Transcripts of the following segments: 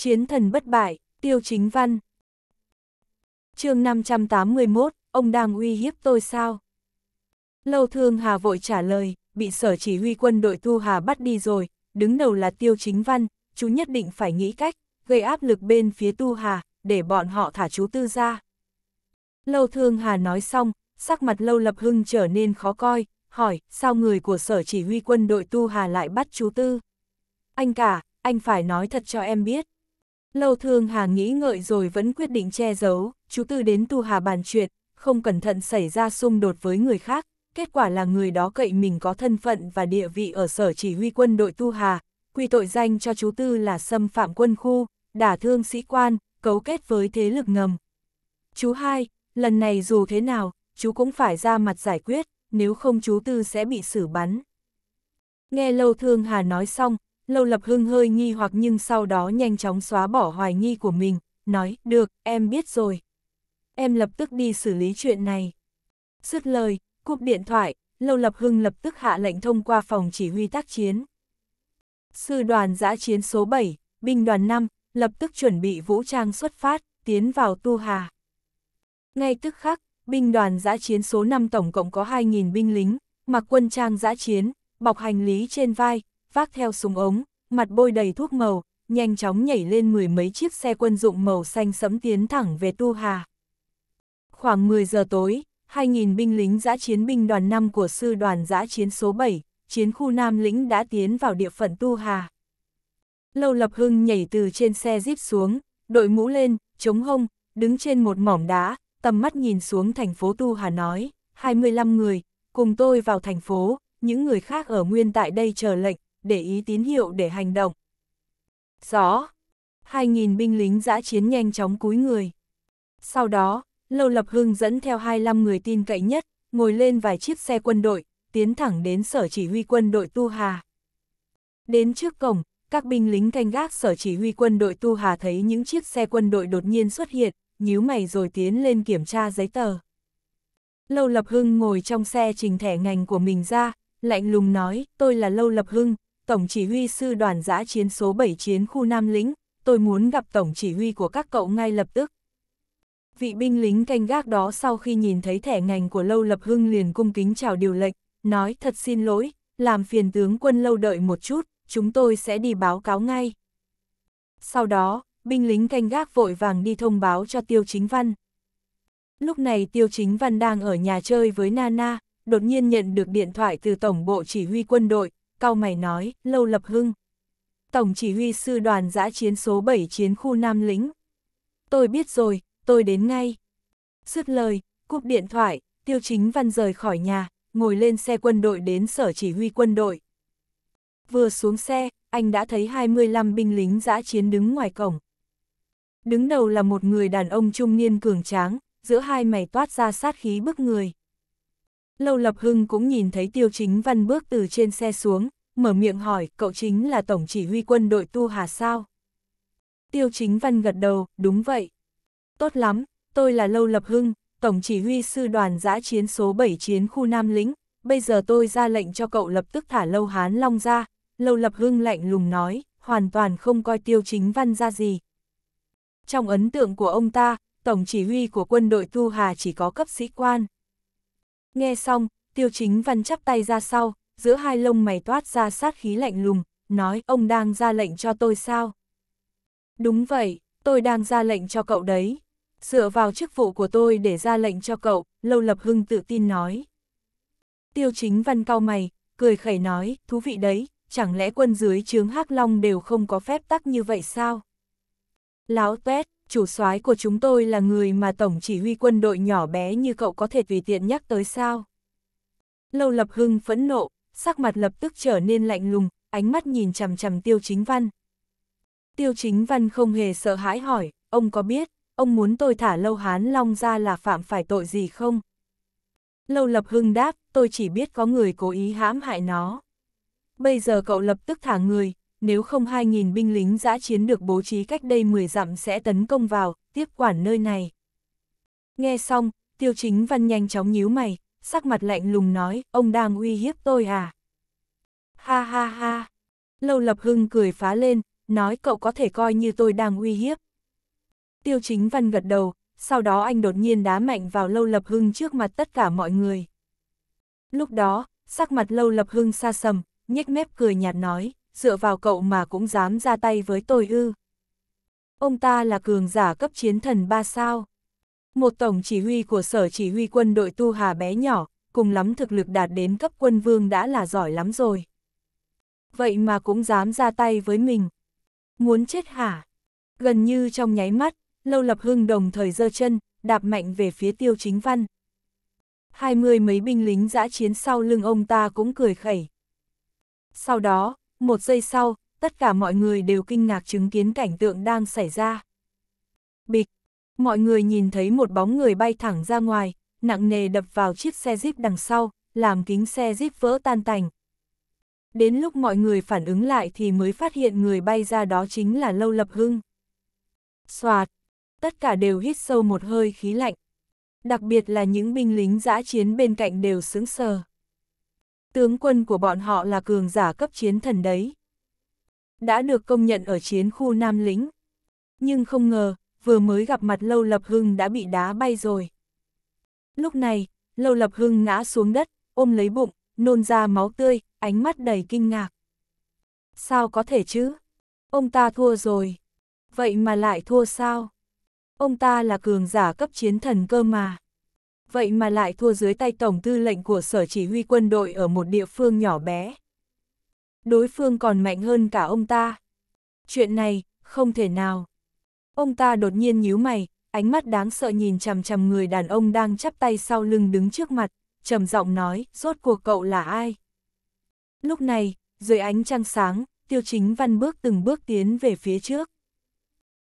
Chiến thần bất bại, tiêu chính văn. chương 581, ông đang uy hiếp tôi sao? Lâu thương Hà vội trả lời, bị sở chỉ huy quân đội Thu Hà bắt đi rồi, đứng đầu là tiêu chính văn, chú nhất định phải nghĩ cách, gây áp lực bên phía Tu Hà, để bọn họ thả chú tư ra. Lâu thương Hà nói xong, sắc mặt lâu lập hưng trở nên khó coi, hỏi, sao người của sở chỉ huy quân đội Tu Hà lại bắt chú tư? Anh cả, anh phải nói thật cho em biết. Lâu Thương Hà nghĩ ngợi rồi vẫn quyết định che giấu, chú Tư đến Tu Hà bàn chuyện, không cẩn thận xảy ra xung đột với người khác, kết quả là người đó cậy mình có thân phận và địa vị ở sở chỉ huy quân đội Tu Hà, quy tội danh cho chú Tư là xâm phạm quân khu, đả thương sĩ quan, cấu kết với thế lực ngầm. Chú hai, lần này dù thế nào, chú cũng phải ra mặt giải quyết, nếu không chú Tư sẽ bị xử bắn. Nghe Lâu Thương Hà nói xong, Lâu Lập Hưng hơi nghi hoặc nhưng sau đó nhanh chóng xóa bỏ hoài nghi của mình, nói, được, em biết rồi. Em lập tức đi xử lý chuyện này. Dứt lời, cúp điện thoại, Lâu Lập Hưng lập tức hạ lệnh thông qua phòng chỉ huy tác chiến. Sư đoàn giã chiến số 7, binh đoàn 5, lập tức chuẩn bị vũ trang xuất phát, tiến vào Tu Hà. Ngay tức khắc, binh đoàn giã chiến số 5 tổng cộng có 2.000 binh lính, mặc quân trang giã chiến, bọc hành lý trên vai, vác theo súng ống, mặt bôi đầy thuốc màu, nhanh chóng nhảy lên mười mấy chiếc xe quân dụng màu xanh sẫm tiến thẳng về Tu Hà. Khoảng 10 giờ tối, 2.000 binh lính giã chiến binh đoàn 5 của sư đoàn giã chiến số 7, chiến khu Nam Lĩnh đã tiến vào địa phận Tu Hà. Lâu Lập Hưng nhảy từ trên xe jeep xuống, đội mũ lên, chống hông, đứng trên một mỏm đá, tầm mắt nhìn xuống thành phố Tu Hà nói, 25 người, cùng tôi vào thành phố, những người khác ở nguyên tại đây chờ lệnh, để ý tín hiệu để hành động. Gió! Hai nghìn binh lính giã chiến nhanh chóng cúi người. Sau đó, Lâu Lập Hưng dẫn theo 25 người tin cậy nhất, ngồi lên vài chiếc xe quân đội, tiến thẳng đến sở chỉ huy quân đội Tu Hà. Đến trước cổng, các binh lính canh gác sở chỉ huy quân đội Tu Hà thấy những chiếc xe quân đội đột nhiên xuất hiện, nhíu mày rồi tiến lên kiểm tra giấy tờ. Lâu Lập Hưng ngồi trong xe trình thẻ ngành của mình ra, lạnh lùng nói, tôi là Lâu Lập Hưng, Tổng chỉ huy sư đoàn giã chiến số 7 chiến khu Nam Lĩnh, tôi muốn gặp tổng chỉ huy của các cậu ngay lập tức. Vị binh lính canh gác đó sau khi nhìn thấy thẻ ngành của Lâu Lập Hưng liền cung kính chào điều lệnh, nói thật xin lỗi, làm phiền tướng quân lâu đợi một chút, chúng tôi sẽ đi báo cáo ngay. Sau đó, binh lính canh gác vội vàng đi thông báo cho Tiêu Chính Văn. Lúc này Tiêu Chính Văn đang ở nhà chơi với Nana, đột nhiên nhận được điện thoại từ Tổng Bộ Chỉ huy quân đội, cao mày nói, Lâu Lập Hưng. Tổng chỉ huy sư đoàn giã chiến số 7 chiến khu Nam Lĩnh. Tôi biết rồi, tôi đến ngay. Dứt lời, cúp điện thoại, Tiêu Chính Văn rời khỏi nhà, ngồi lên xe quân đội đến sở chỉ huy quân đội. Vừa xuống xe, anh đã thấy 25 binh lính giã chiến đứng ngoài cổng. Đứng đầu là một người đàn ông trung niên cường tráng, giữa hai mày toát ra sát khí bức người. Lâu Lập Hưng cũng nhìn thấy Tiêu Chính Văn bước từ trên xe xuống, mở miệng hỏi, cậu chính là tổng chỉ huy quân đội Tu Hà sao? Tiêu Chính Văn gật đầu, đúng vậy. Tốt lắm, tôi là Lâu Lập Hưng, tổng chỉ huy sư đoàn giã chiến số 7 chiến khu Nam Lĩnh, bây giờ tôi ra lệnh cho cậu lập tức thả Lâu Hán Long ra, Lâu Lập Hưng lạnh lùng nói, hoàn toàn không coi Tiêu Chính Văn ra gì. Trong ấn tượng của ông ta, tổng chỉ huy của quân đội Tu Hà chỉ có cấp sĩ quan. Nghe xong, tiêu chính văn chắp tay ra sau, giữa hai lông mày toát ra sát khí lạnh lùng, nói ông đang ra lệnh cho tôi sao? Đúng vậy, tôi đang ra lệnh cho cậu đấy. Dựa vào chức vụ của tôi để ra lệnh cho cậu, Lâu Lập Hưng tự tin nói. Tiêu chính văn cao mày, cười khẩy nói, thú vị đấy, chẳng lẽ quân dưới chướng Hắc Long đều không có phép tắc như vậy sao? Láo tuét, chủ soái của chúng tôi là người mà tổng chỉ huy quân đội nhỏ bé như cậu có thể tùy tiện nhắc tới sao. Lâu lập hưng phẫn nộ, sắc mặt lập tức trở nên lạnh lùng, ánh mắt nhìn chằm chằm tiêu chính văn. Tiêu chính văn không hề sợ hãi hỏi, ông có biết, ông muốn tôi thả lâu hán long ra là phạm phải tội gì không? Lâu lập hưng đáp, tôi chỉ biết có người cố ý hãm hại nó. Bây giờ cậu lập tức thả người, nếu không 2.000 binh lính giã chiến được bố trí cách đây 10 dặm sẽ tấn công vào, tiếp quản nơi này. Nghe xong, tiêu chính văn nhanh chóng nhíu mày, sắc mặt lạnh lùng nói, ông đang uy hiếp tôi à? Ha ha ha! Lâu lập hưng cười phá lên, nói cậu có thể coi như tôi đang uy hiếp. Tiêu chính văn gật đầu, sau đó anh đột nhiên đá mạnh vào lâu lập hưng trước mặt tất cả mọi người. Lúc đó, sắc mặt lâu lập hưng xa sầm, nhếch mép cười nhạt nói, dựa vào cậu mà cũng dám ra tay với tôi ư. Ông ta là cường giả cấp chiến thần ba sao. Một tổng chỉ huy của sở chỉ huy quân đội Tu Hà bé nhỏ, cùng lắm thực lực đạt đến cấp quân vương đã là giỏi lắm rồi. Vậy mà cũng dám ra tay với mình. Muốn chết hả? Gần như trong nháy mắt, Lâu Lập Hưng đồng thời giơ chân, đạp mạnh về phía tiêu chính văn. Hai mươi mấy binh lính giã chiến sau lưng ông ta cũng cười khẩy. Sau đó, một giây sau, tất cả mọi người đều kinh ngạc chứng kiến cảnh tượng đang xảy ra. Bịch, mọi người nhìn thấy một bóng người bay thẳng ra ngoài, nặng nề đập vào chiếc xe Jeep đằng sau, làm kính xe Jeep vỡ tan tành. Đến lúc mọi người phản ứng lại thì mới phát hiện người bay ra đó chính là Lâu Lập Hưng. Xoạt, tất cả đều hít sâu một hơi khí lạnh. Đặc biệt là những binh lính giã chiến bên cạnh đều sững sờ. Tướng quân của bọn họ là cường giả cấp chiến thần đấy. Đã được công nhận ở chiến khu Nam Lĩnh. Nhưng không ngờ, vừa mới gặp mặt Lâu Lập Hưng đã bị đá bay rồi. Lúc này, Lâu Lập Hưng ngã xuống đất, ôm lấy bụng, nôn ra máu tươi, ánh mắt đầy kinh ngạc. Sao có thể chứ? Ông ta thua rồi. Vậy mà lại thua sao? Ông ta là cường giả cấp chiến thần cơ mà vậy mà lại thua dưới tay Tổng Tư lệnh của Sở Chỉ huy quân đội ở một địa phương nhỏ bé. Đối phương còn mạnh hơn cả ông ta. Chuyện này, không thể nào. Ông ta đột nhiên nhíu mày, ánh mắt đáng sợ nhìn chằm chằm người đàn ông đang chắp tay sau lưng đứng trước mặt, trầm giọng nói, rốt cuộc cậu là ai? Lúc này, dưới ánh trăng sáng, tiêu chính văn bước từng bước tiến về phía trước.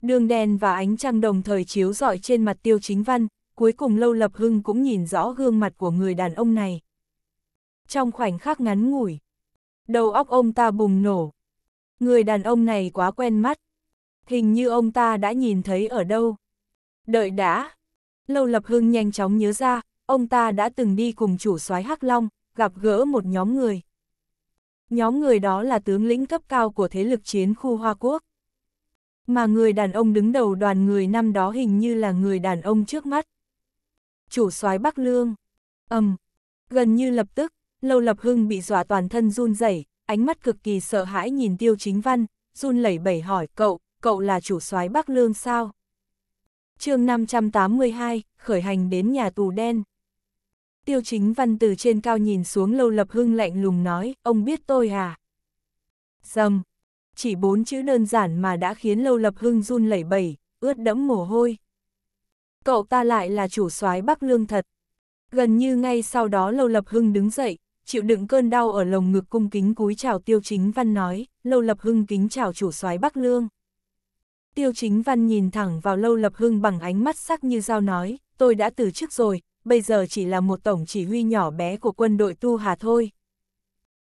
Đường đèn và ánh trăng đồng thời chiếu rọi trên mặt tiêu chính văn, cuối cùng Lâu Lập Hưng cũng nhìn rõ gương mặt của người đàn ông này. Trong khoảnh khắc ngắn ngủi, đầu óc ông ta bùng nổ. Người đàn ông này quá quen mắt. Hình như ông ta đã nhìn thấy ở đâu. Đợi đã. Lâu Lập Hưng nhanh chóng nhớ ra, ông ta đã từng đi cùng chủ soái Hắc Long, gặp gỡ một nhóm người. Nhóm người đó là tướng lĩnh cấp cao của thế lực chiến khu Hoa Quốc. Mà người đàn ông đứng đầu đoàn người năm đó hình như là người đàn ông trước mắt chủ soái Bắc Lương. Ầm, um, gần như lập tức, Lâu Lập Hưng bị dọa toàn thân run rẩy, ánh mắt cực kỳ sợ hãi nhìn Tiêu Chính Văn, run lẩy bẩy hỏi, "Cậu, cậu là chủ soái Bắc Lương sao?" Chương 582, khởi hành đến nhà tù đen. Tiêu Chính Văn từ trên cao nhìn xuống Lâu Lập Hưng lạnh lùng nói, "Ông biết tôi à?" Dầm, chỉ bốn chữ đơn giản mà đã khiến Lâu Lập Hưng run lẩy bẩy, ướt đẫm mồ hôi cậu ta lại là chủ soái Bắc Lương thật. Gần như ngay sau đó Lâu Lập Hưng đứng dậy, chịu đựng cơn đau ở lồng ngực cung kính cúi chào Tiêu Chính Văn nói, Lâu Lập Hưng kính chào chủ soái Bắc Lương. Tiêu Chính Văn nhìn thẳng vào Lâu Lập Hưng bằng ánh mắt sắc như dao nói, tôi đã từ chức rồi, bây giờ chỉ là một tổng chỉ huy nhỏ bé của quân đội Tu Hà thôi.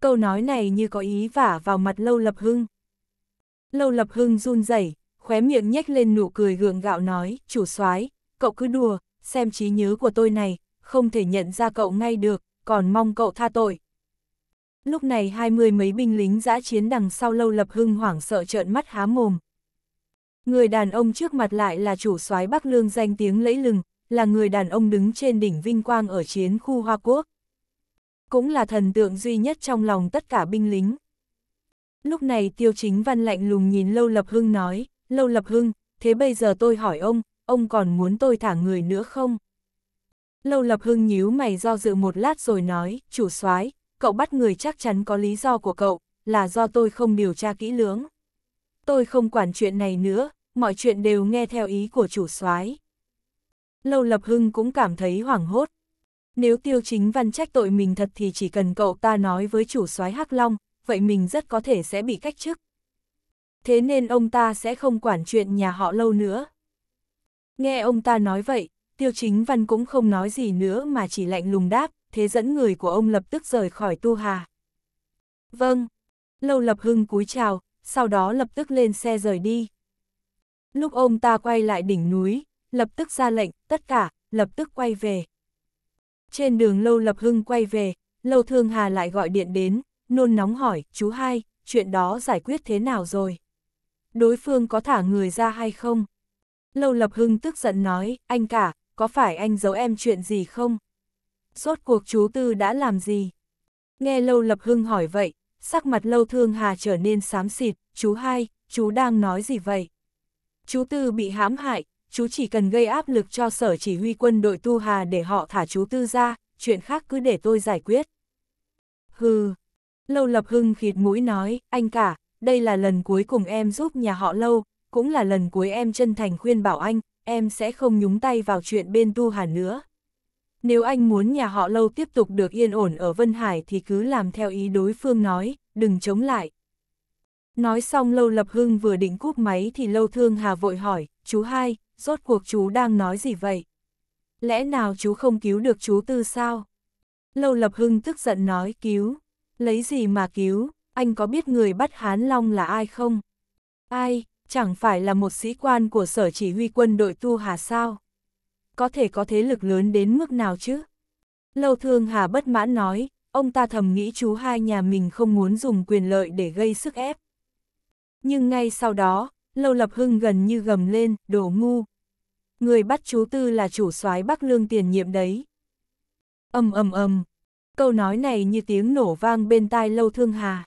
Câu nói này như có ý vả vào mặt Lâu Lập Hưng. Lâu Lập Hưng run rẩy, khóe miệng nhếch lên nụ cười gượng gạo nói, chủ soái, cậu cứ đùa, xem trí nhớ của tôi này, không thể nhận ra cậu ngay được, còn mong cậu tha tội. Lúc này hai mươi mấy binh lính giã chiến đằng sau lâu lập hưng hoảng sợ trợn mắt há mồm. Người đàn ông trước mặt lại là chủ soái Bắc Lương danh tiếng lẫy lừng, là người đàn ông đứng trên đỉnh vinh quang ở chiến khu Hoa Quốc. Cũng là thần tượng duy nhất trong lòng tất cả binh lính. Lúc này tiêu chính văn lạnh lùng nhìn Lâu Lập Hưng nói, Lâu Lập Hưng, thế bây giờ tôi hỏi ông, ông còn muốn tôi thả người nữa không? Lâu lập hưng nhíu mày do dự một lát rồi nói, chủ soái, cậu bắt người chắc chắn có lý do của cậu, là do tôi không điều tra kỹ lưỡng. Tôi không quản chuyện này nữa, mọi chuyện đều nghe theo ý của chủ soái. Lâu lập hưng cũng cảm thấy hoảng hốt. Nếu tiêu chính văn trách tội mình thật thì chỉ cần cậu ta nói với chủ soái Hắc Long, vậy mình rất có thể sẽ bị cách chức. Thế nên ông ta sẽ không quản chuyện nhà họ lâu nữa. Nghe ông ta nói vậy, tiêu chính văn cũng không nói gì nữa mà chỉ lạnh lùng đáp, thế dẫn người của ông lập tức rời khỏi tu hà. Vâng, lâu lập hưng cúi chào, sau đó lập tức lên xe rời đi. Lúc ông ta quay lại đỉnh núi, lập tức ra lệnh, tất cả, lập tức quay về. Trên đường lâu lập hưng quay về, lâu thương hà lại gọi điện đến, nôn nóng hỏi, chú hai, chuyện đó giải quyết thế nào rồi? Đối phương có thả người ra hay không? Lâu Lập Hưng tức giận nói, anh cả, có phải anh giấu em chuyện gì không? Rốt cuộc chú Tư đã làm gì? Nghe Lâu Lập Hưng hỏi vậy, sắc mặt Lâu Thương Hà trở nên xám xịt, chú hai, chú đang nói gì vậy? Chú Tư bị hãm hại, chú chỉ cần gây áp lực cho sở chỉ huy quân đội Tu Hà để họ thả chú Tư ra, chuyện khác cứ để tôi giải quyết. Hừ, Lâu Lập Hưng khịt mũi nói, anh cả, đây là lần cuối cùng em giúp nhà họ Lâu, cũng là lần cuối em chân thành khuyên bảo anh, em sẽ không nhúng tay vào chuyện bên Tu Hà nữa. Nếu anh muốn nhà họ lâu tiếp tục được yên ổn ở Vân Hải thì cứ làm theo ý đối phương nói, đừng chống lại. Nói xong Lâu Lập Hưng vừa định cúp máy thì Lâu Thương Hà vội hỏi, chú hai, rốt cuộc chú đang nói gì vậy? Lẽ nào chú không cứu được chú Tư sao? Lâu Lập Hưng tức giận nói cứu, lấy gì mà cứu, anh có biết người bắt Hán Long là ai không? Ai? chẳng phải là một sĩ quan của sở chỉ huy quân đội Tu Hà sao? Có thể có thế lực lớn đến mức nào chứ? Lâu Thương Hà bất mãn nói, ông ta thầm nghĩ chú hai nhà mình không muốn dùng quyền lợi để gây sức ép. Nhưng ngay sau đó, Lâu Lập Hưng gần như gầm lên, đổ ngu. Người bắt chú Tư là chủ soái Bắc Lương tiền nhiệm đấy. ầm ầm ầm. câu nói này như tiếng nổ vang bên tai Lâu Thương Hà.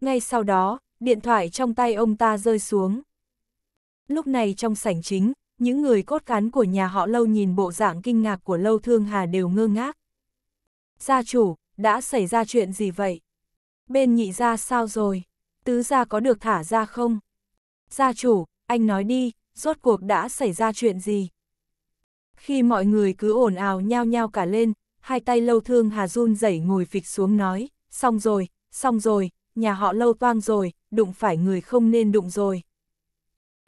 Ngay sau đó, điện thoại trong tay ông ta rơi xuống. Lúc này trong sảnh chính, những người cốt cán của nhà họ lâu nhìn bộ dạng kinh ngạc của lâu thương hà đều ngơ ngác. Gia chủ, đã xảy ra chuyện gì vậy? Bên nhị gia sao rồi? Tứ gia có được thả ra không? Gia chủ, anh nói đi, rốt cuộc đã xảy ra chuyện gì? Khi mọi người cứ ồn ào nhao nhao cả lên, hai tay lâu thương hà run rẩy ngồi phịch xuống nói, xong rồi, xong rồi, nhà họ lâu toang rồi, đụng phải người không nên đụng rồi.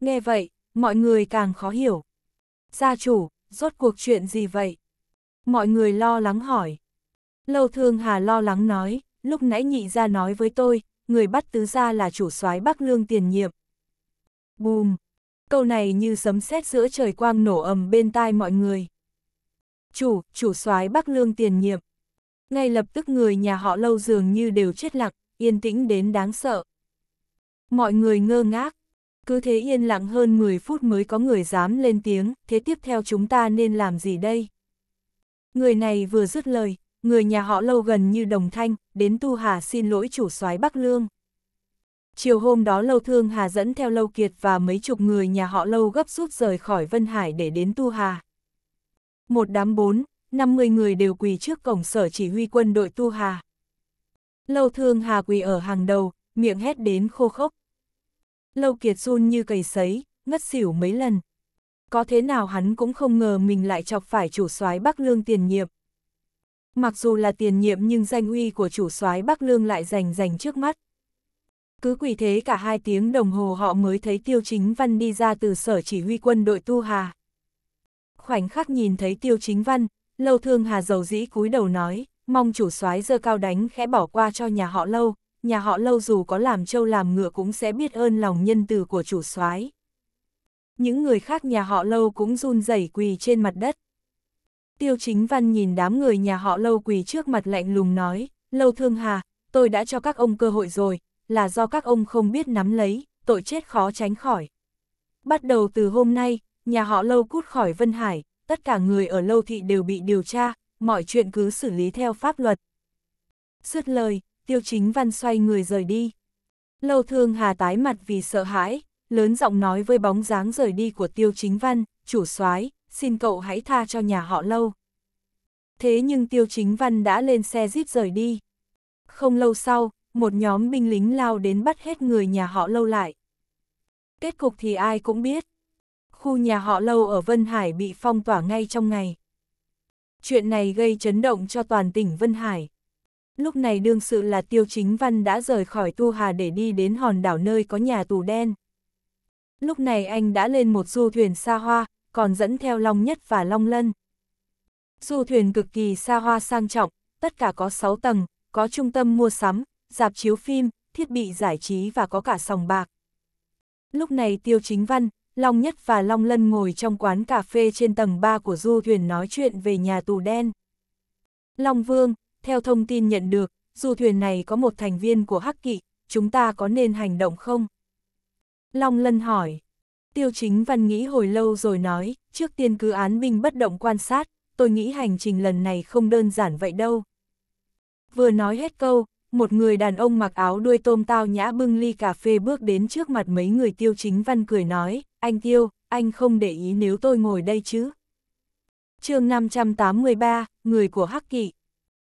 Nghe vậy, mọi người càng khó hiểu. Gia chủ, rốt cuộc chuyện gì vậy? Mọi người lo lắng hỏi. Lâu thương hà lo lắng nói, lúc nãy nhị ra nói với tôi, người bắt tứ gia là chủ soái Bắc Lương tiền nhiệm. Bùm! Câu này như sấm sét giữa trời quang nổ ầm bên tai mọi người. Chủ, chủ soái Bắc Lương tiền nhiệm. Ngay lập tức người nhà họ lâu dường như đều chết lặng, yên tĩnh đến đáng sợ. Mọi người ngơ ngác. Cứ thế yên lặng hơn 10 phút mới có người dám lên tiếng, thế tiếp theo chúng ta nên làm gì đây? Người này vừa dứt lời, người nhà họ lâu gần như đồng thanh, đến Tu Hà xin lỗi chủ soái Bắc Lương. Chiều hôm đó Lâu Thương Hà dẫn theo Lâu Kiệt và mấy chục người nhà họ Lâu gấp rút rời khỏi Vân Hải để đến Tu Hà. Một đám bốn, 50 người đều quỳ trước cổng sở chỉ huy quân đội Tu Hà. Lâu Thương Hà quỳ ở hàng đầu, miệng hét đến khô khốc. Lâu Kiệt run như cầy sấy, ngất xỉu mấy lần. Có thế nào hắn cũng không ngờ mình lại chọc phải chủ soái Bắc Lương tiền nhiệm. Mặc dù là tiền nhiệm nhưng danh uy của chủ soái Bắc Lương lại rành rành trước mắt. Cứ quỷ thế cả hai tiếng đồng hồ họ mới thấy Tiêu Chính Văn đi ra từ sở chỉ huy quân đội Tu Hà. Khoảnh khắc nhìn thấy Tiêu Chính Văn, Lâu Thương Hà dầu dĩ cúi đầu nói, mong chủ soái dơ cao đánh khẽ bỏ qua cho nhà họ Lâu, nhà họ lâu dù có làm trâu làm ngựa cũng sẽ biết ơn lòng nhân từ của chủ soái. Những người khác nhà họ lâu cũng run rẩy quỳ trên mặt đất. Tiêu chính văn nhìn đám người nhà họ lâu quỳ trước mặt lạnh lùng nói, lâu thương hà, tôi đã cho các ông cơ hội rồi, là do các ông không biết nắm lấy, tội chết khó tránh khỏi. Bắt đầu từ hôm nay, nhà họ lâu cút khỏi Vân Hải, tất cả người ở lâu thị đều bị điều tra, mọi chuyện cứ xử lý theo pháp luật. Dứt lời, tiêu chính văn xoay người rời đi. Lâu thương hà tái mặt vì sợ hãi, lớn giọng nói với bóng dáng rời đi của tiêu chính văn, chủ soái xin cậu hãy tha cho nhà họ lâu. Thế nhưng tiêu chính văn đã lên xe jeep rời đi. Không lâu sau, một nhóm binh lính lao đến bắt hết người nhà họ lâu lại. Kết cục thì ai cũng biết. Khu nhà họ lâu ở Vân Hải bị phong tỏa ngay trong ngày. Chuyện này gây chấn động cho toàn tỉnh Vân Hải. Lúc này đương sự là Tiêu Chính Văn đã rời khỏi Tu Hà để đi đến hòn đảo nơi có nhà tù đen. Lúc này anh đã lên một du thuyền xa hoa, còn dẫn theo Long Nhất và Long Lân. Du thuyền cực kỳ xa hoa sang trọng, tất cả có 6 tầng, có trung tâm mua sắm, dạp chiếu phim, thiết bị giải trí và có cả sòng bạc. Lúc này Tiêu Chính Văn, Long Nhất và Long Lân ngồi trong quán cà phê trên tầng 3 của du thuyền nói chuyện về nhà tù đen. Long Vương, theo thông tin nhận được, du thuyền này có một thành viên của Hắc Kỵ, chúng ta có nên hành động không? Long Lân hỏi. Tiêu chính văn nghĩ hồi lâu rồi nói, trước tiên cứ án binh bất động quan sát, tôi nghĩ hành trình lần này không đơn giản vậy đâu. Vừa nói hết câu, một người đàn ông mặc áo đuôi tôm tao nhã bưng ly cà phê bước đến trước mặt mấy người tiêu chính văn cười nói, anh tiêu, anh không để ý nếu tôi ngồi đây chứ. chương 583, người của Hắc Kỵ.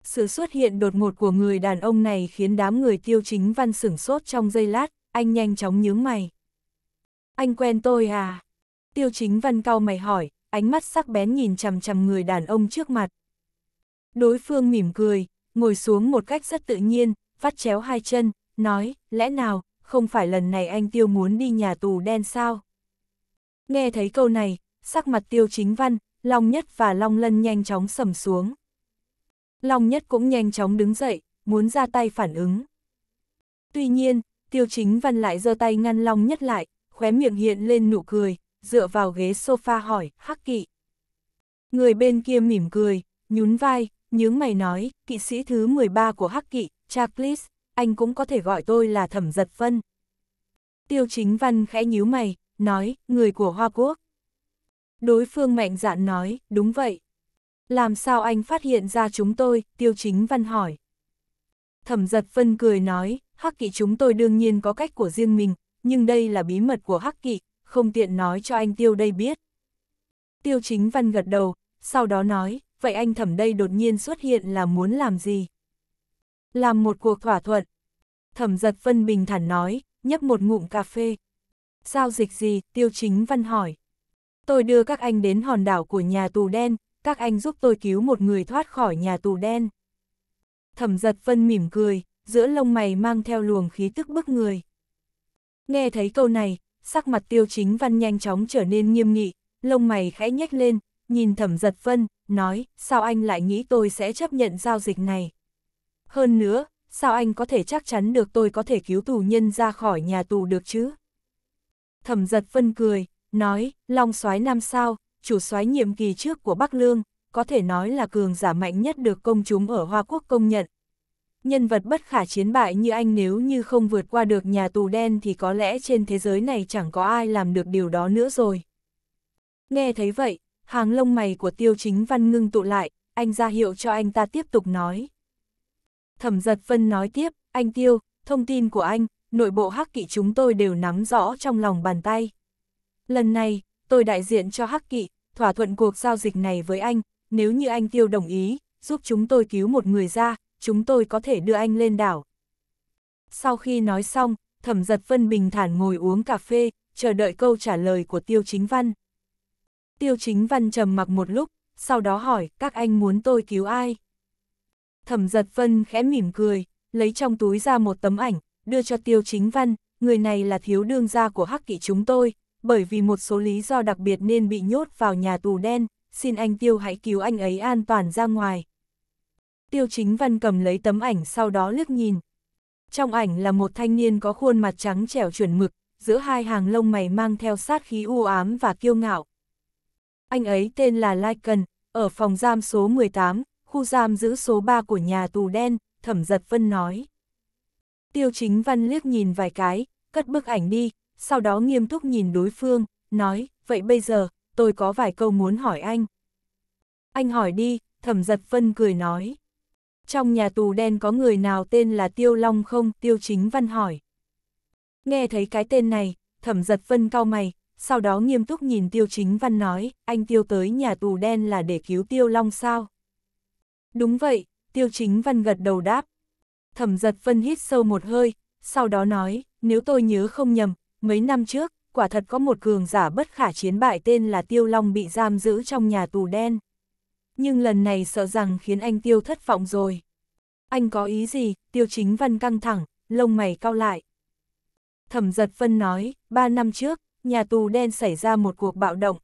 Sự xuất hiện đột ngột của người đàn ông này khiến đám người tiêu chính văn sửng sốt trong giây lát, anh nhanh chóng nhướng mày. Anh quen tôi à? Tiêu chính văn cau mày hỏi, ánh mắt sắc bén nhìn chằm chằm người đàn ông trước mặt. Đối phương mỉm cười, ngồi xuống một cách rất tự nhiên, vắt chéo hai chân, nói, lẽ nào, không phải lần này anh tiêu muốn đi nhà tù đen sao? Nghe thấy câu này, sắc mặt tiêu chính văn, Long Nhất và Long Lân nhanh chóng sầm xuống. Long Nhất cũng nhanh chóng đứng dậy, muốn ra tay phản ứng. Tuy nhiên, Tiêu Chính Văn lại giơ tay ngăn Long Nhất lại, khóe miệng hiện lên nụ cười, dựa vào ghế sofa hỏi, hắc kỵ. Người bên kia mỉm cười, nhún vai, nhướng mày nói, kỵ sĩ thứ 13 của hắc kỵ, Charles, anh cũng có thể gọi tôi là thẩm giật phân. Tiêu Chính Văn khẽ nhíu mày, nói, người của Hoa Quốc. Đối phương mạnh dạn nói, đúng vậy. Làm sao anh phát hiện ra chúng tôi, tiêu chính văn hỏi. Thẩm giật phân cười nói, hắc kỵ chúng tôi đương nhiên có cách của riêng mình, nhưng đây là bí mật của hắc kỵ, không tiện nói cho anh tiêu đây biết. Tiêu chính văn gật đầu, sau đó nói, vậy anh thẩm đây đột nhiên xuất hiện là muốn làm gì? Làm một cuộc thỏa thuận. Thẩm giật phân bình thản nói, nhấp một ngụm cà phê. Giao dịch gì, tiêu chính văn hỏi. Tôi đưa các anh đến hòn đảo của nhà tù đen, các anh giúp tôi cứu một người thoát khỏi nhà tù đen. Thẩm giật phân mỉm cười, giữa lông mày mang theo luồng khí tức bức người. Nghe thấy câu này, sắc mặt tiêu chính văn nhanh chóng trở nên nghiêm nghị, lông mày khẽ nhếch lên, nhìn thẩm giật phân, nói, sao anh lại nghĩ tôi sẽ chấp nhận giao dịch này? Hơn nữa, sao anh có thể chắc chắn được tôi có thể cứu tù nhân ra khỏi nhà tù được chứ? Thẩm giật phân cười, nói, long soái năm sao, chủ soái nhiệm kỳ trước của Bắc Lương, có thể nói là cường giả mạnh nhất được công chúng ở Hoa Quốc công nhận. Nhân vật bất khả chiến bại như anh nếu như không vượt qua được nhà tù đen thì có lẽ trên thế giới này chẳng có ai làm được điều đó nữa rồi. Nghe thấy vậy, hàng lông mày của tiêu chính văn ngưng tụ lại, anh ra hiệu cho anh ta tiếp tục nói. Thẩm giật phân nói tiếp, anh tiêu, thông tin của anh, nội bộ hắc kỵ chúng tôi đều nắm rõ trong lòng bàn tay. Lần này, tôi đại diện cho hắc kỵ, thỏa thuận cuộc giao dịch này với anh, nếu như anh tiêu đồng ý, giúp chúng tôi cứu một người ra, chúng tôi có thể đưa anh lên đảo. Sau khi nói xong, thẩm giật vân bình thản ngồi uống cà phê, chờ đợi câu trả lời của tiêu chính văn. Tiêu chính văn trầm mặc một lúc, sau đó hỏi các anh muốn tôi cứu ai. Thẩm giật vân khẽ mỉm cười, lấy trong túi ra một tấm ảnh, đưa cho tiêu chính văn, người này là thiếu đương gia của hắc kỵ chúng tôi, bởi vì một số lý do đặc biệt nên bị nhốt vào nhà tù đen, xin anh Tiêu hãy cứu anh ấy an toàn ra ngoài. Tiêu chính văn cầm lấy tấm ảnh sau đó liếc nhìn. Trong ảnh là một thanh niên có khuôn mặt trắng trẻo chuẩn mực, giữa hai hàng lông mày mang theo sát khí u ám và kiêu ngạo. Anh ấy tên là Lai Cần, ở phòng giam số 18, khu giam giữ số 3 của nhà tù đen, thẩm giật vân nói. Tiêu chính văn liếc nhìn vài cái, cất bức ảnh đi, sau đó nghiêm túc nhìn đối phương, nói, vậy bây giờ, tôi có vài câu muốn hỏi anh. Anh hỏi đi, thẩm giật phân cười nói. Trong nhà tù đen có người nào tên là Tiêu Long không? Tiêu Chính Văn hỏi. Nghe thấy cái tên này, thẩm giật phân cau mày, sau đó nghiêm túc nhìn Tiêu Chính Văn nói, anh Tiêu tới nhà tù đen là để cứu Tiêu Long sao? Đúng vậy, Tiêu Chính Văn gật đầu đáp. Thẩm giật phân hít sâu một hơi, sau đó nói, nếu tôi nhớ không nhầm, Mấy năm trước, quả thật có một cường giả bất khả chiến bại tên là Tiêu Long bị giam giữ trong nhà tù đen. Nhưng lần này sợ rằng khiến anh Tiêu thất vọng rồi. Anh có ý gì? Tiêu chính văn căng thẳng, lông mày cao lại. Thẩm giật phân nói, ba năm trước, nhà tù đen xảy ra một cuộc bạo động.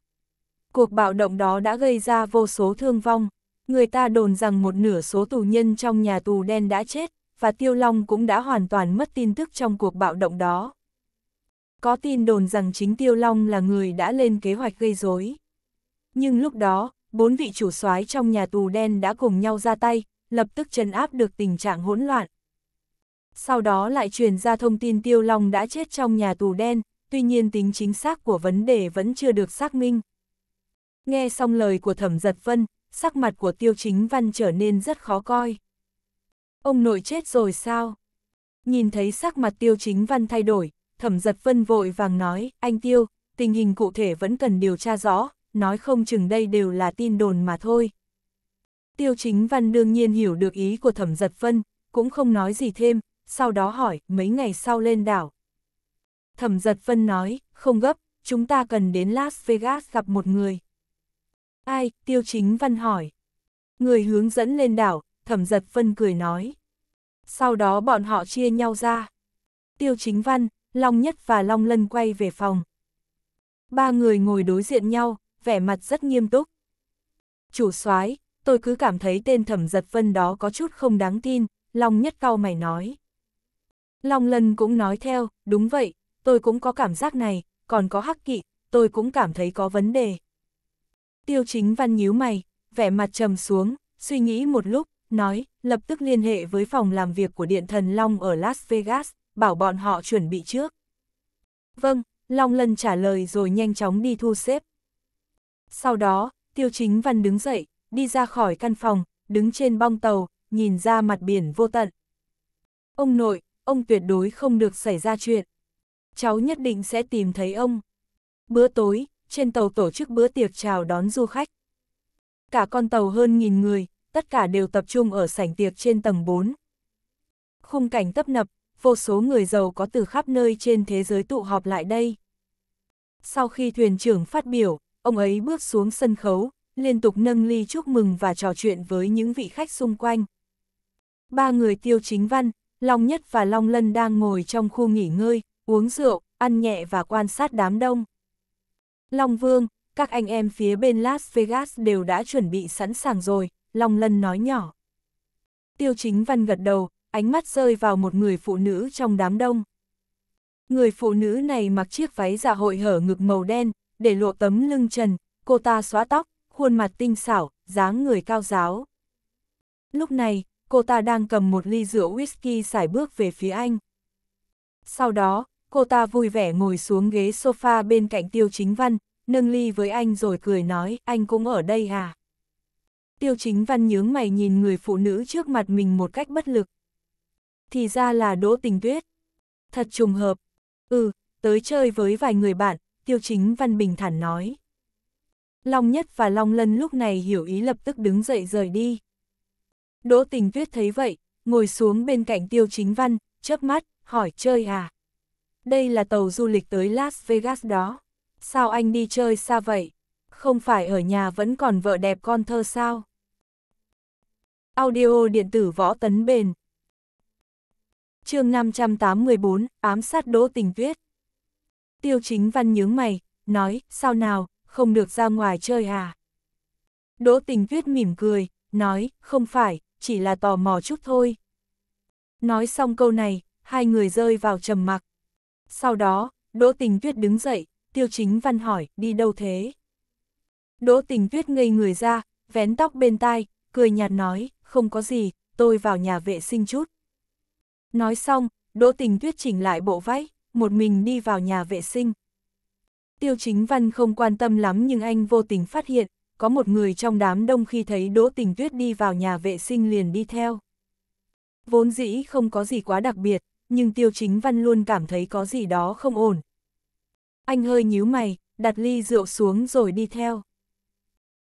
Cuộc bạo động đó đã gây ra vô số thương vong. Người ta đồn rằng một nửa số tù nhân trong nhà tù đen đã chết, và Tiêu Long cũng đã hoàn toàn mất tin tức trong cuộc bạo động đó. Có tin đồn rằng chính Tiêu Long là người đã lên kế hoạch gây rối. Nhưng lúc đó, bốn vị chủ soái trong nhà tù đen đã cùng nhau ra tay, lập tức trấn áp được tình trạng hỗn loạn. Sau đó lại truyền ra thông tin Tiêu Long đã chết trong nhà tù đen, tuy nhiên tính chính xác của vấn đề vẫn chưa được xác minh. Nghe xong lời của Thẩm Giật Vân, sắc mặt của Tiêu Chính Văn trở nên rất khó coi. Ông nội chết rồi sao? Nhìn thấy sắc mặt Tiêu Chính Văn thay đổi, thẩm giật vân vội vàng nói, anh Tiêu, tình hình cụ thể vẫn cần điều tra rõ, nói không chừng đây đều là tin đồn mà thôi. Tiêu chính văn đương nhiên hiểu được ý của thẩm giật vân, cũng không nói gì thêm, sau đó hỏi, mấy ngày sau lên đảo. Thẩm giật vân nói, không gấp, chúng ta cần đến Las Vegas gặp một người. Ai, tiêu chính văn hỏi. Người hướng dẫn lên đảo, thẩm giật vân cười nói. Sau đó bọn họ chia nhau ra. Tiêu chính văn, Long Nhất và Long Lân quay về phòng. Ba người ngồi đối diện nhau, vẻ mặt rất nghiêm túc. Chủ soái, tôi cứ cảm thấy tên thẩm giật vân đó có chút không đáng tin, Long Nhất cau mày nói. Long Lân cũng nói theo, đúng vậy, tôi cũng có cảm giác này, còn có hắc kỵ, tôi cũng cảm thấy có vấn đề. Tiêu chính văn nhíu mày, vẻ mặt trầm xuống, suy nghĩ một lúc, nói, lập tức liên hệ với phòng làm việc của Điện Thần Long ở Las Vegas, bảo bọn họ chuẩn bị trước. Vâng, Long Lân trả lời rồi nhanh chóng đi thu xếp. Sau đó, Tiêu Chính Văn đứng dậy, đi ra khỏi căn phòng, đứng trên bong tàu, nhìn ra mặt biển vô tận. Ông nội, ông tuyệt đối không được xảy ra chuyện. Cháu nhất định sẽ tìm thấy ông. Bữa tối, trên tàu tổ chức bữa tiệc chào đón du khách. Cả con tàu hơn nghìn người, tất cả đều tập trung ở sảnh tiệc trên tầng 4. Khung cảnh tấp nập, vô số người giàu có từ khắp nơi trên thế giới tụ họp lại đây. Sau khi thuyền trưởng phát biểu, ông ấy bước xuống sân khấu, liên tục nâng ly chúc mừng và trò chuyện với những vị khách xung quanh. Ba người tiêu chính văn, Long Nhất và Long Lân đang ngồi trong khu nghỉ ngơi, uống rượu, ăn nhẹ và quan sát đám đông. Long Vương, các anh em phía bên Las Vegas đều đã chuẩn bị sẵn sàng rồi, Long Lân nói nhỏ. Tiêu chính văn gật đầu, ánh mắt rơi vào một người phụ nữ trong đám đông. Người phụ nữ này mặc chiếc váy dạ hội hở ngực màu đen, để lộ tấm lưng trần, cô ta xóa tóc, khuôn mặt tinh xảo, dáng người cao giáo. Lúc này, cô ta đang cầm một ly rượu whisky xài bước về phía anh. Sau đó, cô ta vui vẻ ngồi xuống ghế sofa bên cạnh Tiêu Chính Văn, nâng ly với anh rồi cười nói, anh cũng ở đây à? Tiêu Chính Văn nhướng mày nhìn người phụ nữ trước mặt mình một cách bất lực thì ra là Đỗ Tình Tuyết. Thật trùng hợp. Ừ, tới chơi với vài người bạn, Tiêu Chính Văn Bình thản nói. Long Nhất và Long Lân lúc này hiểu ý lập tức đứng dậy rời đi. Đỗ Tình Tuyết thấy vậy, ngồi xuống bên cạnh Tiêu Chính Văn, chớp mắt, hỏi chơi à? Đây là tàu du lịch tới Las Vegas đó. Sao anh đi chơi xa vậy? Không phải ở nhà vẫn còn vợ đẹp con thơ sao? Audio điện tử võ tấn bền chương 584, ám sát đỗ tình tuyết. Tiêu chính văn nhướng mày, nói, sao nào, không được ra ngoài chơi à? Đỗ tình tuyết mỉm cười, nói, không phải, chỉ là tò mò chút thôi. Nói xong câu này, hai người rơi vào trầm mặc. Sau đó, Đỗ Tình Tuyết đứng dậy, Tiêu Chính Văn hỏi, đi đâu thế? Đỗ Tình Tuyết ngây người ra, vén tóc bên tai, cười nhạt nói, không có gì, tôi vào nhà vệ sinh chút. Nói xong, Đỗ Tình Tuyết chỉnh lại bộ váy, một mình đi vào nhà vệ sinh. Tiêu Chính Văn không quan tâm lắm nhưng anh vô tình phát hiện, có một người trong đám đông khi thấy Đỗ Tình Tuyết đi vào nhà vệ sinh liền đi theo. Vốn dĩ không có gì quá đặc biệt, nhưng Tiêu Chính Văn luôn cảm thấy có gì đó không ổn. Anh hơi nhíu mày, đặt ly rượu xuống rồi đi theo.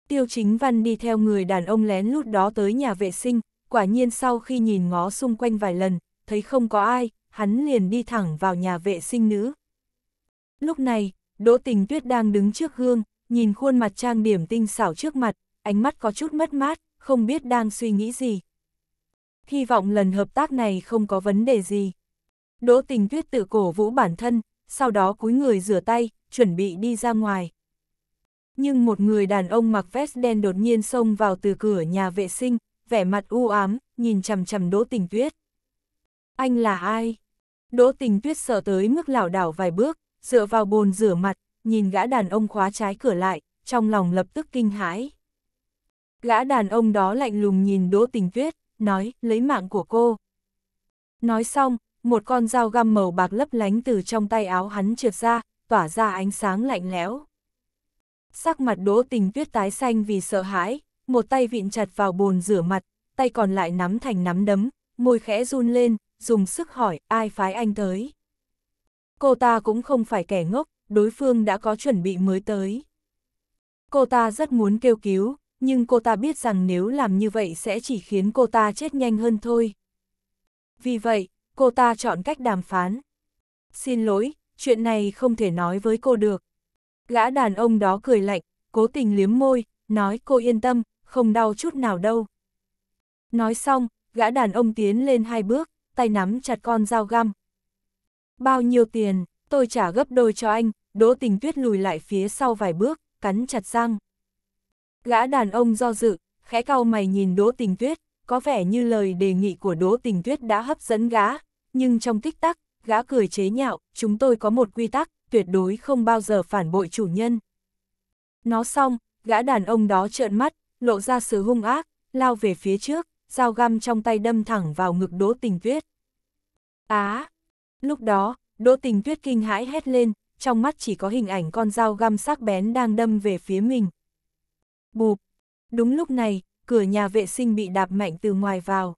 Tiêu Chính Văn đi theo người đàn ông lén lút đó tới nhà vệ sinh, quả nhiên sau khi nhìn ngó xung quanh vài lần, thấy không có ai, hắn liền đi thẳng vào nhà vệ sinh nữ. Lúc này, Đỗ Tình Tuyết đang đứng trước gương, nhìn khuôn mặt trang điểm tinh xảo trước mặt, ánh mắt có chút mất mát, không biết đang suy nghĩ gì. Hy vọng lần hợp tác này không có vấn đề gì. Đỗ Tình Tuyết tự cổ vũ bản thân, sau đó cúi người rửa tay, chuẩn bị đi ra ngoài. Nhưng một người đàn ông mặc vest đen đột nhiên xông vào từ cửa nhà vệ sinh, vẻ mặt u ám, nhìn chằm chằm Đỗ Tình Tuyết anh là ai? Đỗ tình tuyết sợ tới mức lảo đảo vài bước, dựa vào bồn rửa mặt, nhìn gã đàn ông khóa trái cửa lại, trong lòng lập tức kinh hãi. Gã đàn ông đó lạnh lùng nhìn đỗ tình tuyết, nói, lấy mạng của cô. Nói xong, một con dao găm màu bạc lấp lánh từ trong tay áo hắn trượt ra, tỏa ra ánh sáng lạnh lẽo. Sắc mặt đỗ tình tuyết tái xanh vì sợ hãi, một tay vịn chặt vào bồn rửa mặt, tay còn lại nắm thành nắm đấm, môi khẽ run lên, dùng sức hỏi ai phái anh tới. Cô ta cũng không phải kẻ ngốc, đối phương đã có chuẩn bị mới tới. Cô ta rất muốn kêu cứu, nhưng cô ta biết rằng nếu làm như vậy sẽ chỉ khiến cô ta chết nhanh hơn thôi. Vì vậy, cô ta chọn cách đàm phán. Xin lỗi, chuyện này không thể nói với cô được. Gã đàn ông đó cười lạnh, cố tình liếm môi, nói cô yên tâm, không đau chút nào đâu. Nói xong, gã đàn ông tiến lên hai bước, tay nắm chặt con dao găm. Bao nhiêu tiền, tôi trả gấp đôi cho anh, đỗ tình tuyết lùi lại phía sau vài bước, cắn chặt răng. Gã đàn ông do dự, khẽ cau mày nhìn đỗ tình tuyết, có vẻ như lời đề nghị của đỗ tình tuyết đã hấp dẫn gã, nhưng trong tích tắc, gã cười chế nhạo, chúng tôi có một quy tắc, tuyệt đối không bao giờ phản bội chủ nhân. Nó xong, gã đàn ông đó trợn mắt, lộ ra sự hung ác, lao về phía trước, dao găm trong tay đâm thẳng vào ngực đỗ tình tuyết. Á! lúc đó, Đỗ Tình Tuyết kinh hãi hét lên, trong mắt chỉ có hình ảnh con dao găm sắc bén đang đâm về phía mình. Bụp! Đúng lúc này, cửa nhà vệ sinh bị đạp mạnh từ ngoài vào.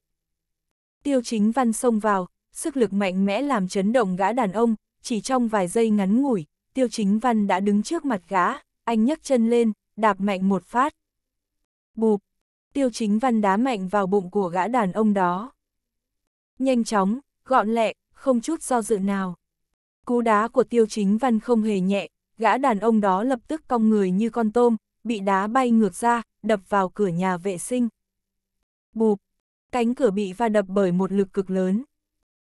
Tiêu chính văn xông vào, sức lực mạnh mẽ làm chấn động gã đàn ông, chỉ trong vài giây ngắn ngủi, tiêu chính văn đã đứng trước mặt gã, anh nhấc chân lên, đạp mạnh một phát. Bụp! Tiêu chính văn đá mạnh vào bụng của gã đàn ông đó. Nhanh chóng, gọn lẹ, không chút do dự nào. Cú đá của tiêu chính văn không hề nhẹ, gã đàn ông đó lập tức cong người như con tôm, bị đá bay ngược ra, đập vào cửa nhà vệ sinh. Bụp, cánh cửa bị va đập bởi một lực cực lớn.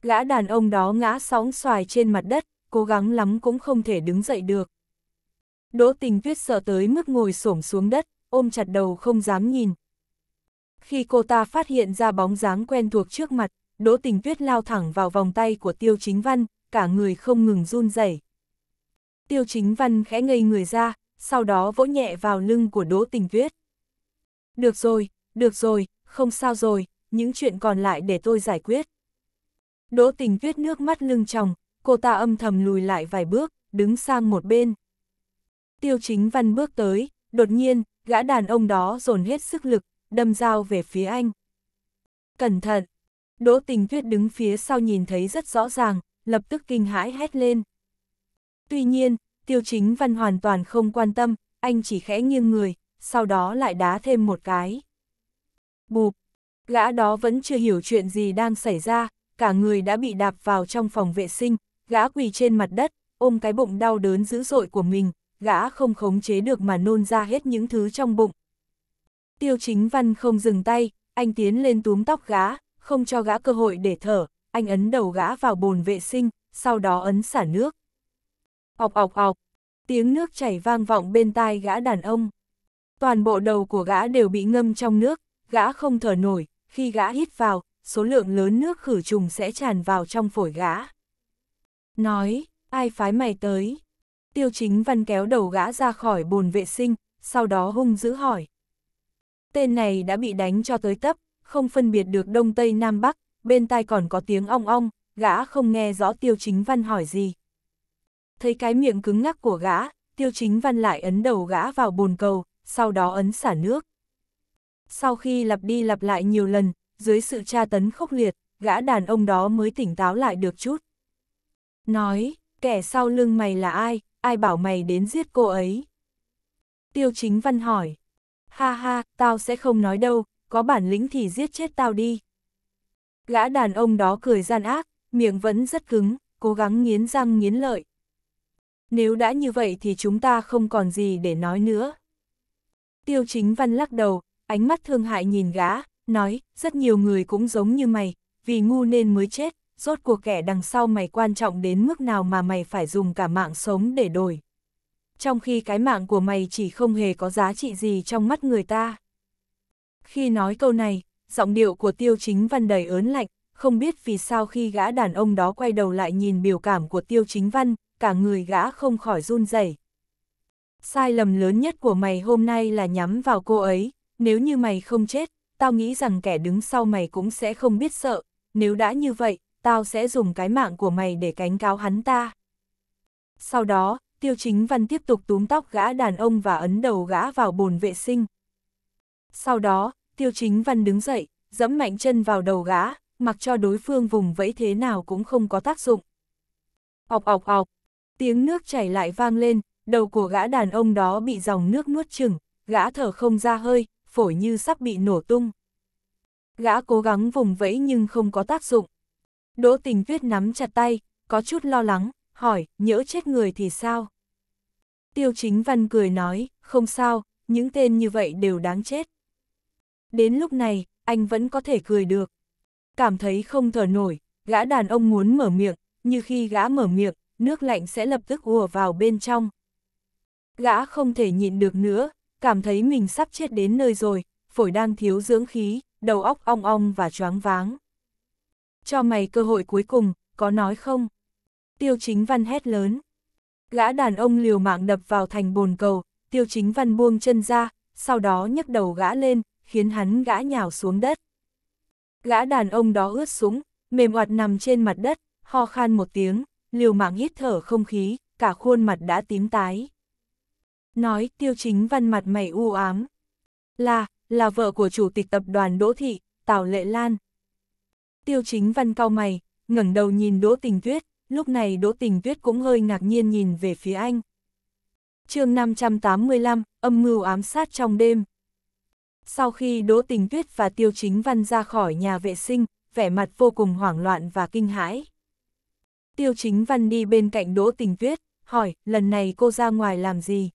Gã đàn ông đó ngã sóng xoài trên mặt đất, cố gắng lắm cũng không thể đứng dậy được. Đỗ tình tuyết sợ tới mức ngồi xổm xuống đất, ôm chặt đầu không dám nhìn. Khi cô ta phát hiện ra bóng dáng quen thuộc trước mặt, Đỗ Tình Tuyết lao thẳng vào vòng tay của Tiêu Chính Văn, cả người không ngừng run rẩy. Tiêu Chính Văn khẽ ngây người ra, sau đó vỗ nhẹ vào lưng của Đỗ Tình Tuyết. Được rồi, được rồi, không sao rồi, những chuyện còn lại để tôi giải quyết. Đỗ Tình Tuyết nước mắt lưng tròng, cô ta âm thầm lùi lại vài bước, đứng sang một bên. Tiêu Chính Văn bước tới, đột nhiên, gã đàn ông đó dồn hết sức lực, đâm dao về phía anh. Cẩn thận! Đỗ tình tuyết đứng phía sau nhìn thấy rất rõ ràng, lập tức kinh hãi hét lên. Tuy nhiên, tiêu chính văn hoàn toàn không quan tâm, anh chỉ khẽ nghiêng người, sau đó lại đá thêm một cái. Bụp, gã đó vẫn chưa hiểu chuyện gì đang xảy ra, cả người đã bị đạp vào trong phòng vệ sinh, gã quỳ trên mặt đất, ôm cái bụng đau đớn dữ dội của mình, gã không khống chế được mà nôn ra hết những thứ trong bụng. Tiêu chính văn không dừng tay, anh tiến lên túm tóc gã, không cho gã cơ hội để thở, anh ấn đầu gã vào bồn vệ sinh, sau đó ấn xả nước. Ọc ọc ọc, tiếng nước chảy vang vọng bên tai gã đàn ông. Toàn bộ đầu của gã đều bị ngâm trong nước, gã không thở nổi, khi gã hít vào, số lượng lớn nước khử trùng sẽ tràn vào trong phổi gã. Nói, ai phái mày tới? Tiêu chính văn kéo đầu gã ra khỏi bồn vệ sinh, sau đó hung dữ hỏi. Tên này đã bị đánh cho tới tấp, không phân biệt được Đông Tây Nam Bắc, bên tai còn có tiếng ong ong, gã không nghe rõ Tiêu Chính Văn hỏi gì. Thấy cái miệng cứng ngắc của gã, Tiêu Chính Văn lại ấn đầu gã vào bồn cầu, sau đó ấn xả nước. Sau khi lặp đi lặp lại nhiều lần, dưới sự tra tấn khốc liệt, gã đàn ông đó mới tỉnh táo lại được chút. Nói, kẻ sau lưng mày là ai, ai bảo mày đến giết cô ấy? Tiêu chính văn hỏi. Ha ha, tao sẽ không nói đâu, có bản lĩnh thì giết chết tao đi. Gã đàn ông đó cười gian ác, miệng vẫn rất cứng, cố gắng nghiến răng nghiến lợi. Nếu đã như vậy thì chúng ta không còn gì để nói nữa. Tiêu chính văn lắc đầu, ánh mắt thương hại nhìn gã, nói, rất nhiều người cũng giống như mày, vì ngu nên mới chết, rốt cuộc kẻ đằng sau mày quan trọng đến mức nào mà mày phải dùng cả mạng sống để đổi. Trong khi cái mạng của mày chỉ không hề có giá trị gì trong mắt người ta. Khi nói câu này, giọng điệu của tiêu chính văn đầy ớn lạnh, không biết vì sao khi gã đàn ông đó quay đầu lại nhìn biểu cảm của tiêu chính văn, cả người gã không khỏi run rẩy. Sai lầm lớn nhất của mày hôm nay là nhắm vào cô ấy, nếu như mày không chết, tao nghĩ rằng kẻ đứng sau mày cũng sẽ không biết sợ, nếu đã như vậy, tao sẽ dùng cái mạng của mày để cánh cáo hắn ta. Sau đó, tiêu chính văn tiếp tục túm tóc gã đàn ông và ấn đầu gã vào bồn vệ sinh. Sau đó, tiêu chính văn đứng dậy, dẫm mạnh chân vào đầu gã, mặc cho đối phương vùng vẫy thế nào cũng không có tác dụng. Ọc ọc ọc, tiếng nước chảy lại vang lên, đầu của gã đàn ông đó bị dòng nước nuốt chừng, gã thở không ra hơi, phổi như sắp bị nổ tung. Gã cố gắng vùng vẫy nhưng không có tác dụng. Đỗ tình tuyết nắm chặt tay, có chút lo lắng, hỏi, nhỡ chết người thì sao? Tiêu chính văn cười nói, không sao, những tên như vậy đều đáng chết đến lúc này, anh vẫn có thể cười được. Cảm thấy không thở nổi, gã đàn ông muốn mở miệng, như khi gã mở miệng, nước lạnh sẽ lập tức ùa vào bên trong. Gã không thể nhịn được nữa, cảm thấy mình sắp chết đến nơi rồi, phổi đang thiếu dưỡng khí, đầu óc ong ong và choáng váng. Cho mày cơ hội cuối cùng, có nói không? Tiêu chính văn hét lớn. Gã đàn ông liều mạng đập vào thành bồn cầu, tiêu chính văn buông chân ra, sau đó nhấc đầu gã lên, khiến hắn gã nhào xuống đất. Gã đàn ông đó ướt súng, mềm oặt nằm trên mặt đất, ho khan một tiếng, liều mạng hít thở không khí, cả khuôn mặt đã tím tái. Nói tiêu chính văn mặt mày u ám. Là, là vợ của chủ tịch tập đoàn Đỗ Thị, Tào Lệ Lan. Tiêu chính văn cao mày, ngẩng đầu nhìn Đỗ Tình Tuyết, lúc này Đỗ Tình Tuyết cũng hơi ngạc nhiên nhìn về phía anh. chương 585, âm mưu ám sát trong đêm. Sau khi Đỗ Tình Tuyết và Tiêu Chính Văn ra khỏi nhà vệ sinh, vẻ mặt vô cùng hoảng loạn và kinh hãi. Tiêu Chính Văn đi bên cạnh Đỗ Tình Tuyết, hỏi, lần này cô ra ngoài làm gì?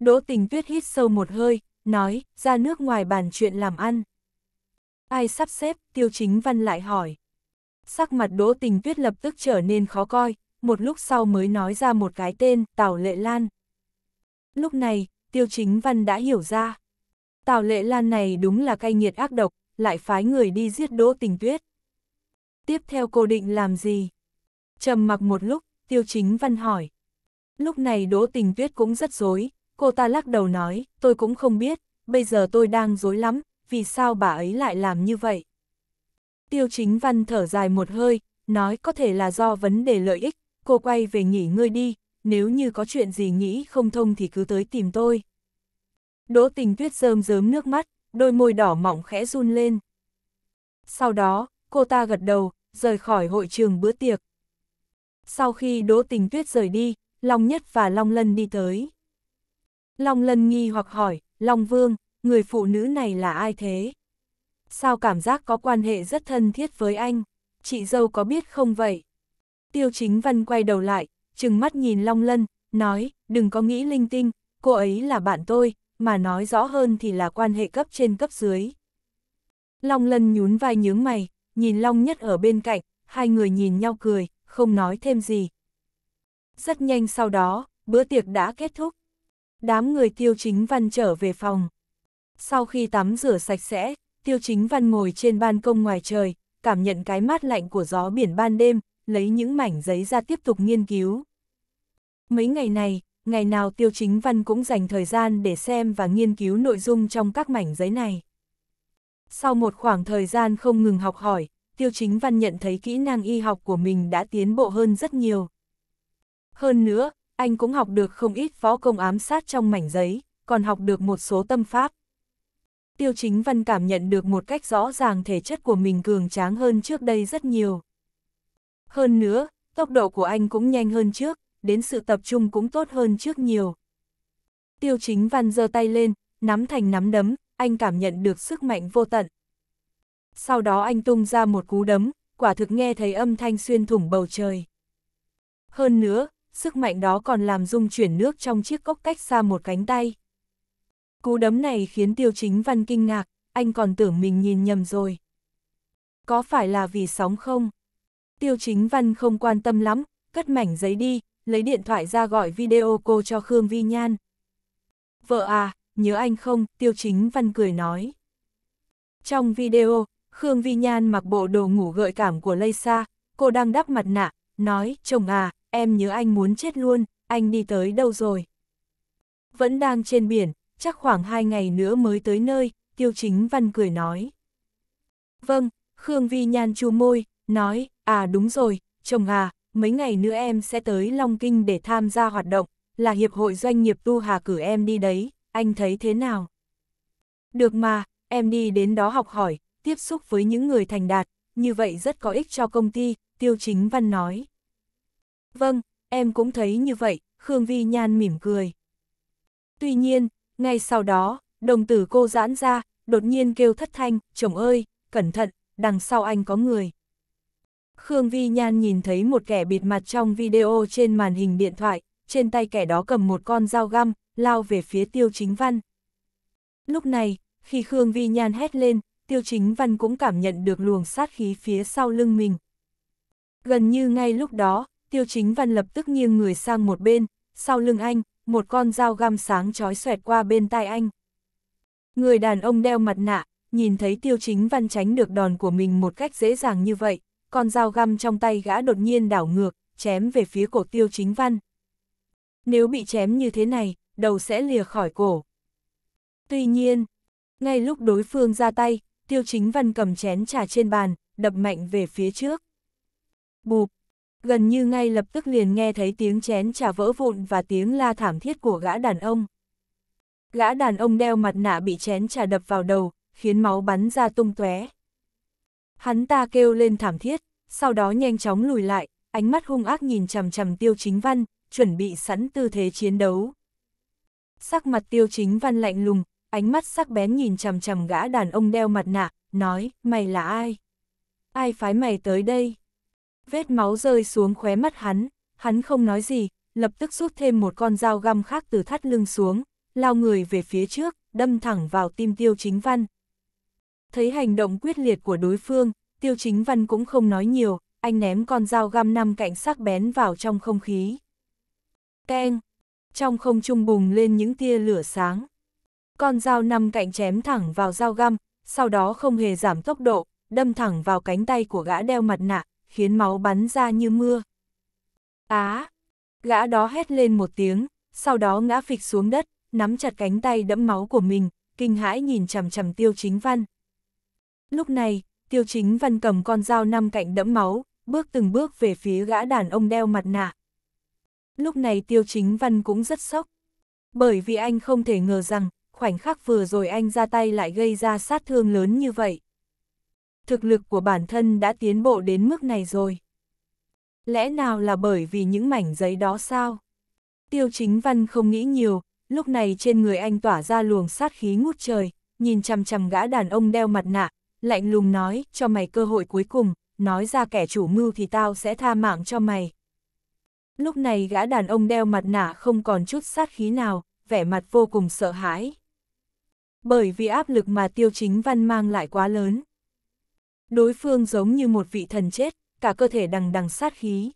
Đỗ Tình Tuyết hít sâu một hơi, nói, ra nước ngoài bàn chuyện làm ăn. Ai sắp xếp, Tiêu Chính Văn lại hỏi. Sắc mặt Đỗ Tình Tuyết lập tức trở nên khó coi, một lúc sau mới nói ra một cái tên, Tào Lệ Lan. Lúc này, Tiêu Chính Văn đã hiểu ra. Tào Lệ Lan này đúng là cay nghiệt ác độc, lại phái người đi giết Đỗ Tình Tuyết. Tiếp theo cô định làm gì? Trầm mặc một lúc, Tiêu Chính Văn hỏi. Lúc này Đỗ Tình Tuyết cũng rất dối, cô ta lắc đầu nói, tôi cũng không biết, bây giờ tôi đang dối lắm, vì sao bà ấy lại làm như vậy? Tiêu Chính Văn thở dài một hơi, nói có thể là do vấn đề lợi ích, cô quay về nghỉ ngơi đi, nếu như có chuyện gì nghĩ không thông thì cứ tới tìm tôi. Đỗ tình tuyết rơm rớm nước mắt, đôi môi đỏ mỏng khẽ run lên. Sau đó, cô ta gật đầu, rời khỏi hội trường bữa tiệc. Sau khi Đỗ Tình Tuyết rời đi, Long Nhất và Long Lân đi tới. Long Lân nghi hoặc hỏi, Long Vương, người phụ nữ này là ai thế? Sao cảm giác có quan hệ rất thân thiết với anh? Chị dâu có biết không vậy? Tiêu chính văn quay đầu lại, trừng mắt nhìn Long Lân, nói, đừng có nghĩ linh tinh, cô ấy là bạn tôi, mà nói rõ hơn thì là quan hệ cấp trên cấp dưới. Long Lân nhún vai nhướng mày, nhìn Long Nhất ở bên cạnh, hai người nhìn nhau cười, không nói thêm gì. Rất nhanh sau đó, bữa tiệc đã kết thúc. Đám người tiêu chính văn trở về phòng. Sau khi tắm rửa sạch sẽ, tiêu chính văn ngồi trên ban công ngoài trời, cảm nhận cái mát lạnh của gió biển ban đêm, lấy những mảnh giấy ra tiếp tục nghiên cứu. Mấy ngày này, ngày nào Tiêu Chính Văn cũng dành thời gian để xem và nghiên cứu nội dung trong các mảnh giấy này. Sau một khoảng thời gian không ngừng học hỏi, Tiêu Chính Văn nhận thấy kỹ năng y học của mình đã tiến bộ hơn rất nhiều. Hơn nữa, anh cũng học được không ít võ công ám sát trong mảnh giấy, còn học được một số tâm pháp. Tiêu Chính Văn cảm nhận được một cách rõ ràng thể chất của mình cường tráng hơn trước đây rất nhiều. Hơn nữa, tốc độ của anh cũng nhanh hơn trước, đến sự tập trung cũng tốt hơn trước nhiều. Tiêu chính văn giơ tay lên, nắm thành nắm đấm, anh cảm nhận được sức mạnh vô tận. Sau đó anh tung ra một cú đấm, quả thực nghe thấy âm thanh xuyên thủng bầu trời. Hơn nữa, sức mạnh đó còn làm rung chuyển nước trong chiếc cốc cách xa một cánh tay. Cú đấm này khiến tiêu chính văn kinh ngạc, anh còn tưởng mình nhìn nhầm rồi. Có phải là vì sóng không? Tiêu chính văn không quan tâm lắm, cất mảnh giấy đi, lấy điện thoại ra gọi video cô cho Khương Vi Nhan. Vợ à, nhớ anh không, Tiêu Chính Văn cười nói. Trong video, Khương Vi Nhan mặc bộ đồ ngủ gợi cảm của Lây Sa, cô đang đắp mặt nạ, nói, chồng à, em nhớ anh muốn chết luôn, anh đi tới đâu rồi? Vẫn đang trên biển, chắc khoảng hai ngày nữa mới tới nơi, Tiêu Chính Văn cười nói. Vâng, Khương Vi Nhan chu môi, nói, à đúng rồi, chồng à, mấy ngày nữa em sẽ tới Long Kinh để tham gia hoạt động, là hiệp hội doanh nghiệp Tu Hà cử em đi đấy, anh thấy thế nào? Được mà, em đi đến đó học hỏi, tiếp xúc với những người thành đạt, như vậy rất có ích cho công ty, Tiêu Chính Văn nói. Vâng, em cũng thấy như vậy, Khương Vi Nhan mỉm cười. Tuy nhiên, ngay sau đó, đồng tử cô giãn ra, đột nhiên kêu thất thanh, chồng ơi, cẩn thận, đằng sau anh có người. Khương Vi Nhan nhìn thấy một kẻ bịt mặt trong video trên màn hình điện thoại, trên tay kẻ đó cầm một con dao găm, lao về phía Tiêu Chính Văn. Lúc này, khi Khương Vi Nhan hét lên, Tiêu Chính Văn cũng cảm nhận được luồng sát khí phía sau lưng mình. Gần như ngay lúc đó, Tiêu Chính Văn lập tức nghiêng người sang một bên, sau lưng anh, một con dao găm sáng chói xoẹt qua bên tai anh. Người đàn ông đeo mặt nạ, nhìn thấy Tiêu Chính Văn tránh được đòn của mình một cách dễ dàng như vậy, con dao găm trong tay gã đột nhiên đảo ngược, chém về phía cổ tiêu chính văn. Nếu bị chém như thế này, đầu sẽ lìa khỏi cổ. Tuy nhiên, ngay lúc đối phương ra tay, tiêu chính văn cầm chén trà trên bàn, đập mạnh về phía trước. Bụp, gần như ngay lập tức liền nghe thấy tiếng chén trà vỡ vụn và tiếng la thảm thiết của gã đàn ông. Gã đàn ông đeo mặt nạ bị chén trà đập vào đầu, khiến máu bắn ra tung tóe. Hắn ta kêu lên thảm thiết, sau đó nhanh chóng lùi lại, ánh mắt hung ác nhìn chằm chằm tiêu chính văn, chuẩn bị sẵn tư thế chiến đấu. Sắc mặt tiêu chính văn lạnh lùng, ánh mắt sắc bén nhìn chằm chằm gã đàn ông đeo mặt nạ, nói, mày là ai? Ai phái mày tới đây? Vết máu rơi xuống khóe mắt hắn, hắn không nói gì, lập tức rút thêm một con dao găm khác từ thắt lưng xuống, lao người về phía trước, đâm thẳng vào tim tiêu chính văn. Thấy hành động quyết liệt của đối phương, Tiêu Chính Văn cũng không nói nhiều, anh ném con dao găm năm cạnh sắc bén vào trong không khí. Keng! Trong không trung bùng lên những tia lửa sáng. Con dao năm cạnh chém thẳng vào dao găm, sau đó không hề giảm tốc độ, đâm thẳng vào cánh tay của gã đeo mặt nạ, khiến máu bắn ra như mưa. Á! gã đó hét lên một tiếng, sau đó ngã phịch xuống đất, nắm chặt cánh tay đẫm máu của mình, kinh hãi nhìn chằm chằm tiêu chính văn. Lúc này, tiêu chính văn cầm con dao năm cạnh đẫm máu, bước từng bước về phía gã đàn ông đeo mặt nạ. Lúc này tiêu chính văn cũng rất sốc. Bởi vì anh không thể ngờ rằng, khoảnh khắc vừa rồi anh ra tay lại gây ra sát thương lớn như vậy. Thực lực của bản thân đã tiến bộ đến mức này rồi. Lẽ nào là bởi vì những mảnh giấy đó sao? Tiêu chính văn không nghĩ nhiều, lúc này trên người anh tỏa ra luồng sát khí ngút trời, nhìn chằm chằm gã đàn ông đeo mặt nạ, lạnh lùng nói, cho mày cơ hội cuối cùng, nói ra kẻ chủ mưu thì tao sẽ tha mạng cho mày. Lúc này gã đàn ông đeo mặt nạ không còn chút sát khí nào, vẻ mặt vô cùng sợ hãi. Bởi vì áp lực mà tiêu chính văn mang lại quá lớn. Đối phương giống như một vị thần chết, cả cơ thể đằng đằng sát khí.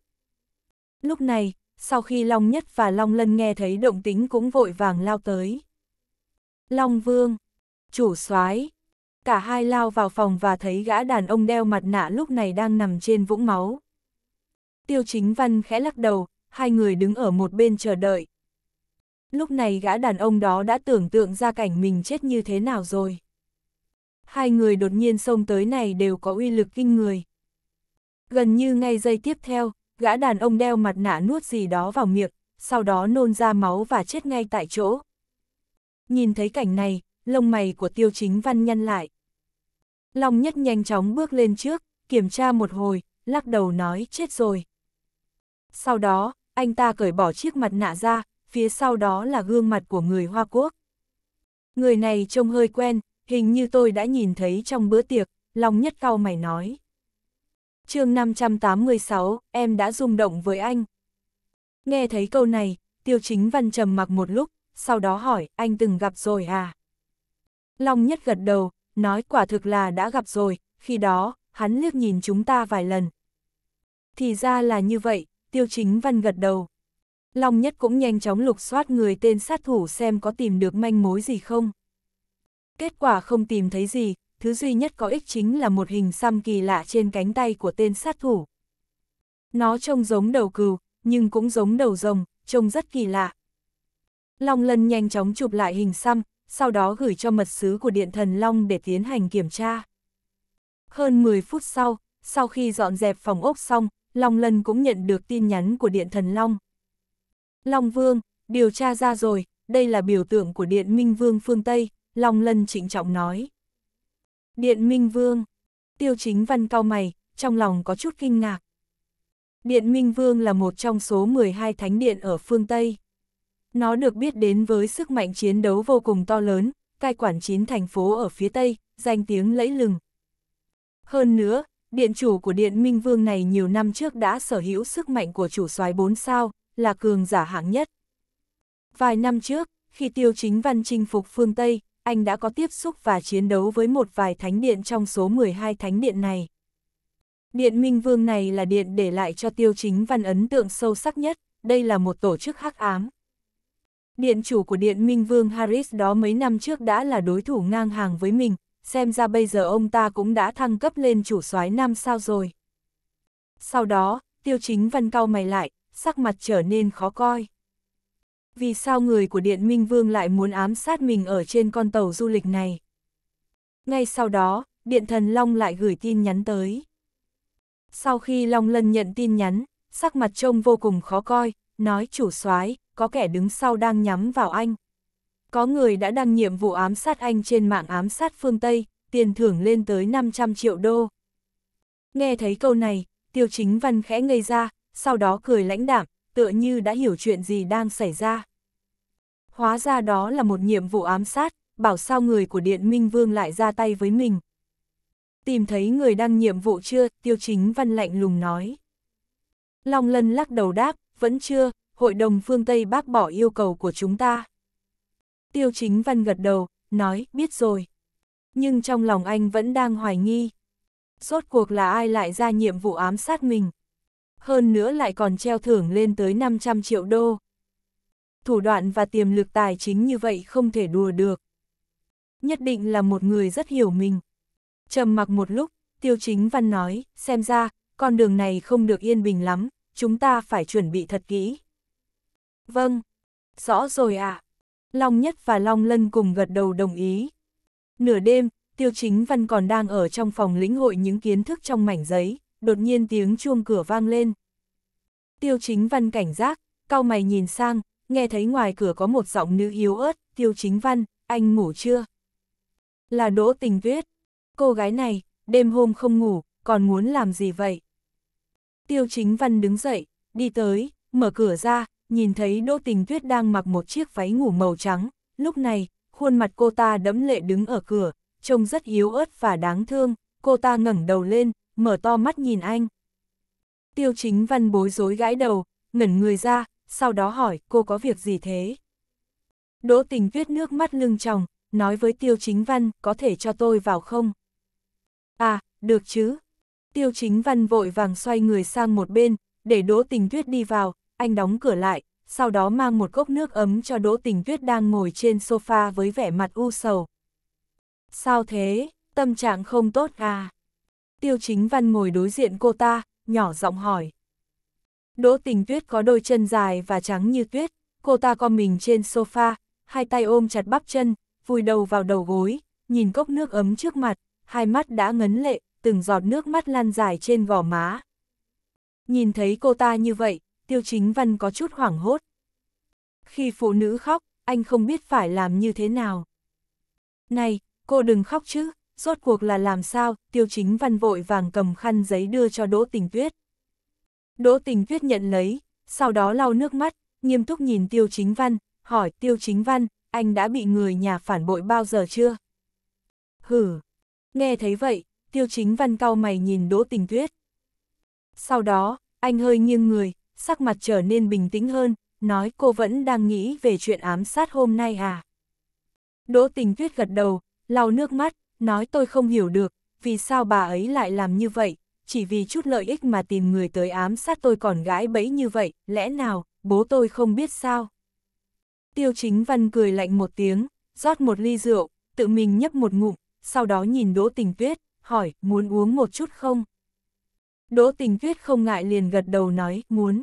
Lúc này, sau khi Long Nhất và Long Lân nghe thấy động tính cũng vội vàng lao tới. Long Vương, chủ soái cả hai lao vào phòng và thấy gã đàn ông đeo mặt nạ lúc này đang nằm trên vũng máu. Tiêu chính văn khẽ lắc đầu, hai người đứng ở một bên chờ đợi. Lúc này gã đàn ông đó đã tưởng tượng ra cảnh mình chết như thế nào rồi. Hai người đột nhiên xông tới này đều có uy lực kinh người. Gần như ngay giây tiếp theo, gã đàn ông đeo mặt nạ nuốt gì đó vào miệng, sau đó nôn ra máu và chết ngay tại chỗ. Nhìn thấy cảnh này, lông mày của tiêu chính văn nhăn lại. Long Nhất nhanh chóng bước lên trước, kiểm tra một hồi, lắc đầu nói chết rồi. Sau đó, anh ta cởi bỏ chiếc mặt nạ ra, phía sau đó là gương mặt của người Hoa Quốc. Người này trông hơi quen, hình như tôi đã nhìn thấy trong bữa tiệc, Long Nhất cau mày nói. chương 586, em đã rung động với anh. Nghe thấy câu này, Tiêu Chính Văn trầm mặc một lúc, sau đó hỏi, anh từng gặp rồi à? Long Nhất gật đầu, nói quả thực là đã gặp rồi, khi đó, hắn liếc nhìn chúng ta vài lần. Thì ra là như vậy, tiêu chính văn gật đầu. Long Nhất cũng nhanh chóng lục soát người tên sát thủ xem có tìm được manh mối gì không. Kết quả không tìm thấy gì, thứ duy nhất có ích chính là một hình xăm kỳ lạ trên cánh tay của tên sát thủ. Nó trông giống đầu cừu, nhưng cũng giống đầu rồng, trông rất kỳ lạ. Long Lân nhanh chóng chụp lại hình xăm, sau đó gửi cho mật sứ của Điện Thần Long để tiến hành kiểm tra. Hơn 10 phút sau, sau khi dọn dẹp phòng ốc xong, Long Lân cũng nhận được tin nhắn của Điện Thần Long. Long Vương, điều tra ra rồi, đây là biểu tượng của Điện Minh Vương phương Tây, Long Lân trịnh trọng nói. Điện Minh Vương, tiêu chính văn cao mày, trong lòng có chút kinh ngạc. Điện Minh Vương là một trong số 12 thánh điện ở phương Tây. Nó được biết đến với sức mạnh chiến đấu vô cùng to lớn, cai quản chín thành phố ở phía Tây, danh tiếng lẫy lừng. Hơn nữa, điện chủ của điện Minh Vương này nhiều năm trước đã sở hữu sức mạnh của chủ soái 4 sao, là cường giả hạng nhất. Vài năm trước, khi tiêu chính văn chinh phục phương Tây, anh đã có tiếp xúc và chiến đấu với một vài thánh điện trong số 12 thánh điện này. Điện Minh Vương này là điện để lại cho tiêu chính văn ấn tượng sâu sắc nhất, đây là một tổ chức hắc ám. Điện chủ của Điện Minh Vương Harris đó mấy năm trước đã là đối thủ ngang hàng với mình, xem ra bây giờ ông ta cũng đã thăng cấp lên chủ soái năm sao rồi. Sau đó, tiêu chính văn cau mày lại, sắc mặt trở nên khó coi. Vì sao người của Điện Minh Vương lại muốn ám sát mình ở trên con tàu du lịch này? Ngay sau đó, Điện Thần Long lại gửi tin nhắn tới. Sau khi Long Lân nhận tin nhắn, sắc mặt trông vô cùng khó coi, nói chủ soái có kẻ đứng sau đang nhắm vào anh. Có người đã đăng nhiệm vụ ám sát anh trên mạng ám sát phương Tây, tiền thưởng lên tới 500 triệu đô. Nghe thấy câu này, tiêu chính văn khẽ ngây ra, sau đó cười lãnh đạm, tựa như đã hiểu chuyện gì đang xảy ra. Hóa ra đó là một nhiệm vụ ám sát, bảo sao người của Điện Minh Vương lại ra tay với mình. Tìm thấy người đăng nhiệm vụ chưa, tiêu chính văn lạnh lùng nói. Long lân lắc đầu đáp, vẫn chưa, hội đồng phương Tây bác bỏ yêu cầu của chúng ta. Tiêu chính văn gật đầu, nói, biết rồi. Nhưng trong lòng anh vẫn đang hoài nghi. Rốt cuộc là ai lại ra nhiệm vụ ám sát mình? Hơn nữa lại còn treo thưởng lên tới 500 triệu đô. Thủ đoạn và tiềm lực tài chính như vậy không thể đùa được. Nhất định là một người rất hiểu mình. trầm mặc một lúc, tiêu chính văn nói, xem ra, con đường này không được yên bình lắm, chúng ta phải chuẩn bị thật kỹ. Vâng, rõ rồi ạ. À. Long Nhất và Long Lân cùng gật đầu đồng ý. Nửa đêm, Tiêu Chính Văn còn đang ở trong phòng lĩnh hội những kiến thức trong mảnh giấy, đột nhiên tiếng chuông cửa vang lên. Tiêu Chính Văn cảnh giác, cau mày nhìn sang, nghe thấy ngoài cửa có một giọng nữ yếu ớt, Tiêu Chính Văn, anh ngủ chưa? Là Đỗ Tình viết Cô gái này, đêm hôm không ngủ, còn muốn làm gì vậy? Tiêu Chính Văn đứng dậy, đi tới, mở cửa ra, nhìn thấy Đỗ Tình Tuyết đang mặc một chiếc váy ngủ màu trắng, lúc này, khuôn mặt cô ta đẫm lệ đứng ở cửa, trông rất yếu ớt và đáng thương, cô ta ngẩng đầu lên, mở to mắt nhìn anh. Tiêu chính văn bối rối gãi đầu, ngẩn người ra, sau đó hỏi cô có việc gì thế? Đỗ tình tuyết nước mắt lưng tròng, nói với tiêu chính văn có thể cho tôi vào không? À, được chứ. Tiêu chính văn vội vàng xoay người sang một bên, để đỗ tình tuyết đi vào, anh đóng cửa lại, sau đó mang một cốc nước ấm cho Đỗ Tình Tuyết đang ngồi trên sofa với vẻ mặt u sầu. Sao thế, tâm trạng không tốt à? Tiêu Chính Văn ngồi đối diện cô ta, nhỏ giọng hỏi. Đỗ Tình Tuyết có đôi chân dài và trắng như tuyết, cô ta co mình trên sofa, hai tay ôm chặt bắp chân, vùi đầu vào đầu gối, nhìn cốc nước ấm trước mặt, hai mắt đã ngấn lệ, từng giọt nước mắt lan dài trên gò má. Nhìn thấy cô ta như vậy, tiêu chính văn có chút hoảng hốt. Khi phụ nữ khóc, anh không biết phải làm như thế nào. Này, cô đừng khóc chứ, rốt cuộc là làm sao, tiêu chính văn vội vàng cầm khăn giấy đưa cho Đỗ Tình Tuyết. Đỗ Tình Tuyết nhận lấy, sau đó lau nước mắt, nghiêm túc nhìn tiêu chính văn, hỏi tiêu chính văn, anh đã bị người nhà phản bội bao giờ chưa? Hử! Nghe thấy vậy, tiêu chính văn cau mày nhìn Đỗ Tình Tuyết. Sau đó, anh hơi nghiêng người, sắc mặt trở nên bình tĩnh hơn, nói cô vẫn đang nghĩ về chuyện ám sát hôm nay à. Đỗ tình tuyết gật đầu, lau nước mắt, nói tôi không hiểu được, vì sao bà ấy lại làm như vậy, chỉ vì chút lợi ích mà tìm người tới ám sát tôi còn gãi bẫy như vậy, lẽ nào, bố tôi không biết sao. Tiêu chính văn cười lạnh một tiếng, rót một ly rượu, tự mình nhấp một ngụm, sau đó nhìn đỗ tình tuyết, hỏi, muốn uống một chút không? Đỗ tình tuyết không ngại liền gật đầu nói, muốn.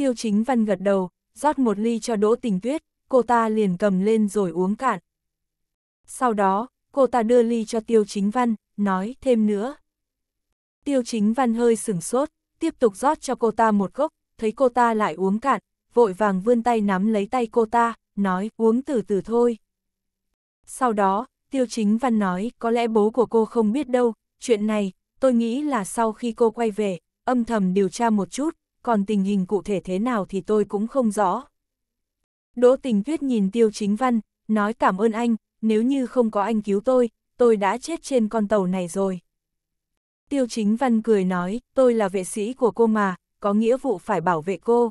Tiêu chính văn gật đầu, rót một ly cho đỗ tình tuyết, cô ta liền cầm lên rồi uống cạn. Sau đó, cô ta đưa ly cho tiêu chính văn, nói thêm nữa. Tiêu chính văn hơi sửng sốt, tiếp tục rót cho cô ta một cốc, thấy cô ta lại uống cạn, vội vàng vươn tay nắm lấy tay cô ta, nói uống từ từ thôi. Sau đó, tiêu chính văn nói có lẽ bố của cô không biết đâu, chuyện này, tôi nghĩ là sau khi cô quay về, âm thầm điều tra một chút, còn tình hình cụ thể thế nào thì tôi cũng không rõ. Đỗ tình tuyết nhìn tiêu chính văn, nói cảm ơn anh, nếu như không có anh cứu tôi, tôi đã chết trên con tàu này rồi. Tiêu chính văn cười nói, tôi là vệ sĩ của cô mà, có nghĩa vụ phải bảo vệ cô.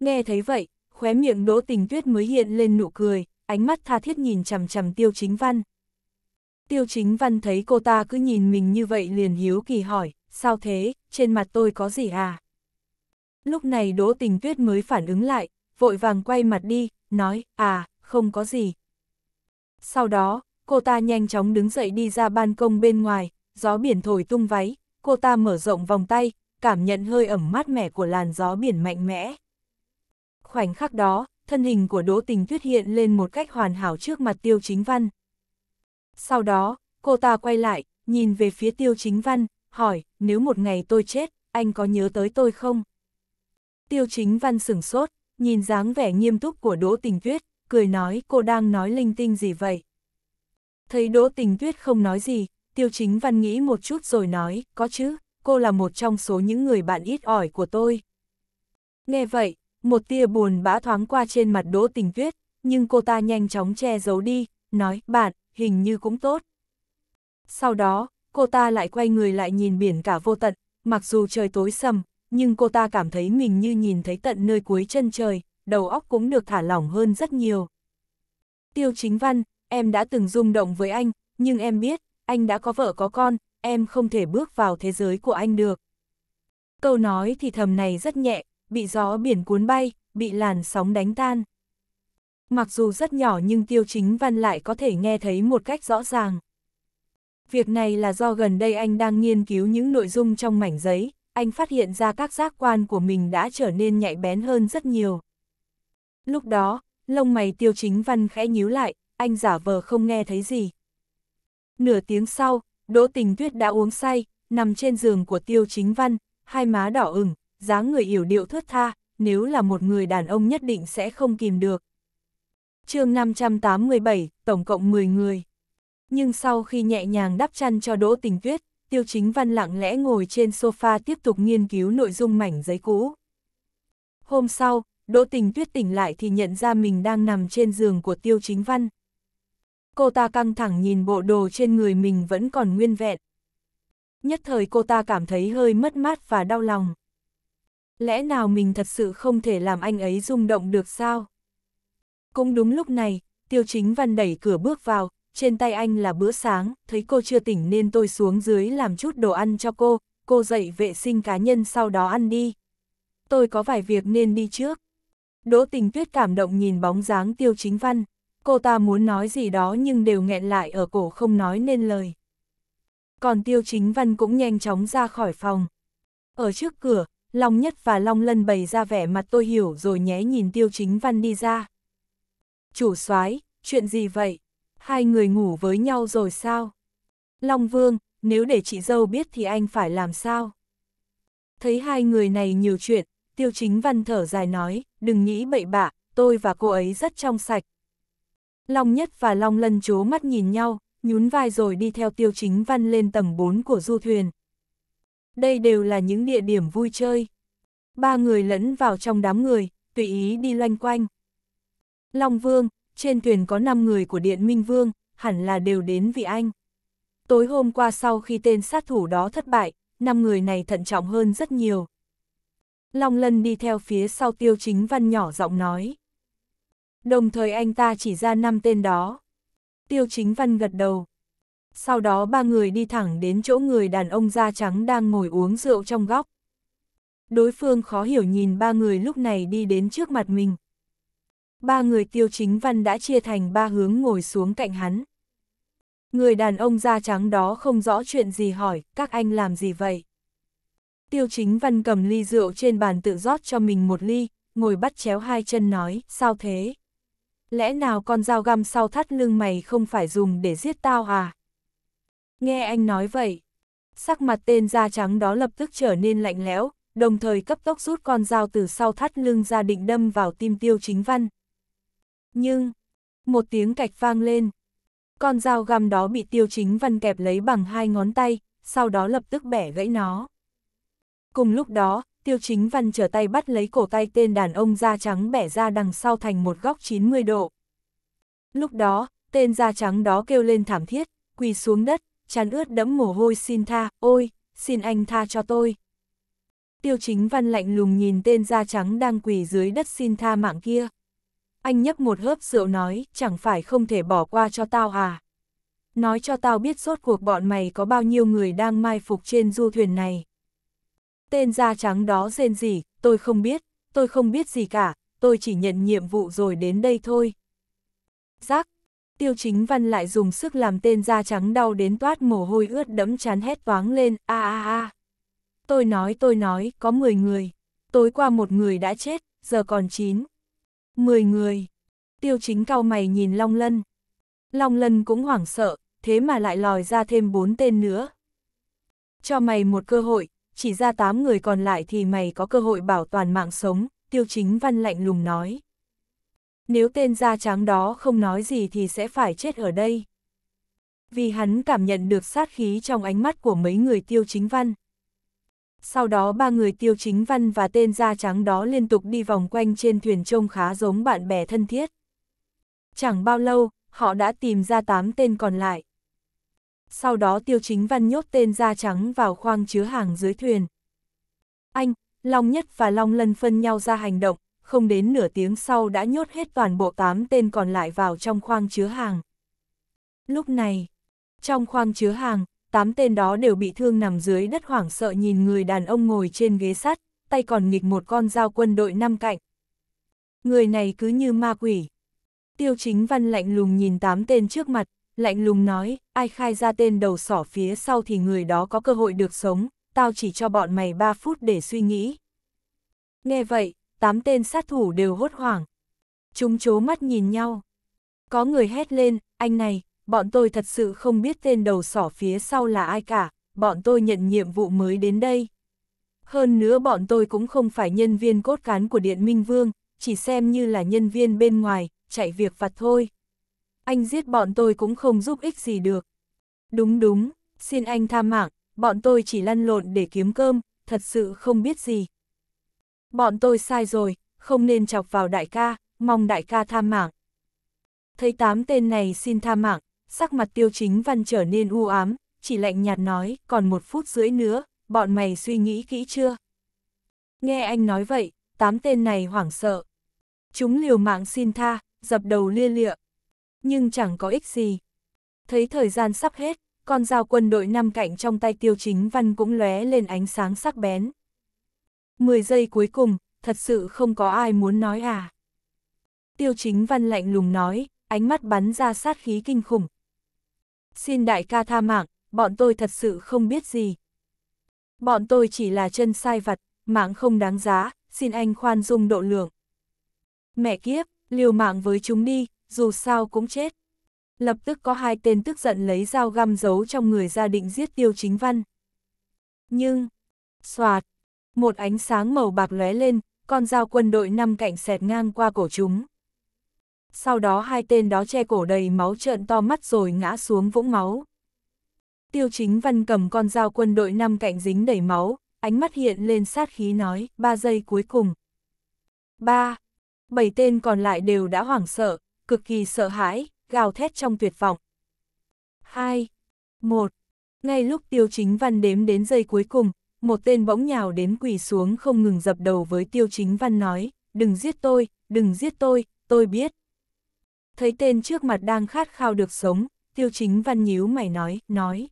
Nghe thấy vậy, khóe miệng đỗ tình tuyết mới hiện lên nụ cười, ánh mắt tha thiết nhìn chằm chằm tiêu chính văn. Tiêu chính văn thấy cô ta cứ nhìn mình như vậy liền hiếu kỳ hỏi, sao thế, trên mặt tôi có gì à? Lúc này Đỗ Tình Tuyết mới phản ứng lại, vội vàng quay mặt đi, nói, à, không có gì. Sau đó, cô ta nhanh chóng đứng dậy đi ra ban công bên ngoài, gió biển thổi tung váy, cô ta mở rộng vòng tay, cảm nhận hơi ẩm mát mẻ của làn gió biển mạnh mẽ. Khoảnh khắc đó, thân hình của Đỗ Tình Tuyết hiện lên một cách hoàn hảo trước mặt Tiêu Chính Văn. Sau đó, cô ta quay lại, nhìn về phía Tiêu Chính Văn, hỏi, nếu một ngày tôi chết, anh có nhớ tới tôi không? Tiêu chính văn sửng sốt, nhìn dáng vẻ nghiêm túc của Đỗ Tình Tuyết, cười nói cô đang nói linh tinh gì vậy. Thấy Đỗ Tình Tuyết không nói gì, tiêu chính văn nghĩ một chút rồi nói, có chứ, cô là một trong số những người bạn ít ỏi của tôi. Nghe vậy, một tia buồn bã thoáng qua trên mặt Đỗ Tình Tuyết, nhưng cô ta nhanh chóng che giấu đi, nói, bạn, hình như cũng tốt. Sau đó, cô ta lại quay người lại nhìn biển cả vô tận, mặc dù trời tối sầm, nhưng cô ta cảm thấy mình như nhìn thấy tận nơi cuối chân trời, đầu óc cũng được thả lỏng hơn rất nhiều. Tiêu Chính Văn, em đã từng rung động với anh, nhưng em biết, anh đã có vợ có con, em không thể bước vào thế giới của anh được. Câu nói thì thầm này rất nhẹ, bị gió biển cuốn bay, bị làn sóng đánh tan. Mặc dù rất nhỏ nhưng Tiêu Chính Văn lại có thể nghe thấy một cách rõ ràng. Việc này là do gần đây anh đang nghiên cứu những nội dung trong mảnh giấy, anh phát hiện ra các giác quan của mình đã trở nên nhạy bén hơn rất nhiều. Lúc đó, lông mày tiêu chính văn khẽ nhíu lại, anh giả vờ không nghe thấy gì. Nửa tiếng sau, Đỗ Tình Tuyết đã uống say, nằm trên giường của tiêu chính văn, hai má đỏ ửng, dáng người yểu điệu thướt tha, nếu là một người đàn ông nhất định sẽ không kìm được. chương 587, tổng cộng 10 người. Nhưng sau khi nhẹ nhàng đắp chăn cho Đỗ Tình Tuyết, Tiêu Chính Văn lặng lẽ ngồi trên sofa tiếp tục nghiên cứu nội dung mảnh giấy cũ. Hôm sau, Đỗ Tình Tuyết tỉnh lại thì nhận ra mình đang nằm trên giường của Tiêu Chính Văn. Cô ta căng thẳng nhìn bộ đồ trên người mình vẫn còn nguyên vẹn. Nhất thời cô ta cảm thấy hơi mất mát và đau lòng. Lẽ nào mình thật sự không thể làm anh ấy rung động được sao? Cũng đúng lúc này, Tiêu Chính Văn đẩy cửa bước vào, trên tay anh là bữa sáng, thấy cô chưa tỉnh nên tôi xuống dưới làm chút đồ ăn cho cô, cô dậy vệ sinh cá nhân sau đó ăn đi. Tôi có vài việc nên đi trước. Đỗ tình tuyết cảm động nhìn bóng dáng tiêu chính văn, cô ta muốn nói gì đó nhưng đều nghẹn lại ở cổ không nói nên lời. Còn tiêu chính văn cũng nhanh chóng ra khỏi phòng. Ở trước cửa, Long Nhất và Long Lân bày ra vẻ mặt tôi hiểu rồi nhé nhìn tiêu chính văn đi ra. Chủ soái chuyện gì vậy? hai người ngủ với nhau rồi sao? Long Vương, nếu để chị dâu biết thì anh phải làm sao? Thấy hai người này nhiều chuyện, tiêu chính văn thở dài nói, đừng nghĩ bậy bạ, tôi và cô ấy rất trong sạch. Long Nhất và Long Lân chố mắt nhìn nhau, nhún vai rồi đi theo tiêu chính văn lên tầng 4 của du thuyền. Đây đều là những địa điểm vui chơi. Ba người lẫn vào trong đám người, tùy ý đi loanh quanh. Long Vương, trên thuyền có 5 người của Điện Minh Vương, hẳn là đều đến vì anh. Tối hôm qua sau khi tên sát thủ đó thất bại, 5 người này thận trọng hơn rất nhiều. Long Lân đi theo phía sau tiêu chính văn nhỏ giọng nói. Đồng thời anh ta chỉ ra 5 tên đó. Tiêu chính văn gật đầu. Sau đó ba người đi thẳng đến chỗ người đàn ông da trắng đang ngồi uống rượu trong góc. Đối phương khó hiểu nhìn ba người lúc này đi đến trước mặt mình ba người tiêu chính văn đã chia thành ba hướng ngồi xuống cạnh hắn. Người đàn ông da trắng đó không rõ chuyện gì hỏi, các anh làm gì vậy? Tiêu chính văn cầm ly rượu trên bàn tự rót cho mình một ly, ngồi bắt chéo hai chân nói, sao thế? Lẽ nào con dao găm sau thắt lưng mày không phải dùng để giết tao à? Nghe anh nói vậy, sắc mặt tên da trắng đó lập tức trở nên lạnh lẽo, đồng thời cấp tốc rút con dao từ sau thắt lưng ra định đâm vào tim tiêu chính văn. Nhưng, một tiếng cạch vang lên. Con dao găm đó bị tiêu chính văn kẹp lấy bằng hai ngón tay, sau đó lập tức bẻ gãy nó. Cùng lúc đó, tiêu chính văn trở tay bắt lấy cổ tay tên đàn ông da trắng bẻ ra đằng sau thành một góc 90 độ. Lúc đó, tên da trắng đó kêu lên thảm thiết, quỳ xuống đất, chán ướt đẫm mồ hôi xin tha, ôi, xin anh tha cho tôi. Tiêu chính văn lạnh lùng nhìn tên da trắng đang quỳ dưới đất xin tha mạng kia. Anh nhấp một hớp rượu nói, chẳng phải không thể bỏ qua cho tao à. Nói cho tao biết sốt cuộc bọn mày có bao nhiêu người đang mai phục trên du thuyền này. Tên da trắng đó rên gì, tôi không biết, tôi không biết gì cả, tôi chỉ nhận nhiệm vụ rồi đến đây thôi. Giác, tiêu chính văn lại dùng sức làm tên da trắng đau đến toát mồ hôi ướt đẫm chán hét toáng lên, a a a. Tôi nói tôi nói, có 10 người, tối qua một người đã chết, giờ còn 9 mười người. Tiêu chính cao mày nhìn Long Lân. Long Lân cũng hoảng sợ, thế mà lại lòi ra thêm bốn tên nữa. Cho mày một cơ hội, chỉ ra tám người còn lại thì mày có cơ hội bảo toàn mạng sống, tiêu chính văn lạnh lùng nói. Nếu tên da trắng đó không nói gì thì sẽ phải chết ở đây. Vì hắn cảm nhận được sát khí trong ánh mắt của mấy người tiêu chính văn. Sau đó ba người tiêu chính văn và tên da trắng đó liên tục đi vòng quanh trên thuyền trông khá giống bạn bè thân thiết. Chẳng bao lâu, họ đã tìm ra tám tên còn lại. Sau đó tiêu chính văn nhốt tên da trắng vào khoang chứa hàng dưới thuyền. Anh, Long Nhất và Long Lân phân nhau ra hành động, không đến nửa tiếng sau đã nhốt hết toàn bộ tám tên còn lại vào trong khoang chứa hàng. Lúc này, trong khoang chứa hàng, tám tên đó đều bị thương nằm dưới đất hoảng sợ nhìn người đàn ông ngồi trên ghế sắt, tay còn nghịch một con dao quân đội năm cạnh. Người này cứ như ma quỷ. Tiêu chính văn lạnh lùng nhìn tám tên trước mặt, lạnh lùng nói, ai khai ra tên đầu sỏ phía sau thì người đó có cơ hội được sống, tao chỉ cho bọn mày 3 phút để suy nghĩ. Nghe vậy, tám tên sát thủ đều hốt hoảng. Chúng chố mắt nhìn nhau. Có người hét lên, anh này, bọn tôi thật sự không biết tên đầu sỏ phía sau là ai cả, bọn tôi nhận nhiệm vụ mới đến đây. Hơn nữa bọn tôi cũng không phải nhân viên cốt cán của Điện Minh Vương, chỉ xem như là nhân viên bên ngoài, chạy việc vặt thôi. Anh giết bọn tôi cũng không giúp ích gì được. Đúng đúng, xin anh tha mạng, bọn tôi chỉ lăn lộn để kiếm cơm, thật sự không biết gì. Bọn tôi sai rồi, không nên chọc vào đại ca, mong đại ca tha mạng. Thấy tám tên này xin tha mạng, sắc mặt tiêu chính văn trở nên u ám, chỉ lạnh nhạt nói, còn một phút rưỡi nữa, bọn mày suy nghĩ kỹ chưa? Nghe anh nói vậy, tám tên này hoảng sợ. Chúng liều mạng xin tha, dập đầu lia lịa. Nhưng chẳng có ích gì. Thấy thời gian sắp hết, con dao quân đội năm cạnh trong tay tiêu chính văn cũng lóe lên ánh sáng sắc bén. Mười giây cuối cùng, thật sự không có ai muốn nói à. Tiêu chính văn lạnh lùng nói, ánh mắt bắn ra sát khí kinh khủng, Xin đại ca tha mạng, bọn tôi thật sự không biết gì. Bọn tôi chỉ là chân sai vặt, mạng không đáng giá, xin anh khoan dung độ lượng. Mẹ kiếp, liều mạng với chúng đi, dù sao cũng chết. Lập tức có hai tên tức giận lấy dao găm giấu trong người ra định giết tiêu chính văn. Nhưng, xoạt, một ánh sáng màu bạc lóe lên, con dao quân đội năm cạnh xẹt ngang qua cổ chúng sau đó hai tên đó che cổ đầy máu trợn to mắt rồi ngã xuống vũng máu. Tiêu chính văn cầm con dao quân đội năm cạnh dính đầy máu, ánh mắt hiện lên sát khí nói, ba giây cuối cùng. ba Bảy tên còn lại đều đã hoảng sợ, cực kỳ sợ hãi, gào thét trong tuyệt vọng. hai một Ngay lúc tiêu chính văn đếm đến giây cuối cùng, một tên bỗng nhào đến quỳ xuống không ngừng dập đầu với tiêu chính văn nói, đừng giết tôi, đừng giết tôi, tôi biết thấy tên trước mặt đang khát khao được sống, tiêu chính văn nhíu mày nói, nói.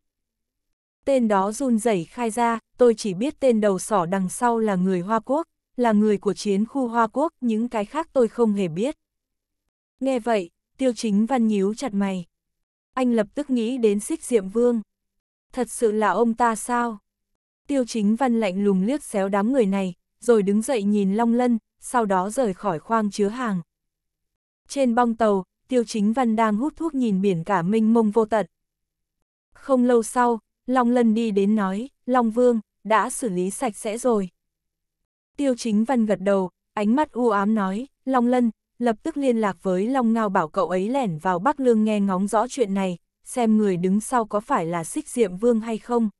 Tên đó run rẩy khai ra, tôi chỉ biết tên đầu sỏ đằng sau là người Hoa Quốc, là người của chiến khu Hoa Quốc, những cái khác tôi không hề biết. Nghe vậy, tiêu chính văn nhíu chặt mày. Anh lập tức nghĩ đến xích diệm vương. Thật sự là ông ta sao? Tiêu chính văn lạnh lùng liếc xéo đám người này, rồi đứng dậy nhìn Long Lân, sau đó rời khỏi khoang chứa hàng. Trên bong tàu, Tiêu Chính Văn đang hút thuốc nhìn biển cả mênh mông vô tận. Không lâu sau, Long Lân đi đến nói, Long Vương, đã xử lý sạch sẽ rồi. Tiêu Chính Văn gật đầu, ánh mắt u ám nói, Long Lân, lập tức liên lạc với Long Ngao bảo cậu ấy lẻn vào Bắc Lương nghe ngóng rõ chuyện này, xem người đứng sau có phải là xích diệm vương hay không.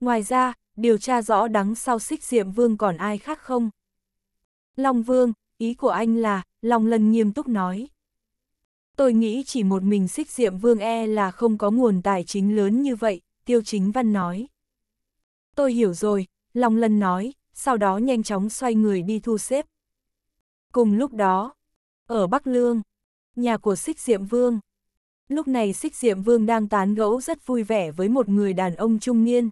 Ngoài ra, điều tra rõ đắng sau xích diệm vương còn ai khác không. Long Vương, ý của anh là, Long Lân nghiêm túc nói. Tôi nghĩ chỉ một mình xích diệm vương e là không có nguồn tài chính lớn như vậy, tiêu chính văn nói. Tôi hiểu rồi, Long Lân nói, sau đó nhanh chóng xoay người đi thu xếp. Cùng lúc đó, ở Bắc Lương, nhà của xích diệm vương. Lúc này xích diệm vương đang tán gẫu rất vui vẻ với một người đàn ông trung niên.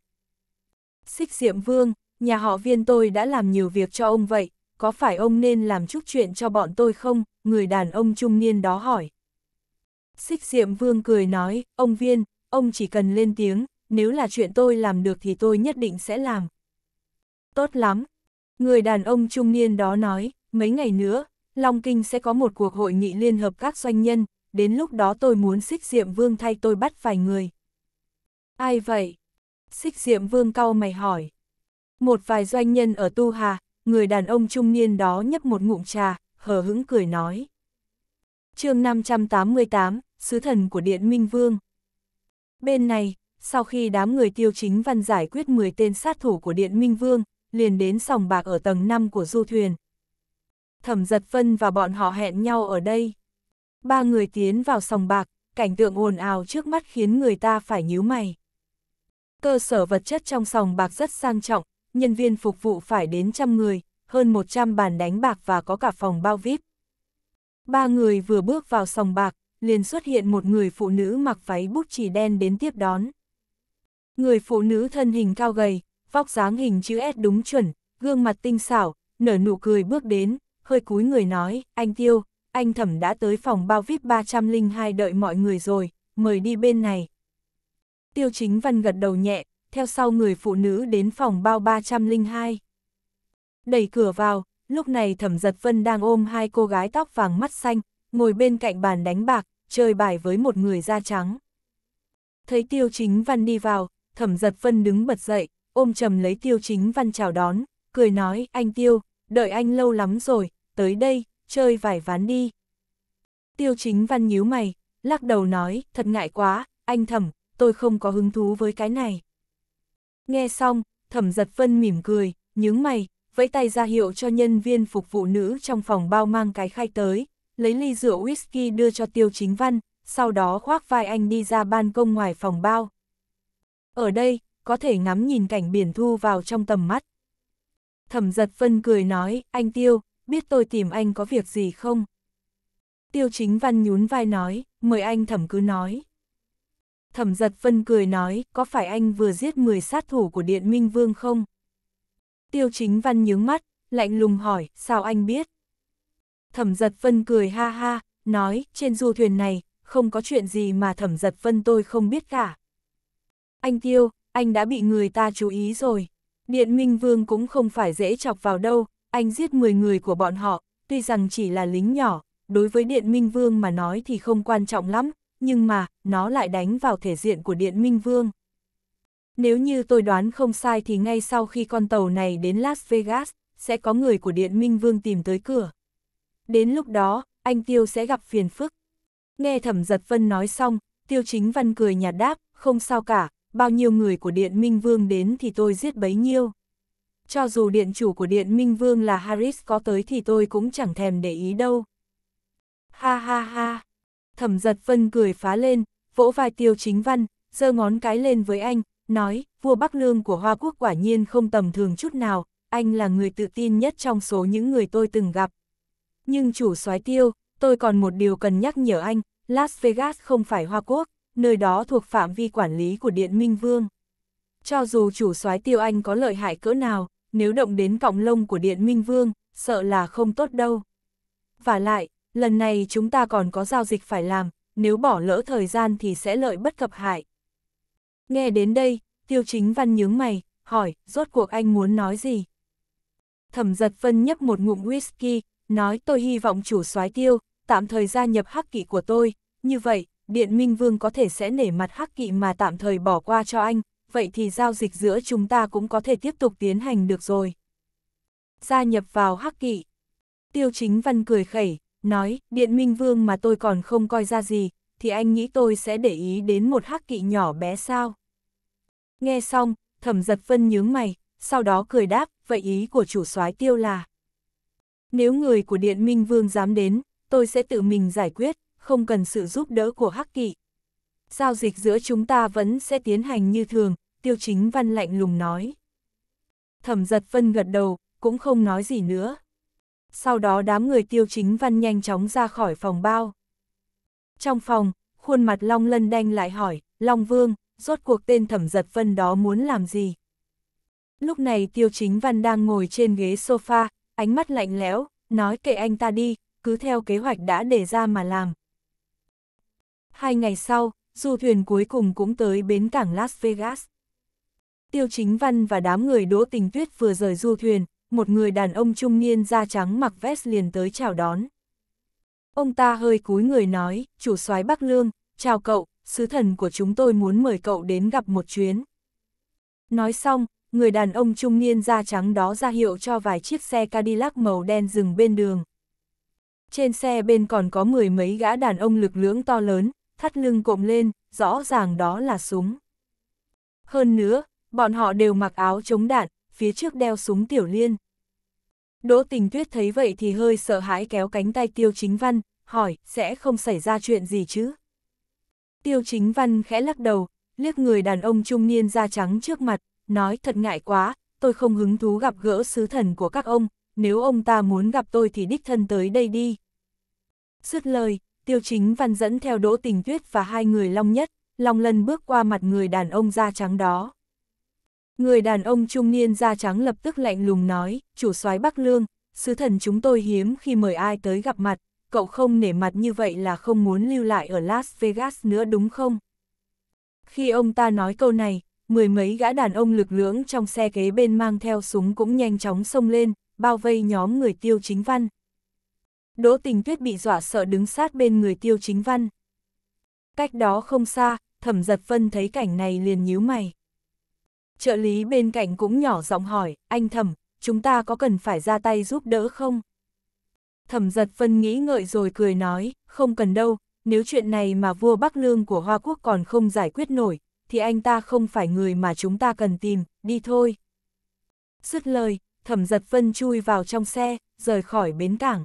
Xích diệm vương, nhà họ viên tôi đã làm nhiều việc cho ông vậy, có phải ông nên làm chút chuyện cho bọn tôi không? Người đàn ông trung niên đó hỏi. Xích Diệm Vương cười nói, ông Viên, ông chỉ cần lên tiếng, nếu là chuyện tôi làm được thì tôi nhất định sẽ làm. Tốt lắm. Người đàn ông trung niên đó nói, mấy ngày nữa, Long Kinh sẽ có một cuộc hội nghị liên hợp các doanh nhân, đến lúc đó tôi muốn xích diệm vương thay tôi bắt vài người. Ai vậy? Xích diệm vương cau mày hỏi. Một vài doanh nhân ở Tu Hà, người đàn ông trung niên đó nhấp một ngụm trà, hờ hững cười nói chương 588, Sứ thần của Điện Minh Vương. Bên này, sau khi đám người tiêu chính văn giải quyết 10 tên sát thủ của Điện Minh Vương, liền đến sòng bạc ở tầng 5 của du thuyền. Thẩm giật phân và bọn họ hẹn nhau ở đây. Ba người tiến vào sòng bạc, cảnh tượng ồn ào trước mắt khiến người ta phải nhíu mày. Cơ sở vật chất trong sòng bạc rất sang trọng, nhân viên phục vụ phải đến trăm người, hơn 100 bàn đánh bạc và có cả phòng bao VIP. Ba người vừa bước vào sòng bạc, liền xuất hiện một người phụ nữ mặc váy bút chỉ đen đến tiếp đón. Người phụ nữ thân hình cao gầy, vóc dáng hình chữ S đúng chuẩn, gương mặt tinh xảo, nở nụ cười bước đến, hơi cúi người nói, anh Tiêu, anh Thẩm đã tới phòng bao VIP 302 đợi mọi người rồi, mời đi bên này. Tiêu chính văn gật đầu nhẹ, theo sau người phụ nữ đến phòng bao 302. Đẩy cửa vào, lúc này Thẩm Giật Vân đang ôm hai cô gái tóc vàng mắt xanh, ngồi bên cạnh bàn đánh bạc, chơi bài với một người da trắng. Thấy Tiêu Chính Văn đi vào, Thẩm Giật Vân đứng bật dậy, ôm chầm lấy Tiêu Chính Văn chào đón, cười nói, anh Tiêu, đợi anh lâu lắm rồi, tới đây, chơi vài ván đi. Tiêu Chính Văn nhíu mày, lắc đầu nói, thật ngại quá, anh Thẩm, tôi không có hứng thú với cái này. Nghe xong, Thẩm Giật Vân mỉm cười, nhướng mày, vẫy tay ra hiệu cho nhân viên phục vụ nữ trong phòng bao mang cái khay tới, lấy ly rượu whisky đưa cho Tiêu Chính Văn, sau đó khoác vai anh đi ra ban công ngoài phòng bao. Ở đây, có thể ngắm nhìn cảnh biển thu vào trong tầm mắt. Thẩm giật phân cười nói, anh Tiêu, biết tôi tìm anh có việc gì không? Tiêu chính văn nhún vai nói, mời anh thẩm cứ nói. Thẩm giật phân cười nói, có phải anh vừa giết 10 sát thủ của Điện Minh Vương không? Tiêu chính văn nhướng mắt, lạnh lùng hỏi, sao anh biết? Thẩm giật vân cười ha ha, nói, trên du thuyền này, không có chuyện gì mà thẩm giật vân tôi không biết cả. Anh Tiêu, anh đã bị người ta chú ý rồi. Điện Minh Vương cũng không phải dễ chọc vào đâu, anh giết 10 người của bọn họ, tuy rằng chỉ là lính nhỏ, đối với Điện Minh Vương mà nói thì không quan trọng lắm, nhưng mà, nó lại đánh vào thể diện của Điện Minh Vương. Nếu như tôi đoán không sai thì ngay sau khi con tàu này đến Las Vegas, sẽ có người của Điện Minh Vương tìm tới cửa. Đến lúc đó, anh Tiêu sẽ gặp phiền phức. Nghe Thẩm Giật Vân nói xong, Tiêu Chính Văn cười nhạt đáp, không sao cả, bao nhiêu người của Điện Minh Vương đến thì tôi giết bấy nhiêu. Cho dù điện chủ của Điện Minh Vương là Harris có tới thì tôi cũng chẳng thèm để ý đâu. Ha ha ha. Thẩm giật vân cười phá lên, vỗ vai tiêu chính văn, giơ ngón cái lên với anh, nói, vua Bắc Lương của Hoa Quốc quả nhiên không tầm thường chút nào, anh là người tự tin nhất trong số những người tôi từng gặp. Nhưng chủ soái tiêu, tôi còn một điều cần nhắc nhở anh, Las Vegas không phải Hoa Quốc, nơi đó thuộc phạm vi quản lý của Điện Minh Vương. Cho dù chủ soái tiêu anh có lợi hại cỡ nào, nếu động đến cọng lông của Điện Minh Vương, sợ là không tốt đâu. Và lại, lần này chúng ta còn có giao dịch phải làm, nếu bỏ lỡ thời gian thì sẽ lợi bất cập hại. Nghe đến đây, tiêu chính văn nhướng mày, hỏi, rốt cuộc anh muốn nói gì? Thẩm giật phân nhấp một ngụm whisky, nói tôi hy vọng chủ soái tiêu, tạm thời gia nhập hắc kỵ của tôi, như vậy, Điện Minh Vương có thể sẽ nể mặt hắc kỵ mà tạm thời bỏ qua cho anh, vậy thì giao dịch giữa chúng ta cũng có thể tiếp tục tiến hành được rồi. Gia nhập vào hắc kỵ. Tiêu chính văn cười khẩy, nói, Điện Minh Vương mà tôi còn không coi ra gì, thì anh nghĩ tôi sẽ để ý đến một hắc kỵ nhỏ bé sao? Nghe xong, thẩm giật phân nhướng mày, sau đó cười đáp, vậy ý của chủ soái tiêu là. Nếu người của Điện Minh Vương dám đến, tôi sẽ tự mình giải quyết, không cần sự giúp đỡ của hắc kỵ. Giao dịch giữa chúng ta vẫn sẽ tiến hành như thường, tiêu chính văn lạnh lùng nói. Thẩm giật phân gật đầu, cũng không nói gì nữa. Sau đó đám người tiêu chính văn nhanh chóng ra khỏi phòng bao. Trong phòng, khuôn mặt Long Lân Đanh lại hỏi, Long Vương, rốt cuộc tên thẩm giật vân đó muốn làm gì? Lúc này Tiêu Chính Văn đang ngồi trên ghế sofa, ánh mắt lạnh lẽo, nói kệ anh ta đi, cứ theo kế hoạch đã đề ra mà làm. Hai ngày sau, du thuyền cuối cùng cũng tới bến cảng Las Vegas. Tiêu Chính Văn và đám người Đỗ Tình Tuyết vừa rời du thuyền, một người đàn ông trung niên da trắng mặc vest liền tới chào đón. Ông ta hơi cúi người nói, chủ soái Bắc Lương, chào cậu, sứ thần của chúng tôi muốn mời cậu đến gặp một chuyến. Nói xong, người đàn ông trung niên da trắng đó ra hiệu cho vài chiếc xe Cadillac màu đen dừng bên đường. Trên xe bên còn có mười mấy gã đàn ông lực lưỡng to lớn, thắt lưng cộm lên, rõ ràng đó là súng. Hơn nữa, bọn họ đều mặc áo chống đạn, phía trước đeo súng tiểu liên. Đỗ tình tuyết thấy vậy thì hơi sợ hãi kéo cánh tay tiêu chính văn, hỏi, sẽ không xảy ra chuyện gì chứ? Tiêu chính văn khẽ lắc đầu, liếc người đàn ông trung niên da trắng trước mặt, nói thật ngại quá, tôi không hứng thú gặp gỡ sứ thần của các ông, nếu ông ta muốn gặp tôi thì đích thân tới đây đi. Dứt lời, tiêu chính văn dẫn theo đỗ tình tuyết và hai người long nhất, long lân bước qua mặt người đàn ông da trắng đó. Người đàn ông trung niên da trắng lập tức lạnh lùng nói, chủ soái Bắc Lương, sứ thần chúng tôi hiếm khi mời ai tới gặp mặt, cậu không nể mặt như vậy là không muốn lưu lại ở Las Vegas nữa đúng không? Khi ông ta nói câu này, mười mấy gã đàn ông lực lưỡng trong xe kế bên mang theo súng cũng nhanh chóng xông lên, bao vây nhóm người tiêu chính văn. Đỗ tình tuyết bị dọa sợ đứng sát bên người tiêu chính văn. Cách đó không xa, thẩm giật phân thấy cảnh này liền nhíu mày. Trợ lý bên cạnh cũng nhỏ giọng hỏi, anh thẩm, chúng ta có cần phải ra tay giúp đỡ không? Thẩm giật phân nghĩ ngợi rồi cười nói, không cần đâu, nếu chuyện này mà vua Bắc Lương của Hoa Quốc còn không giải quyết nổi, thì anh ta không phải người mà chúng ta cần tìm, đi thôi. Sứt lời, thẩm giật phân chui vào trong xe, rời khỏi bến cảng.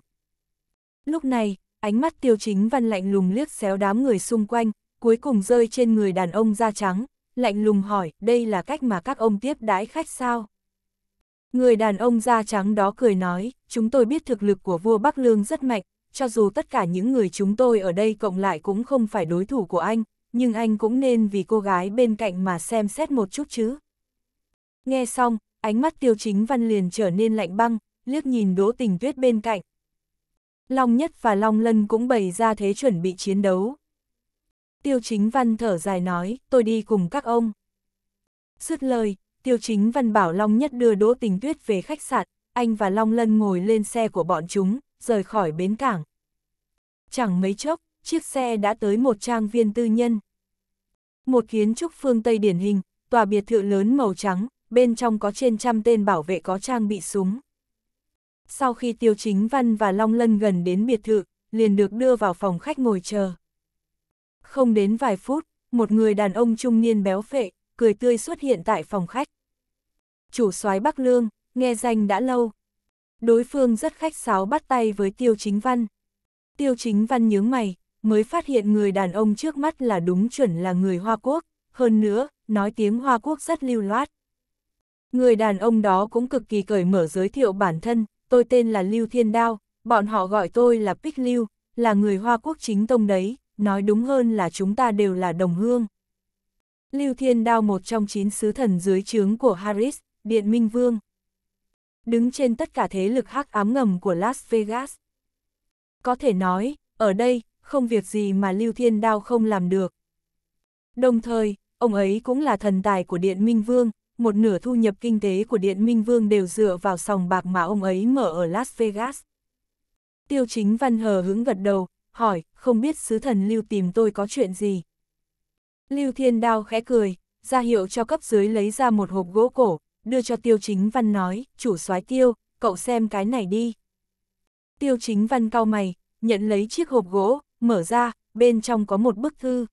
Lúc này, ánh mắt tiêu chính văn lạnh lùng liếc xéo đám người xung quanh, cuối cùng rơi trên người đàn ông da trắng, lạnh lùng hỏi, đây là cách mà các ông tiếp đãi khách sao? Người đàn ông da trắng đó cười nói, chúng tôi biết thực lực của vua Bắc Lương rất mạnh, cho dù tất cả những người chúng tôi ở đây cộng lại cũng không phải đối thủ của anh, nhưng anh cũng nên vì cô gái bên cạnh mà xem xét một chút chứ. Nghe xong, ánh mắt tiêu chính văn liền trở nên lạnh băng, liếc nhìn đỗ tình tuyết bên cạnh. Long Nhất và Long Lân cũng bày ra thế chuẩn bị chiến đấu, Tiêu chính văn thở dài nói, tôi đi cùng các ông. Dứt lời, tiêu chính văn bảo Long Nhất đưa Đỗ Tình Tuyết về khách sạn, anh và Long Lân ngồi lên xe của bọn chúng, rời khỏi bến cảng. Chẳng mấy chốc, chiếc xe đã tới một trang viên tư nhân. Một kiến trúc phương Tây điển hình, tòa biệt thự lớn màu trắng, bên trong có trên trăm tên bảo vệ có trang bị súng. Sau khi Tiêu Chính Văn và Long Lân gần đến biệt thự, liền được đưa vào phòng khách ngồi chờ. Không đến vài phút, một người đàn ông trung niên béo phệ, cười tươi xuất hiện tại phòng khách. Chủ soái Bắc Lương, nghe danh đã lâu. Đối phương rất khách sáo bắt tay với Tiêu Chính Văn. Tiêu Chính Văn nhướng mày, mới phát hiện người đàn ông trước mắt là đúng chuẩn là người Hoa Quốc, hơn nữa, nói tiếng Hoa Quốc rất lưu loát. Người đàn ông đó cũng cực kỳ cởi mở giới thiệu bản thân, tôi tên là Lưu Thiên Đao, bọn họ gọi tôi là Bích Lưu, là người Hoa Quốc chính tông đấy, nói đúng hơn là chúng ta đều là đồng hương. Lưu Thiên Đao một trong chín sứ thần dưới trướng của Harris, Điện Minh Vương. Đứng trên tất cả thế lực hắc ám ngầm của Las Vegas. Có thể nói, ở đây, không việc gì mà Lưu Thiên Đao không làm được. Đồng thời, ông ấy cũng là thần tài của Điện Minh Vương, một nửa thu nhập kinh tế của Điện Minh Vương đều dựa vào sòng bạc mà ông ấy mở ở Las Vegas. Tiêu chính văn hờ hứng gật đầu, hỏi, không biết sứ thần Lưu tìm tôi có chuyện gì. Lưu Thiên Đao khẽ cười, ra hiệu cho cấp dưới lấy ra một hộp gỗ cổ, đưa cho Tiêu Chính Văn nói, chủ soái Tiêu, cậu xem cái này đi. Tiêu Chính Văn cau mày, nhận lấy chiếc hộp gỗ, mở ra, bên trong có một bức thư.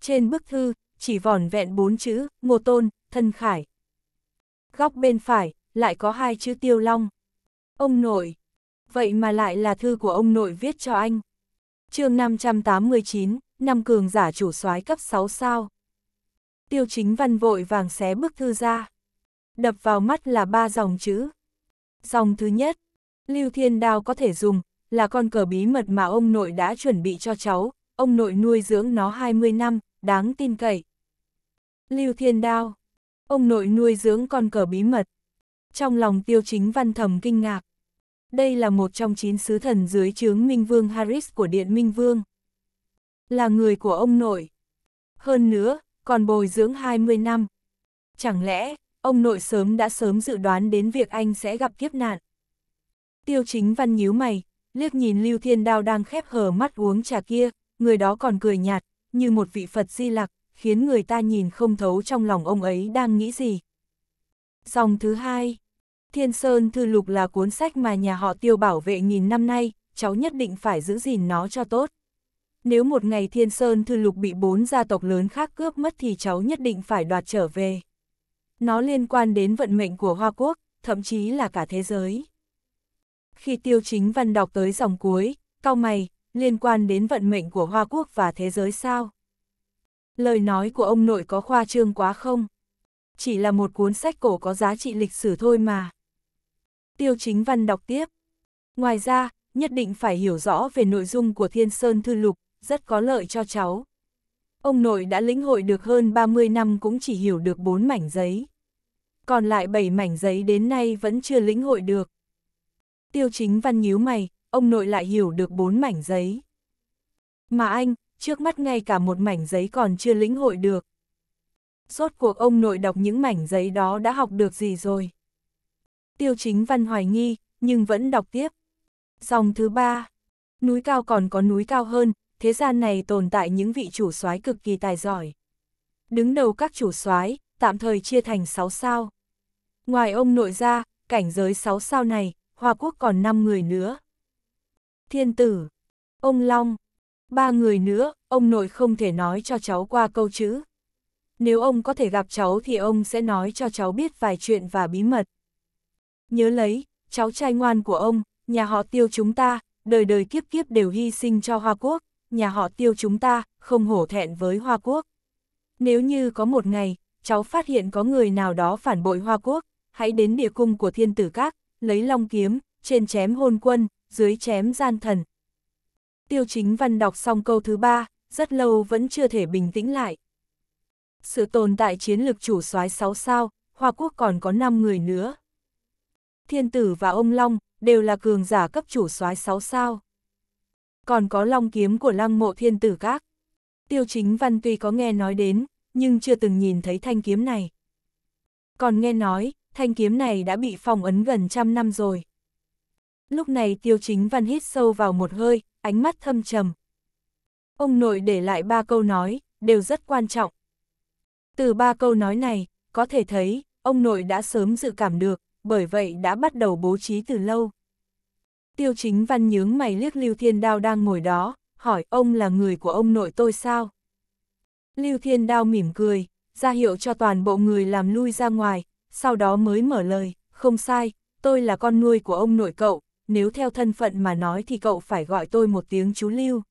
Trên bức thư, chỉ vỏn vẹn bốn chữ, ngô tôn, thân khải. Góc bên phải, lại có hai chữ tiêu long. Ông nội. Vậy mà lại là thư của ông nội viết cho anh chương 589, năm cường giả chủ soái cấp 6 sao. Tiêu chính văn vội vàng xé bức thư ra. Đập vào mắt là ba dòng chữ. Dòng thứ nhất, Lưu Thiên Đao có thể dùng, là con cờ bí mật mà ông nội đã chuẩn bị cho cháu, ông nội nuôi dưỡng nó 20 năm, đáng tin cậy. Lưu Thiên Đao, ông nội nuôi dưỡng con cờ bí mật. Trong lòng tiêu chính văn thầm kinh ngạc đây là một trong chín sứ thần dưới chướng Minh Vương Harris của Điện Minh Vương. Là người của ông nội. Hơn nữa, còn bồi dưỡng 20 năm. Chẳng lẽ, ông nội sớm đã sớm dự đoán đến việc anh sẽ gặp kiếp nạn. Tiêu chính văn nhíu mày, liếc nhìn Lưu Thiên Đao đang khép hờ mắt uống trà kia, người đó còn cười nhạt, như một vị Phật di lặc, khiến người ta nhìn không thấu trong lòng ông ấy đang nghĩ gì. Dòng thứ hai Thiên Sơn Thư Lục là cuốn sách mà nhà họ tiêu bảo vệ nghìn năm nay, cháu nhất định phải giữ gìn nó cho tốt. Nếu một ngày Thiên Sơn Thư Lục bị bốn gia tộc lớn khác cướp mất thì cháu nhất định phải đoạt trở về. Nó liên quan đến vận mệnh của Hoa Quốc, thậm chí là cả thế giới. Khi tiêu chính văn đọc tới dòng cuối, cau mày, liên quan đến vận mệnh của Hoa Quốc và thế giới sao? Lời nói của ông nội có khoa trương quá không? Chỉ là một cuốn sách cổ có giá trị lịch sử thôi mà. Tiêu Chính Văn đọc tiếp. Ngoài ra, nhất định phải hiểu rõ về nội dung của Thiên Sơn Thư Lục, rất có lợi cho cháu. Ông nội đã lĩnh hội được hơn 30 năm cũng chỉ hiểu được 4 mảnh giấy. Còn lại 7 mảnh giấy đến nay vẫn chưa lĩnh hội được. Tiêu Chính Văn nhíu mày, ông nội lại hiểu được 4 mảnh giấy. Mà anh, trước mắt ngay cả một mảnh giấy còn chưa lĩnh hội được. Rốt cuộc ông nội đọc những mảnh giấy đó đã học được gì rồi? Tiêu chính văn hoài nghi, nhưng vẫn đọc tiếp. Dòng thứ ba, núi cao còn có núi cao hơn, thế gian này tồn tại những vị chủ soái cực kỳ tài giỏi. Đứng đầu các chủ soái tạm thời chia thành 6 sao. Ngoài ông nội ra, cảnh giới 6 sao này, Hoa Quốc còn 5 người nữa. Thiên tử, ông Long, ba người nữa, ông nội không thể nói cho cháu qua câu chữ. Nếu ông có thể gặp cháu thì ông sẽ nói cho cháu biết vài chuyện và bí mật. Nhớ lấy, cháu trai ngoan của ông, nhà họ tiêu chúng ta, đời đời kiếp kiếp đều hy sinh cho Hoa Quốc, nhà họ tiêu chúng ta, không hổ thẹn với Hoa Quốc. Nếu như có một ngày, cháu phát hiện có người nào đó phản bội Hoa Quốc, hãy đến địa cung của thiên tử các, lấy long kiếm, trên chém hôn quân, dưới chém gian thần. Tiêu chính văn đọc xong câu thứ ba, rất lâu vẫn chưa thể bình tĩnh lại. Sự tồn tại chiến lược chủ soái 6 sao, Hoa Quốc còn có 5 người nữa. Thiên Tử và ông Long đều là cường giả cấp chủ soái 6 sao. Còn có Long kiếm của lăng mộ Thiên Tử các. Tiêu chính văn tuy có nghe nói đến, nhưng chưa từng nhìn thấy thanh kiếm này. Còn nghe nói, thanh kiếm này đã bị phong ấn gần trăm năm rồi. Lúc này tiêu chính văn hít sâu vào một hơi, ánh mắt thâm trầm. Ông nội để lại ba câu nói, đều rất quan trọng. Từ ba câu nói này, có thể thấy, ông nội đã sớm dự cảm được, bởi vậy đã bắt đầu bố trí từ lâu. Tiêu chính văn nhướng mày liếc Lưu Thiên Đao đang ngồi đó, hỏi ông là người của ông nội tôi sao? Lưu Thiên Đao mỉm cười, ra hiệu cho toàn bộ người làm lui ra ngoài, sau đó mới mở lời, không sai, tôi là con nuôi của ông nội cậu, nếu theo thân phận mà nói thì cậu phải gọi tôi một tiếng chú Lưu.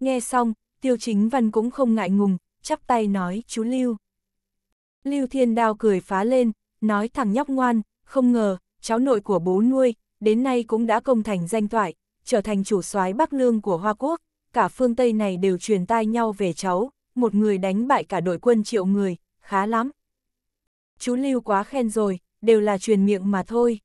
Nghe xong, Tiêu Chính Văn cũng không ngại ngùng, chắp tay nói chú Lưu. Lưu Thiên Đao cười phá lên, nói thằng nhóc ngoan, không ngờ, cháu nội của bố nuôi, đến nay cũng đã công thành danh toại, trở thành chủ soái Bắc Lương của Hoa Quốc, cả phương Tây này đều truyền tai nhau về cháu, một người đánh bại cả đội quân triệu người, khá lắm. Chú Lưu quá khen rồi, đều là truyền miệng mà thôi.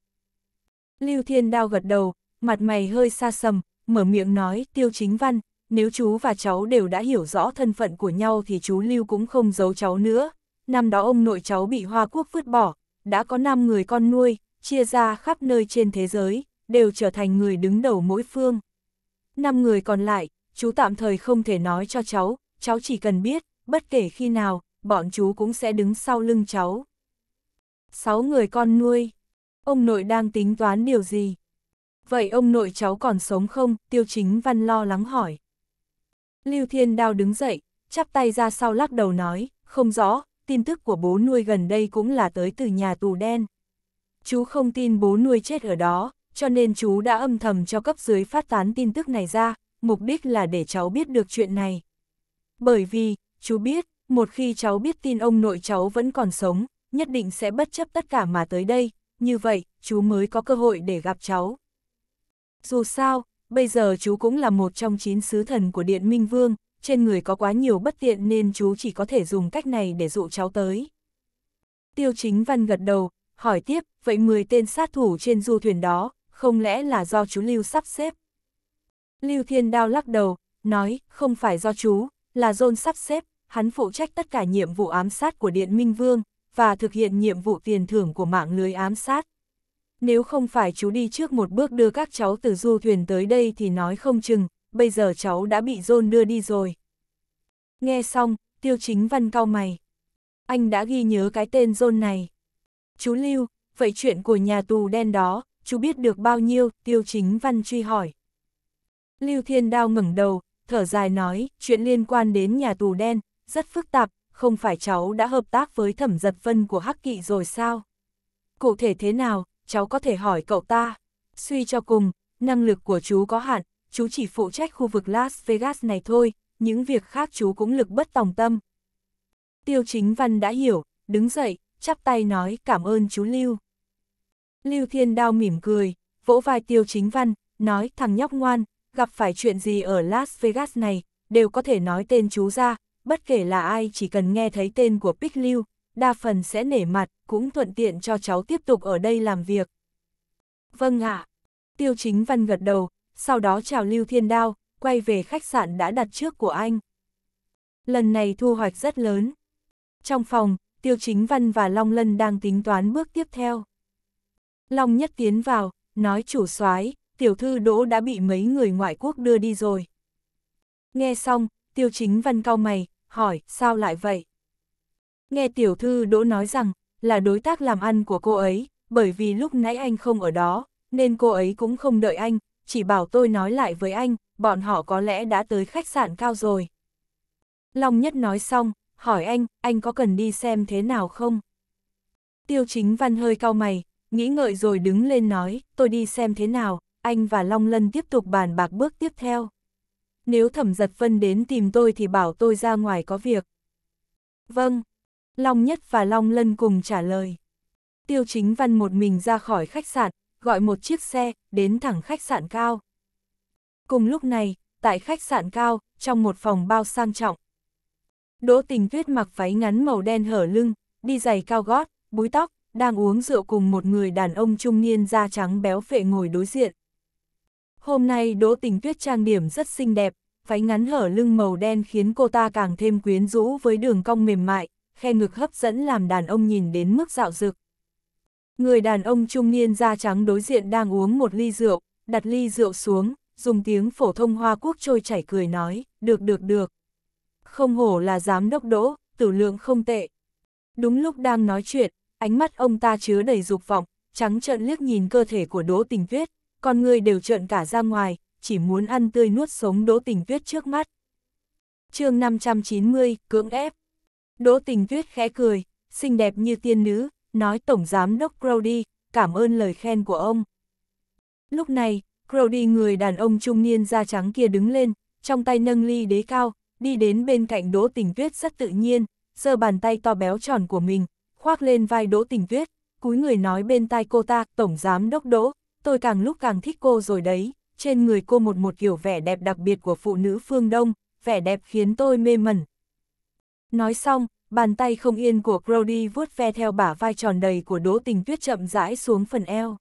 Lưu Thiên Đao gật đầu, mặt mày hơi xa sầm, mở miệng nói tiêu chính văn, nếu chú và cháu đều đã hiểu rõ thân phận của nhau thì chú Lưu cũng không giấu cháu nữa. Năm đó ông nội cháu bị Hoa Quốc vứt bỏ, đã có 5 người con nuôi, chia ra khắp nơi trên thế giới, đều trở thành người đứng đầu mỗi phương. 5 người còn lại, chú tạm thời không thể nói cho cháu, cháu chỉ cần biết, bất kể khi nào, bọn chú cũng sẽ đứng sau lưng cháu. 6 người con nuôi, ông nội đang tính toán điều gì? Vậy ông nội cháu còn sống không? Tiêu chính văn lo lắng hỏi. Lưu Thiên Đao đứng dậy, chắp tay ra sau lắc đầu nói, không rõ, tin tức của bố nuôi gần đây cũng là tới từ nhà tù đen. Chú không tin bố nuôi chết ở đó, cho nên chú đã âm thầm cho cấp dưới phát tán tin tức này ra, mục đích là để cháu biết được chuyện này. Bởi vì, chú biết, một khi cháu biết tin ông nội cháu vẫn còn sống, nhất định sẽ bất chấp tất cả mà tới đây, như vậy, chú mới có cơ hội để gặp cháu. Dù sao, bây giờ chú cũng là một trong chín sứ thần của Điện Minh Vương, trên người có quá nhiều bất tiện nên chú chỉ có thể dùng cách này để dụ cháu tới. Tiêu chính văn gật đầu, hỏi tiếp, vậy 10 tên sát thủ trên du thuyền đó, không lẽ là do chú Lưu sắp xếp? Lưu Thiên Đao lắc đầu, nói, không phải do chú, là John sắp xếp, hắn phụ trách tất cả nhiệm vụ ám sát của Điện Minh Vương, và thực hiện nhiệm vụ tiền thưởng của mạng lưới ám sát. Nếu không phải chú đi trước một bước đưa các cháu từ du thuyền tới đây thì nói không chừng, bây giờ cháu đã bị John đưa đi rồi. Nghe xong, tiêu chính văn cao mày. Anh đã ghi nhớ cái tên John này. Chú Lưu, vậy chuyện của nhà tù đen đó, chú biết được bao nhiêu, tiêu chính văn truy hỏi. Lưu Thiên Đao ngẩng đầu, thở dài nói, chuyện liên quan đến nhà tù đen, rất phức tạp, không phải cháu đã hợp tác với thẩm giật vân của Hắc Kỵ rồi sao? Cụ thể thế nào, cháu có thể hỏi cậu ta. Suy cho cùng, năng lực của chú có hạn, chú chỉ phụ trách khu vực Las Vegas này thôi, những việc khác chú cũng lực bất tòng tâm. Tiêu chính văn đã hiểu, đứng dậy, chắp tay nói cảm ơn chú Lưu. Lưu Thiên Đao mỉm cười, vỗ vai tiêu chính văn, nói thằng nhóc ngoan, gặp phải chuyện gì ở Las Vegas này, đều có thể nói tên chú ra, bất kể là ai chỉ cần nghe thấy tên của Bích Lưu, đa phần sẽ nể mặt, cũng thuận tiện cho cháu tiếp tục ở đây làm việc. Vâng ạ. À. Tiêu chính văn gật đầu, sau đó chào Lưu Thiên Đao, quay về khách sạn đã đặt trước của anh. Lần này thu hoạch rất lớn. Trong phòng, Tiêu Chính Văn và Long Lân đang tính toán bước tiếp theo. Long Nhất tiến vào, nói chủ soái, tiểu thư Đỗ đã bị mấy người ngoại quốc đưa đi rồi. Nghe xong, Tiêu Chính Văn cau mày, hỏi, sao lại vậy? Nghe tiểu thư Đỗ nói rằng, là đối tác làm ăn của cô ấy, bởi vì lúc nãy anh không ở đó, nên cô ấy cũng không đợi anh, chỉ bảo tôi nói lại với anh, bọn họ có lẽ đã tới khách sạn cao rồi. Long Nhất nói xong, hỏi anh, anh có cần đi xem thế nào không? Tiêu chính văn hơi cau mày, nghĩ ngợi rồi đứng lên nói, tôi đi xem thế nào, anh và Long Lân tiếp tục bàn bạc bước tiếp theo. Nếu thẩm giật phân đến tìm tôi thì bảo tôi ra ngoài có việc. Vâng, Long Nhất và Long Lân cùng trả lời. Tiêu chính văn một mình ra khỏi khách sạn, gọi một chiếc xe, đến thẳng khách sạn cao. Cùng lúc này, tại khách sạn cao, trong một phòng bao sang trọng. Đỗ tình tuyết mặc váy ngắn màu đen hở lưng, đi giày cao gót, búi tóc, đang uống rượu cùng một người đàn ông trung niên da trắng béo phệ ngồi đối diện. Hôm nay Đỗ Tình Tuyết trang điểm rất xinh đẹp, váy ngắn hở lưng màu đen khiến cô ta càng thêm quyến rũ với đường cong mềm mại, khe ngực hấp dẫn làm đàn ông nhìn đến mức dạo dực. Người đàn ông trung niên da trắng đối diện đang uống một ly rượu, đặt ly rượu xuống, dùng tiếng phổ thông hoa quốc trôi chảy cười nói, được được được. Không hổ là giám đốc đỗ, tử lượng không tệ. Đúng lúc đang nói chuyện, ánh mắt ông ta chứa đầy dục vọng, trắng trợn liếc nhìn cơ thể của đỗ tình tuyết, con người đều trợn cả ra ngoài, chỉ muốn ăn tươi nuốt sống đỗ tình tuyết trước mắt. chương 590, cưỡng ép. Đỗ tình tuyết khẽ cười, xinh đẹp như tiên nữ, nói Tổng Giám đốc Crowdy cảm ơn lời khen của ông. Lúc này, Crowdy người đàn ông trung niên da trắng kia đứng lên, trong tay nâng ly đế cao, đi đến bên cạnh Đỗ Tình Tuyết rất tự nhiên, giơ bàn tay to béo tròn của mình, khoác lên vai Đỗ Tình Tuyết, cúi người nói bên tai cô ta, Tổng Giám Đốc Đỗ, tôi càng lúc càng thích cô rồi đấy, trên người cô một một kiểu vẻ đẹp đặc biệt của phụ nữ phương Đông, vẻ đẹp khiến tôi mê mẩn. Nói xong, Bàn tay không yên của Brody vuốt ve theo bả vai tròn đầy của Đỗ Tình Tuyết chậm rãi xuống phần eo.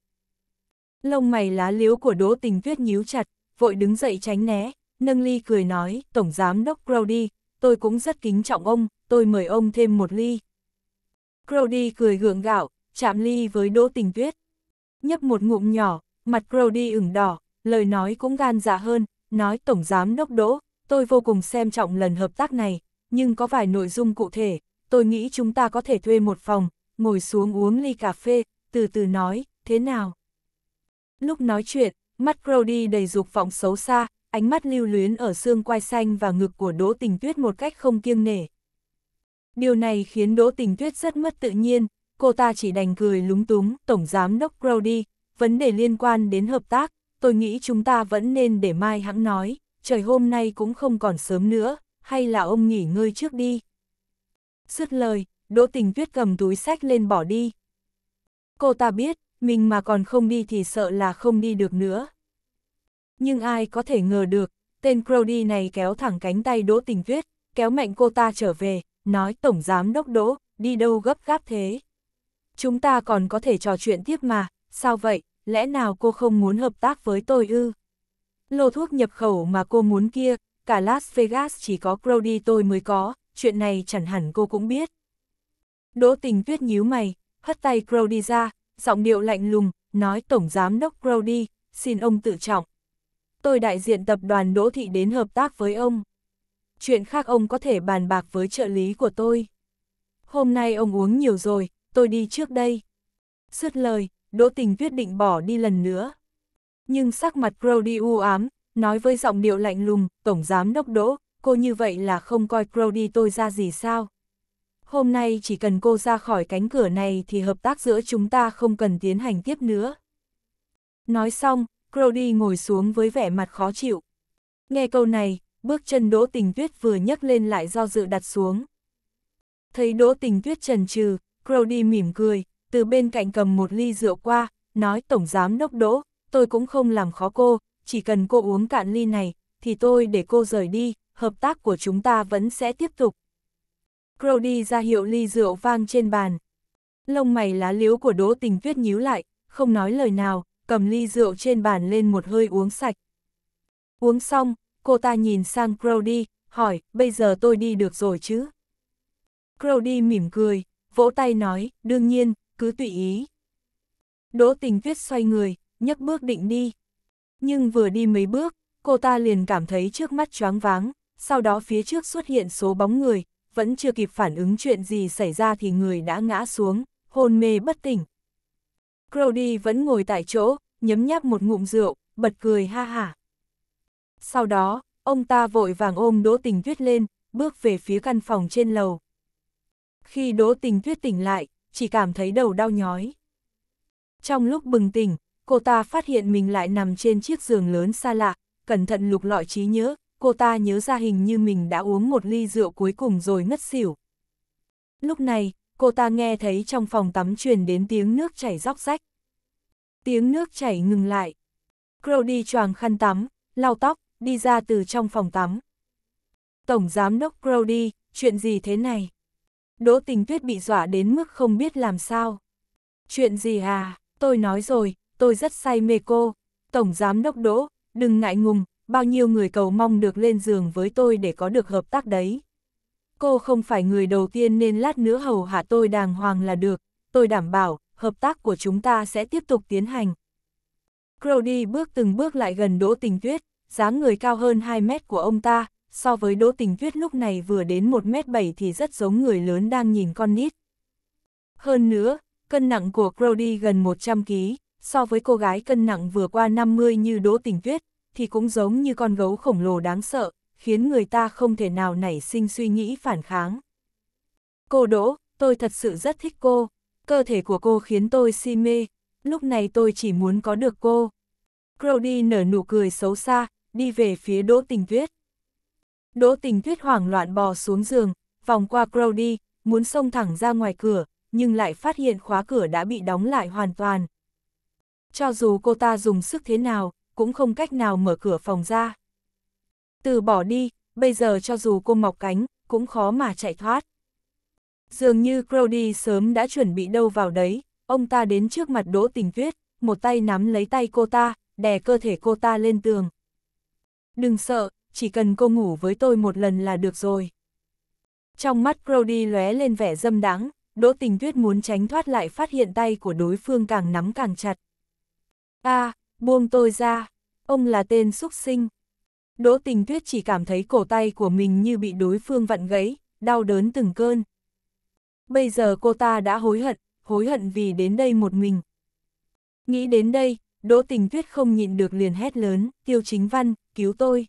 Lông mày lá liếu của Đỗ Tình Tuyết nhíu chặt, vội đứng dậy tránh né, nâng ly cười nói, Tổng Giám Đốc Brody, tôi cũng rất kính trọng ông, tôi mời ông thêm một ly. Brody cười gượng gạo, chạm ly với Đỗ Tình Tuyết. Nhấp một ngụm nhỏ, mặt Brody ửng đỏ, lời nói cũng gan dạ hơn, nói Tổng Giám Đốc Đỗ, tôi vô cùng xem trọng lần hợp tác này, nhưng có vài nội dung cụ thể, tôi nghĩ chúng ta có thể thuê một phòng, ngồi xuống uống ly cà phê, từ từ nói, thế nào? Lúc nói chuyện, mắt Crowdy đầy dục vọng xấu xa, ánh mắt lưu luyến ở xương quai xanh và ngực của Đỗ Tình Tuyết một cách không kiêng nể. Điều này khiến Đỗ Tình Tuyết rất mất tự nhiên, cô ta chỉ đành cười lúng túng, Tổng Giám Đốc Crowdy. vấn đề liên quan đến hợp tác, tôi nghĩ chúng ta vẫn nên để mai hãng nói, trời hôm nay cũng không còn sớm nữa, hay là ông nghỉ ngơi trước đi. Dứt lời, Đỗ Tình Tuyết cầm túi sách lên bỏ đi. Cô ta biết, mình mà còn không đi thì sợ là không đi được nữa. Nhưng ai có thể ngờ được, tên Crowdy này kéo thẳng cánh tay Đỗ Tình Tuyết, kéo mạnh cô ta trở về, nói Tổng Giám Đốc Đỗ, đi đâu gấp gáp thế. Chúng ta còn có thể trò chuyện tiếp mà, sao vậy, lẽ nào cô không muốn hợp tác với tôi ư? Lô thuốc nhập khẩu mà cô muốn kia, cả Las Vegas chỉ có Crowdy tôi mới có, chuyện này chẳng hẳn cô cũng biết. Đỗ tình tuyết nhíu mày, hất tay Crowdy ra, giọng điệu lạnh lùng, nói Tổng Giám đốc Crowdy xin ông tự trọng. Tôi đại diện tập đoàn Đỗ Thị đến hợp tác với ông. Chuyện khác ông có thể bàn bạc với trợ lý của tôi. Hôm nay ông uống nhiều rồi, tôi đi trước đây. sứt lời, Đỗ Tình Tuyết định bỏ đi lần nữa. Nhưng sắc mặt Crowdy u ám, nói với giọng điệu lạnh lùng, Tổng Giám Đốc Đỗ, cô như vậy là không coi crowdy tôi ra gì sao? Hôm nay chỉ cần cô ra khỏi cánh cửa này thì hợp tác giữa chúng ta không cần tiến hành tiếp nữa. Nói xong, crowdy ngồi xuống với vẻ mặt khó chịu. Nghe câu này, bước chân Đỗ Tình Tuyết vừa nhấc lên lại do dự đặt xuống. Thấy Đỗ Tình Tuyết trần trừ, crowdy mỉm cười, từ bên cạnh cầm một ly rượu qua, nói Tổng Giám Đốc Đỗ, tôi cũng không làm khó cô, chỉ cần cô uống cạn ly này, thì tôi để cô rời đi, hợp tác của chúng ta vẫn sẽ tiếp tục. Crowdy ra hiệu ly rượu vang trên bàn. Lông mày lá liếu của Đỗ Tình Tuyết nhíu lại, không nói lời nào, cầm ly rượu trên bàn lên một hơi uống sạch. Uống xong, cô ta nhìn sang Crowdy, hỏi, bây giờ tôi đi được rồi chứ? Crowdy mỉm cười, vỗ tay nói, đương nhiên, cứ tùy ý. Đỗ Tình Tuyết xoay người, nhấc bước định đi. Nhưng vừa đi mấy bước, cô ta liền cảm thấy trước mắt choáng váng, sau đó phía trước xuất hiện số bóng người, vẫn chưa kịp phản ứng chuyện gì xảy ra thì người đã ngã xuống, hôn mê bất tỉnh. Crowdy vẫn ngồi tại chỗ, nhấm nháp một ngụm rượu, bật cười ha hả. Sau đó, ông ta vội vàng ôm Đỗ Tình Tuyết lên, bước về phía căn phòng trên lầu. Khi Đỗ Tình Tuyết tỉnh lại, chỉ cảm thấy đầu đau nhói. Trong lúc bừng tỉnh, cô ta phát hiện mình lại nằm trên chiếc giường lớn xa lạ, cẩn thận lục lọi trí nhớ, cô ta nhớ ra hình như mình đã uống một ly rượu cuối cùng rồi ngất xỉu. Lúc này, cô ta nghe thấy trong phòng tắm truyền đến tiếng nước chảy róc rách. Tiếng nước chảy ngừng lại. Crowdy choàng khăn tắm, lau tóc, đi ra từ trong phòng tắm. Tổng giám đốc Crowdy, chuyện gì thế này? Đỗ tình tuyết bị dọa đến mức không biết làm sao. Chuyện gì à, tôi nói rồi, tôi rất say mê cô. Tổng giám đốc đỗ, đừng ngại ngùng, bao nhiêu người cầu mong được lên giường với tôi để có được hợp tác đấy. Cô không phải người đầu tiên nên lát nữa hầu hạ tôi đàng hoàng là được, tôi đảm bảo, hợp tác của chúng ta sẽ tiếp tục tiến hành. Crowdy bước từng bước lại gần Đỗ Tình Tuyết, dáng người cao hơn 2 mét của ông ta, so với Đỗ Tình Tuyết lúc này vừa đến 1 mét 7 thì rất giống người lớn đang nhìn con nít. Hơn nữa, cân nặng của Crowdy gần 100 kg, so với cô gái cân nặng vừa qua 50 như Đỗ Tình Tuyết, thì cũng giống như con gấu khổng lồ đáng sợ, khiến người ta không thể nào nảy sinh suy nghĩ phản kháng. Cô Đỗ, tôi thật sự rất thích cô, cơ thể của cô khiến tôi si mê, lúc này tôi chỉ muốn có được cô. Crowdy nở nụ cười xấu xa, đi về phía Đỗ Tình Tuyết. Đỗ Tình Tuyết hoảng loạn bò xuống giường, vòng qua Crowdy, muốn xông thẳng ra ngoài cửa, nhưng lại phát hiện khóa cửa đã bị đóng lại hoàn toàn, cho dù cô ta dùng sức thế nào, cũng không cách nào mở cửa phòng ra. Từ bỏ đi, bây giờ cho dù cô mọc cánh, cũng khó mà chạy thoát. Dường như Crowdy sớm đã chuẩn bị đâu vào đấy, ông ta đến trước mặt Đỗ Tình Tuyết, một tay nắm lấy tay cô ta, đè cơ thể cô ta lên tường. Đừng sợ, chỉ cần cô ngủ với tôi một lần là được rồi. Trong mắt Crowdy lóe lên vẻ dâm đáng, Đỗ Tình Tuyết muốn tránh thoát lại phát hiện tay của đối phương càng nắm càng chặt a à, buông tôi ra, ông là tên xúc sinh. Đỗ tình tuyết chỉ cảm thấy cổ tay của mình như bị đối phương vặn gãy, đau đớn từng cơn. Bây giờ cô ta đã hối hận, hối hận vì đến đây một mình. Nghĩ đến đây, Đỗ tình tuyết không nhịn được liền hét lớn, tiêu chính văn, cứu tôi.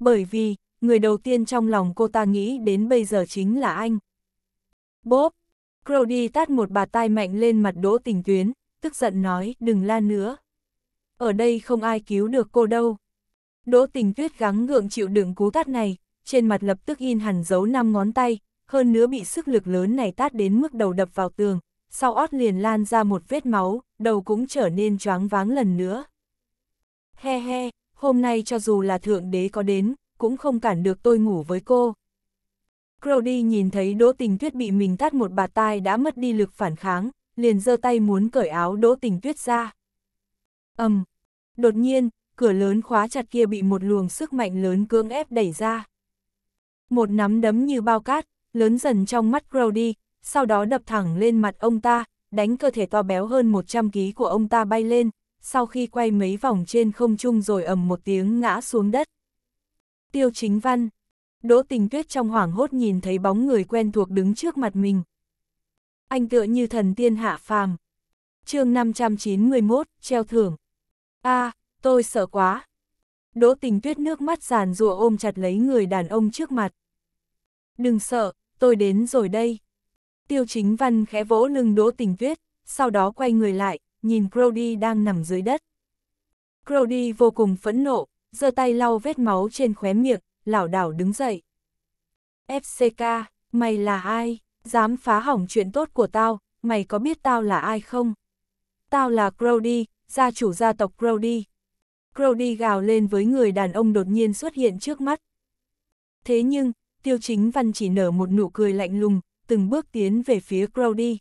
Bởi vì, người đầu tiên trong lòng cô ta nghĩ đến bây giờ chính là anh. Bốp, Crowdy tát một bà tai mạnh lên mặt Đỗ tình tuyến, tức giận nói, đừng la nữa. Ở đây không ai cứu được cô đâu. Đỗ tình tuyết gắng gượng chịu đựng cú tát này, trên mặt lập tức in hẳn dấu năm ngón tay, hơn nữa bị sức lực lớn này tát đến mức đầu đập vào tường, sau ót liền lan ra một vết máu, đầu cũng trở nên choáng váng lần nữa. He he, hôm nay cho dù là thượng đế có đến, cũng không cản được tôi ngủ với cô. Crowdy nhìn thấy đỗ tình tuyết bị mình tát một bà tai đã mất đi lực phản kháng, liền giơ tay muốn cởi áo đỗ tình tuyết ra. ầm um, Đột nhiên, cửa lớn khóa chặt kia bị một luồng sức mạnh lớn cưỡng ép đẩy ra. Một nắm đấm như bao cát, lớn dần trong mắt Brody, sau đó đập thẳng lên mặt ông ta, đánh cơ thể to béo hơn 100 ký của ông ta bay lên, sau khi quay mấy vòng trên không trung rồi ầm một tiếng ngã xuống đất. Tiêu chính văn Đỗ tình tuyết trong hoảng hốt nhìn thấy bóng người quen thuộc đứng trước mặt mình, anh tựa như thần tiên hạ phàm. chương 591, treo thưởng. a à, tôi sợ quá. Đỗ tình tuyết nước mắt giàn rùa ôm chặt lấy người đàn ông trước mặt. Đừng sợ, tôi đến rồi đây. Tiêu chính văn khẽ vỗ lưng đỗ tình tuyết, sau đó quay người lại, nhìn crowdy đang nằm dưới đất. crowdy vô cùng phẫn nộ, giơ tay lau vết máu trên khóe miệng, lảo đảo đứng dậy. FCK, mày là ai? Dám phá hỏng chuyện tốt của tao, mày có biết tao là ai không? Tao là Crowdy, gia chủ gia tộc Crowdy. Crowdy gào lên với người đàn ông đột nhiên xuất hiện trước mắt. Thế nhưng, tiêu chính văn chỉ nở một nụ cười lạnh lùng, từng bước tiến về phía Crowdy.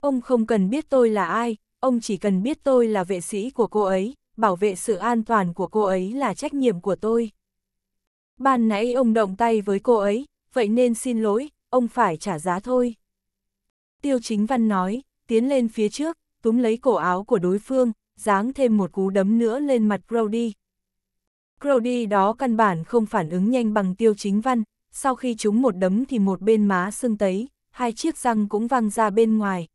Ông không cần biết tôi là ai, ông chỉ cần biết tôi là vệ sĩ của cô ấy, bảo vệ sự an toàn của cô ấy là trách nhiệm của tôi. Ban nãy ông động tay với cô ấy, vậy nên xin lỗi, ông phải trả giá thôi. Tiêu chính văn nói, tiến lên phía trước, túm lấy cổ áo của đối phương, giáng thêm một cú đấm nữa lên mặt Brody. Brody đó căn bản không phản ứng nhanh bằng tiêu chính văn, sau khi chúng một đấm thì một bên má sưng tấy, hai chiếc răng cũng văng ra bên ngoài.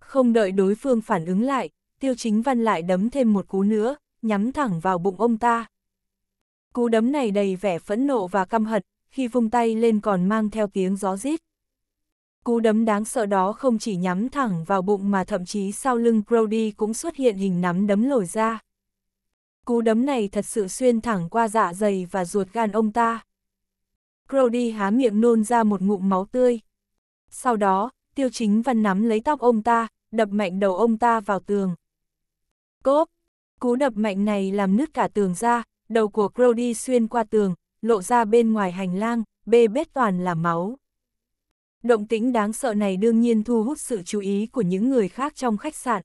Không đợi đối phương phản ứng lại, tiêu chính văn lại đấm thêm một cú nữa, nhắm thẳng vào bụng ông ta. Cú đấm này đầy vẻ phẫn nộ và căm hận, khi vung tay lên còn mang theo tiếng gió rít. Cú đấm đáng sợ đó không chỉ nhắm thẳng vào bụng mà thậm chí sau lưng Brody cũng xuất hiện hình nắm đấm lồi ra. Cú đấm này thật sự xuyên thẳng qua dạ dày và ruột gan ông ta. Brody há miệng nôn ra một ngụm máu tươi. Sau đó, tiêu chính văn nắm lấy tóc ông ta, đập mạnh đầu ông ta vào tường. Cốp! Cú đập mạnh này làm nứt cả tường ra, đầu của Brody xuyên qua tường, lộ ra bên ngoài hành lang, bê bết toàn là máu. Động tính đáng sợ này đương nhiên thu hút sự chú ý của những người khác trong khách sạn.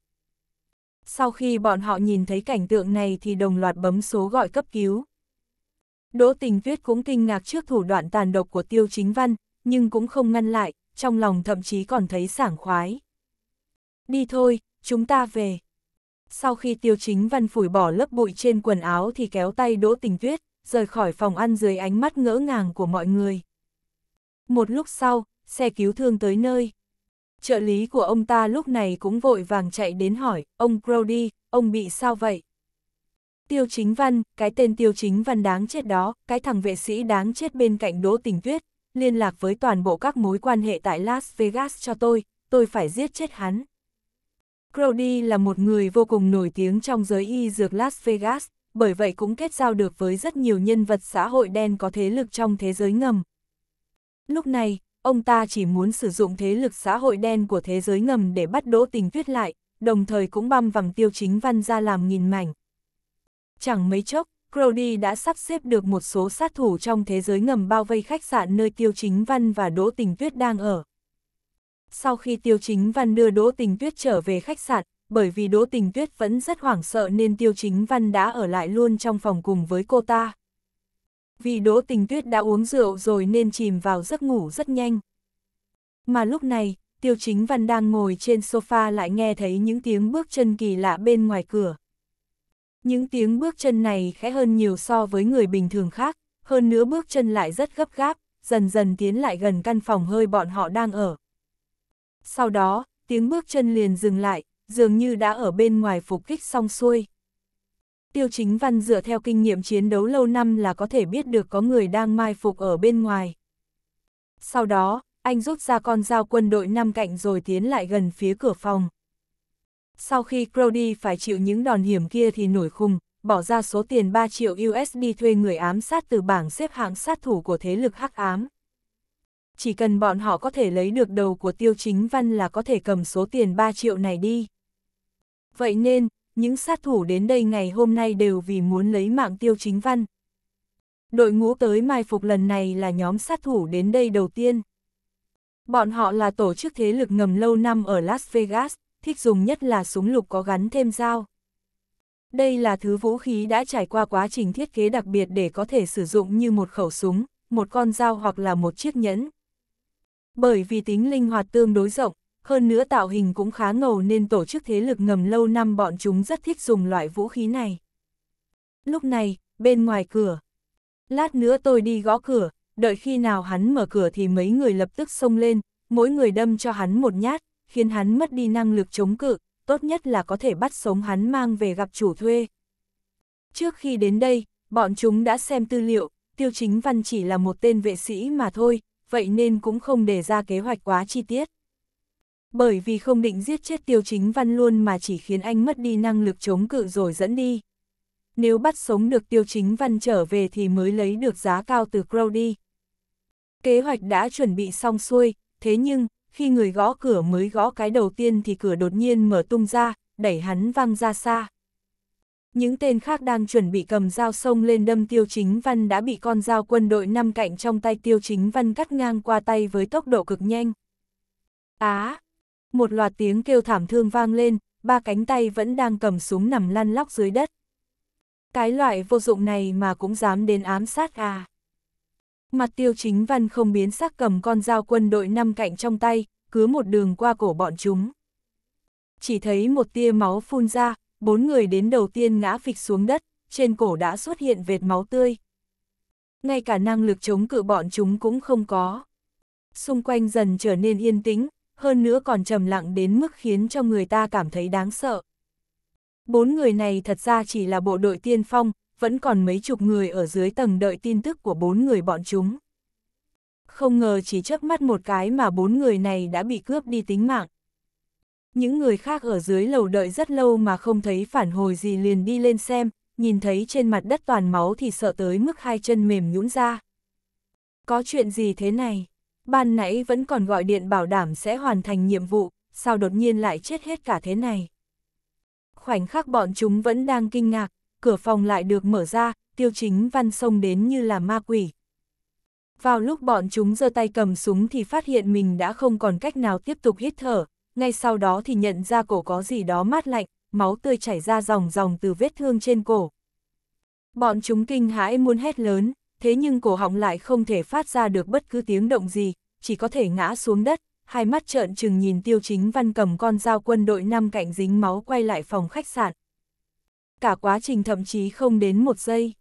Sau khi bọn họ nhìn thấy cảnh tượng này thì đồng loạt bấm số gọi cấp cứu. Đỗ tình tuyết cũng kinh ngạc trước thủ đoạn tàn độc của tiêu chính văn, nhưng cũng không ngăn lại, trong lòng thậm chí còn thấy sảng khoái. Đi thôi, chúng ta về. Sau khi tiêu chính văn phủi bỏ lớp bụi trên quần áo thì kéo tay đỗ tình tuyết, rời khỏi phòng ăn dưới ánh mắt ngỡ ngàng của mọi người. Một lúc sau, xe cứu thương tới nơi. Trợ lý của ông ta lúc này cũng vội vàng chạy đến hỏi, ông Brody, ông bị sao vậy? Tiêu chính văn, cái tên tiêu chính văn đáng chết đó, cái thằng vệ sĩ đáng chết bên cạnh Đỗ Tình Tuyết, liên lạc với toàn bộ các mối quan hệ tại Las Vegas cho tôi, tôi phải giết chết hắn. Crowdy là một người vô cùng nổi tiếng trong giới y dược Las Vegas, bởi vậy cũng kết giao được với rất nhiều nhân vật xã hội đen có thế lực trong thế giới ngầm. Lúc này, ông ta chỉ muốn sử dụng thế lực xã hội đen của thế giới ngầm để bắt đỗ tình tuyết lại, đồng thời cũng băm vằng tiêu chính văn ra làm nghìn mảnh. Chẳng mấy chốc, Crowdy đã sắp xếp được một số sát thủ trong thế giới ngầm bao vây khách sạn nơi Tiêu Chính Văn và Đỗ Tình Tuyết đang ở. Sau khi Tiêu Chính Văn đưa Đỗ Tình Tuyết trở về khách sạn, bởi vì Đỗ Tình Tuyết vẫn rất hoảng sợ nên Tiêu Chính Văn đã ở lại luôn trong phòng cùng với cô ta. Vì Đỗ Tình Tuyết đã uống rượu rồi nên chìm vào giấc ngủ rất nhanh. Mà lúc này, Tiêu Chính Văn đang ngồi trên sofa lại nghe thấy những tiếng bước chân kỳ lạ bên ngoài cửa. Những tiếng bước chân này khẽ hơn nhiều so với người bình thường khác, hơn nữa bước chân lại rất gấp gáp, dần dần tiến lại gần căn phòng hơi bọn họ đang ở. Sau đó, tiếng bước chân liền dừng lại, dường như đã ở bên ngoài phục kích xong xuôi. Tiêu chính văn dựa theo kinh nghiệm chiến đấu lâu năm là có thể biết được có người đang mai phục ở bên ngoài. Sau đó, anh rút ra con dao quân đội năm cạnh rồi tiến lại gần phía cửa phòng. Sau khi Crowdy phải chịu những đòn hiểm kia thì nổi khùng, bỏ ra số tiền 3 triệu USD thuê người ám sát từ bảng xếp hạng sát thủ của thế lực hắc ám. Chỉ cần bọn họ có thể lấy được đầu của tiêu chính văn là có thể cầm số tiền 3 triệu này đi. Vậy nên, những sát thủ đến đây ngày hôm nay đều vì muốn lấy mạng tiêu chính văn. Đội ngũ tới mai phục lần này là nhóm sát thủ đến đây đầu tiên. Bọn họ là tổ chức thế lực ngầm lâu năm ở Las Vegas, thích dùng nhất là súng lục có gắn thêm dao. Đây là thứ vũ khí đã trải qua quá trình thiết kế đặc biệt để có thể sử dụng như một khẩu súng, một con dao hoặc là một chiếc nhẫn. Bởi vì tính linh hoạt tương đối rộng, hơn nữa tạo hình cũng khá ngầu nên tổ chức thế lực ngầm lâu năm bọn chúng rất thích dùng loại vũ khí này. Lúc này, bên ngoài cửa. Lát nữa tôi đi gõ cửa, đợi khi nào hắn mở cửa thì mấy người lập tức xông lên, mỗi người đâm cho hắn một nhát, khiến hắn mất đi năng lực chống cự, tốt nhất là có thể bắt sống hắn mang về gặp chủ thuê. Trước khi đến đây, bọn chúng đã xem tư liệu, Tiêu Chính Văn chỉ là một tên vệ sĩ mà thôi, vậy nên cũng không để ra kế hoạch quá chi tiết. Bởi vì không định giết chết tiêu chính văn luôn mà chỉ khiến anh mất đi năng lực chống cự rồi dẫn đi. Nếu bắt sống được tiêu chính văn trở về thì mới lấy được giá cao từ Crowdy. Kế hoạch đã chuẩn bị xong xuôi, thế nhưng, khi người gõ cửa mới gõ cái đầu tiên thì cửa đột nhiên mở tung ra, đẩy hắn văng ra xa. Những tên khác đang chuẩn bị cầm dao sông lên đâm tiêu chính văn đã bị con dao quân đội năm cạnh trong tay tiêu chính văn cắt ngang qua tay với tốc độ cực nhanh. Á, à, một loạt tiếng kêu thảm thương vang lên, ba cánh tay vẫn đang cầm súng nằm lăn lóc dưới đất. Cái loại vô dụng này mà cũng dám đến ám sát à. Mặt tiêu chính văn không biến sắc cầm con dao quân đội năm cạnh trong tay, cứ một đường qua cổ bọn chúng. Chỉ thấy một tia máu phun ra, bốn người đến đầu tiên ngã phịch xuống đất, trên cổ đã xuất hiện vệt máu tươi. Ngay cả năng lực chống cự bọn chúng cũng không có. Xung quanh dần trở nên yên tĩnh, hơn nữa còn trầm lặng đến mức khiến cho người ta cảm thấy đáng sợ. Bốn người này thật ra chỉ là bộ đội tiên phong, vẫn còn mấy chục người ở dưới tầng đợi tin tức của bốn người bọn chúng. Không ngờ chỉ chớp mắt một cái mà bốn người này đã bị cướp đi tính mạng. Những người khác ở dưới lầu đợi rất lâu mà không thấy phản hồi gì liền đi lên xem, nhìn thấy trên mặt đất toàn máu thì sợ tới mức hai chân mềm nhũn ra. Có chuyện gì thế này? ban nãy vẫn còn gọi điện bảo đảm sẽ hoàn thành nhiệm vụ, sao đột nhiên lại chết hết cả thế này. Khoảnh khắc bọn chúng vẫn đang kinh ngạc, cửa phòng lại được mở ra, tiêu chính văn xông đến như là ma quỷ. Vào lúc bọn chúng giơ tay cầm súng thì phát hiện mình đã không còn cách nào tiếp tục hít thở, ngay sau đó thì nhận ra cổ có gì đó mát lạnh, máu tươi chảy ra dòng dòng từ vết thương trên cổ. Bọn chúng kinh hãi muốn hét lớn, thế nhưng cổ họng lại không thể phát ra được bất cứ tiếng động gì, chỉ có thể ngã xuống đất, hai mắt trợn trừng nhìn tiêu chính văn cầm con dao quân đội năm cạnh dính máu quay lại phòng khách sạn. Cả quá trình thậm chí không đến một giây.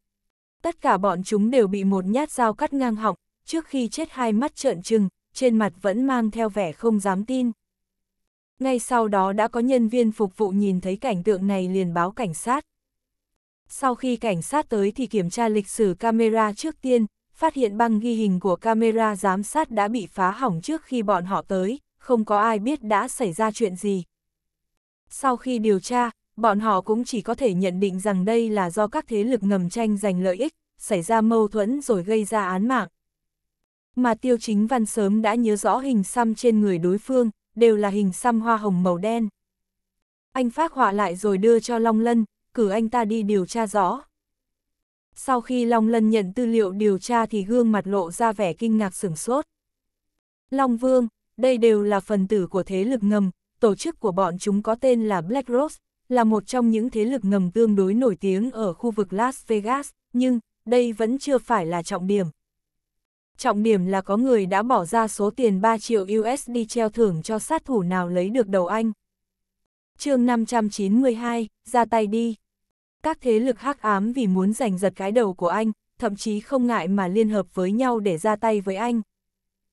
Tất cả bọn chúng đều bị một nhát dao cắt ngang họng, trước khi chết hai mắt trợn trừng, trên mặt vẫn mang theo vẻ không dám tin. Ngay sau đó đã có nhân viên phục vụ nhìn thấy cảnh tượng này liền báo cảnh sát. Sau khi cảnh sát tới thì kiểm tra lịch sử camera trước tiên, phát hiện băng ghi hình của camera giám sát đã bị phá hỏng trước khi bọn họ tới, không có ai biết đã xảy ra chuyện gì. Sau khi điều tra, bọn họ cũng chỉ có thể nhận định rằng đây là do các thế lực ngầm tranh giành lợi ích, xảy ra mâu thuẫn rồi gây ra án mạng. Mà Tiêu Chính Văn sớm đã nhớ rõ hình xăm trên người đối phương, đều là hình xăm hoa hồng màu đen. Anh phát họa lại rồi đưa cho Long Lân, cử anh ta đi điều tra rõ. Sau khi Long Lân nhận tư liệu điều tra thì gương mặt lộ ra vẻ kinh ngạc sửng sốt. Long Vương, đây đều là phần tử của thế lực ngầm, tổ chức của bọn chúng có tên là Black Rose, là một trong những thế lực ngầm tương đối nổi tiếng ở khu vực Las Vegas, nhưng đây vẫn chưa phải là trọng điểm. Trọng điểm là có người đã bỏ ra số tiền 3 triệu USD treo thưởng cho sát thủ nào lấy được đầu anh. chương 592, ra tay đi các thế lực hắc ám vì muốn giành giật cái đầu của anh, thậm chí không ngại mà liên hợp với nhau để ra tay với anh.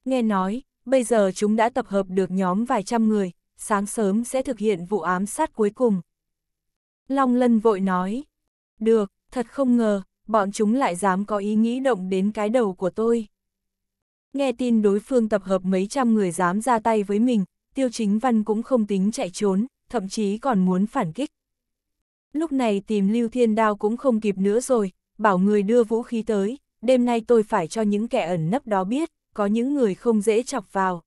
Nghe nói, bây giờ chúng đã tập hợp được nhóm vài trăm người, sáng sớm sẽ thực hiện vụ ám sát cuối cùng. Long Lân vội nói, được, thật không ngờ, bọn chúng lại dám có ý nghĩ động đến cái đầu của tôi. Nghe tin đối phương tập hợp mấy trăm người dám ra tay với mình, Tiêu Chính Văn cũng không tính chạy trốn, thậm chí còn muốn phản kích lúc này tìm Lưu Thiên Đao cũng không kịp nữa rồi, bảo người đưa vũ khí tới, đêm nay tôi phải cho những kẻ ẩn nấp đó biết, có những người không dễ chọc vào.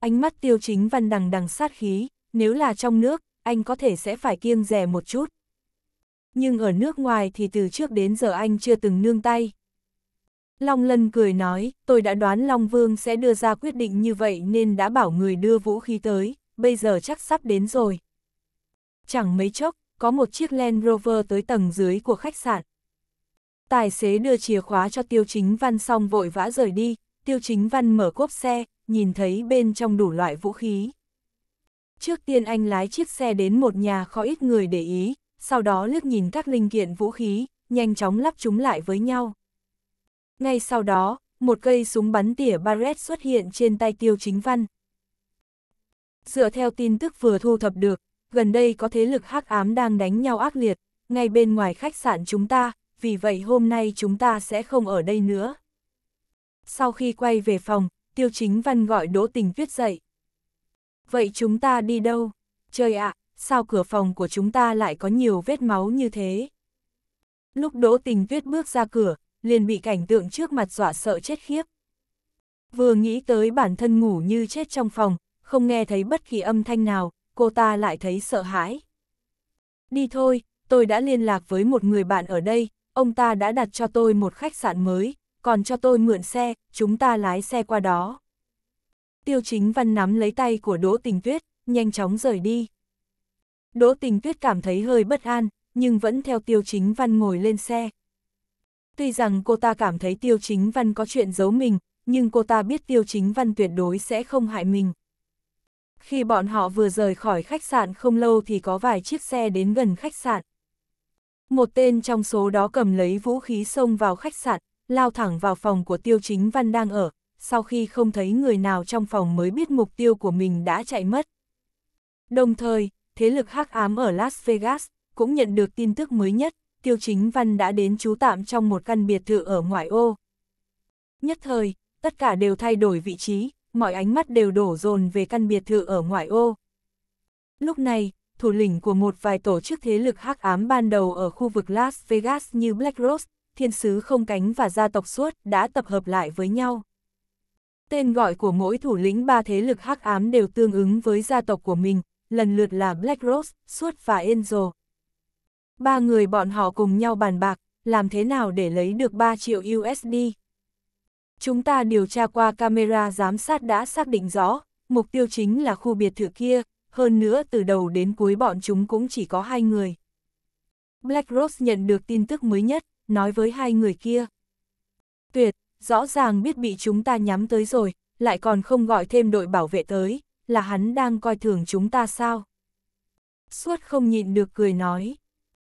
Ánh mắt tiêu chính văn đằng đằng sát khí, nếu là trong nước, anh có thể sẽ phải kiêng rẻ một chút. Nhưng ở nước ngoài thì từ trước đến giờ anh chưa từng nương tay. Long Lân cười nói, tôi đã đoán Long Vương sẽ đưa ra quyết định như vậy nên đã bảo người đưa vũ khí tới, bây giờ chắc sắp đến rồi. Chẳng mấy chốc, có một chiếc Land Rover tới tầng dưới của khách sạn. Tài xế đưa chìa khóa cho Tiêu Chính Văn xong vội vã rời đi, Tiêu Chính Văn mở cốp xe, nhìn thấy bên trong đủ loại vũ khí. Trước tiên anh lái chiếc xe đến một nhà khó ít người để ý, sau đó liếc nhìn các linh kiện vũ khí, nhanh chóng lắp chúng lại với nhau. Ngay sau đó, một cây súng bắn tỉa Barrett xuất hiện trên tay Tiêu Chính Văn. Dựa theo tin tức vừa thu thập được, gần đây có thế lực hắc ám đang đánh nhau ác liệt, ngay bên ngoài khách sạn chúng ta, vì vậy hôm nay chúng ta sẽ không ở đây nữa. Sau khi quay về phòng, Tiêu Chính Văn gọi Đỗ Tình Tuyết dậy. Vậy chúng ta đi đâu? Trời ạ, sao cửa phòng của chúng ta lại có nhiều vết máu như thế? Lúc Đỗ Tình Tuyết bước ra cửa, liền bị cảnh tượng trước mặt dọa sợ chết khiếp. Vừa nghĩ tới bản thân ngủ như chết trong phòng, không nghe thấy bất kỳ âm thanh nào, cô ta lại thấy sợ hãi. Đi thôi, tôi đã liên lạc với một người bạn ở đây, ông ta đã đặt cho tôi một khách sạn mới, còn cho tôi mượn xe, chúng ta lái xe qua đó. Tiêu chính văn nắm lấy tay của Đỗ Tình Tuyết, nhanh chóng rời đi. Đỗ Tình Tuyết cảm thấy hơi bất an, nhưng vẫn theo Tiêu Chính Văn ngồi lên xe. Tuy rằng cô ta cảm thấy Tiêu Chính Văn có chuyện giấu mình, nhưng cô ta biết Tiêu Chính Văn tuyệt đối sẽ không hại mình. Khi bọn họ vừa rời khỏi khách sạn không lâu thì có vài chiếc xe đến gần khách sạn. Một tên trong số đó cầm lấy vũ khí xông vào khách sạn, lao thẳng vào phòng của tiêu chính văn đang ở, sau khi không thấy người nào trong phòng mới biết mục tiêu của mình đã chạy mất. Đồng thời, thế lực hắc ám ở Las Vegas cũng nhận được tin tức mới nhất, tiêu chính văn đã đến trú tạm trong một căn biệt thự ở ngoại ô. Nhất thời, tất cả đều thay đổi vị trí, mọi ánh mắt đều đổ dồn về căn biệt thự ở ngoại ô. Lúc này, thủ lĩnh của một vài tổ chức thế lực hắc ám ban đầu ở khu vực Las Vegas như Black Rose, Thiên sứ không cánh và gia tộc suốt đã tập hợp lại với nhau. Tên gọi của mỗi thủ lĩnh ba thế lực hắc ám đều tương ứng với gia tộc của mình, lần lượt là Black Rose, Suốt và Enzo. Ba người bọn họ cùng nhau bàn bạc, làm thế nào để lấy được 3 triệu USD. Chúng ta điều tra qua camera giám sát đã xác định rõ, mục tiêu chính là khu biệt thự kia, hơn nữa từ đầu đến cuối bọn chúng cũng chỉ có hai người. Black Rose nhận được tin tức mới nhất, nói với hai người kia. Tuyệt, rõ ràng biết bị chúng ta nhắm tới rồi, lại còn không gọi thêm đội bảo vệ tới, là hắn đang coi thường chúng ta sao? Suốt không nhịn được cười nói.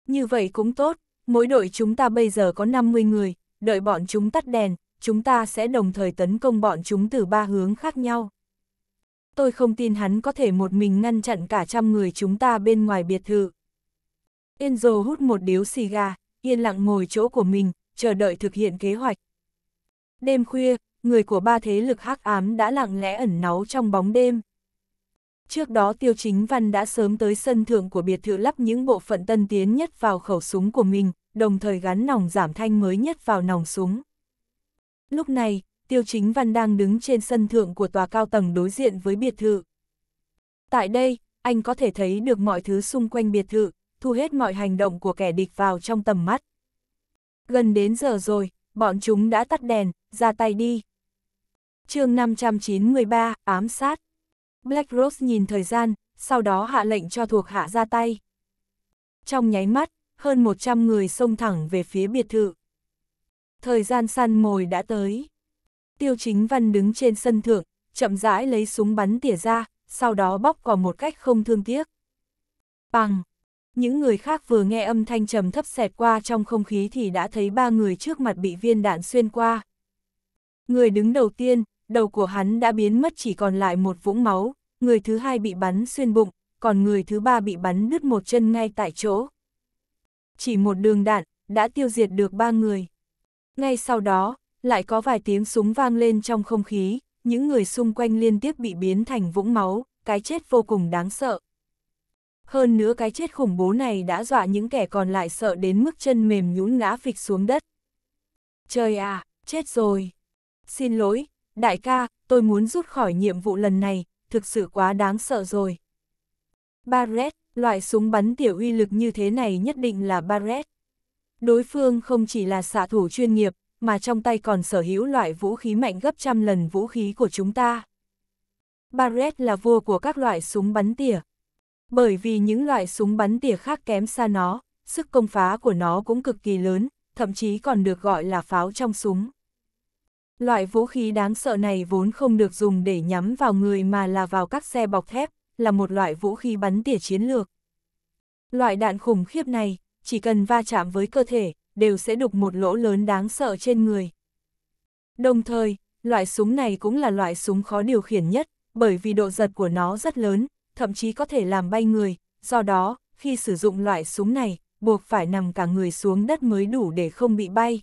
Như vậy cũng tốt, mỗi đội chúng ta bây giờ có 50 người, đợi bọn chúng tắt đèn, chúng ta sẽ đồng thời tấn công bọn chúng từ ba hướng khác nhau. Tôi không tin hắn có thể một mình ngăn chặn cả trăm người chúng ta bên ngoài biệt thự. Enzo hút một điếu xì gà, yên lặng ngồi chỗ của mình, chờ đợi thực hiện kế hoạch. Đêm khuya, người của ba thế lực hắc ám đã lặng lẽ ẩn náu trong bóng đêm. Trước đó Tiêu Chính Văn đã sớm tới sân thượng của biệt thự lắp những bộ phận tân tiến nhất vào khẩu súng của mình, đồng thời gắn nòng giảm thanh mới nhất vào nòng súng. Lúc này, Tiêu Chính Văn đang đứng trên sân thượng của tòa cao tầng đối diện với biệt thự. Tại đây, anh có thể thấy được mọi thứ xung quanh biệt thự, thu hết mọi hành động của kẻ địch vào trong tầm mắt. Gần đến giờ rồi, bọn chúng đã tắt đèn, ra tay đi. chương 593, ám sát. Black Rose nhìn thời gian, sau đó hạ lệnh cho thuộc hạ ra tay. Trong nháy mắt, hơn 100 người xông thẳng về phía biệt thự. Thời gian săn mồi đã tới. Tiêu chính văn đứng trên sân thượng, chậm rãi lấy súng bắn tỉa ra, sau đó bóc cò một cách không thương tiếc. Bằng! Những người khác vừa nghe âm thanh trầm thấp xẹt qua trong không khí thì đã thấy ba người trước mặt bị viên đạn xuyên qua. Người đứng đầu tiên, đầu của hắn đã biến mất chỉ còn lại một vũng máu, người thứ hai bị bắn xuyên bụng, còn người thứ ba bị bắn đứt một chân ngay tại chỗ. Chỉ một đường đạn, đã tiêu diệt được ba người. Ngay sau đó, lại có vài tiếng súng vang lên trong không khí, những người xung quanh liên tiếp bị biến thành vũng máu, cái chết vô cùng đáng sợ. Hơn nữa cái chết khủng bố này đã dọa những kẻ còn lại sợ đến mức chân mềm nhũn ngã phịch xuống đất. Trời à, chết rồi. Xin lỗi, đại ca, tôi muốn rút khỏi nhiệm vụ lần này, thực sự quá đáng sợ rồi. Barret, loại súng bắn tiểu uy lực như thế này nhất định là Barret. Đối phương không chỉ là xạ thủ chuyên nghiệp, mà trong tay còn sở hữu loại vũ khí mạnh gấp trăm lần vũ khí của chúng ta. Barrett là vua của các loại súng bắn tỉa. Bởi vì những loại súng bắn tỉa khác kém xa nó, sức công phá của nó cũng cực kỳ lớn, thậm chí còn được gọi là pháo trong súng. Loại vũ khí đáng sợ này vốn không được dùng để nhắm vào người mà là vào các xe bọc thép, là một loại vũ khí bắn tỉa chiến lược. Loại đạn khủng khiếp này, chỉ cần va chạm với cơ thể, đều sẽ đục một lỗ lớn đáng sợ trên người. Đồng thời, loại súng này cũng là loại súng khó điều khiển nhất, bởi vì độ giật của nó rất lớn, thậm chí có thể làm bay người, do đó, khi sử dụng loại súng này, buộc phải nằm cả người xuống đất mới đủ để không bị bay.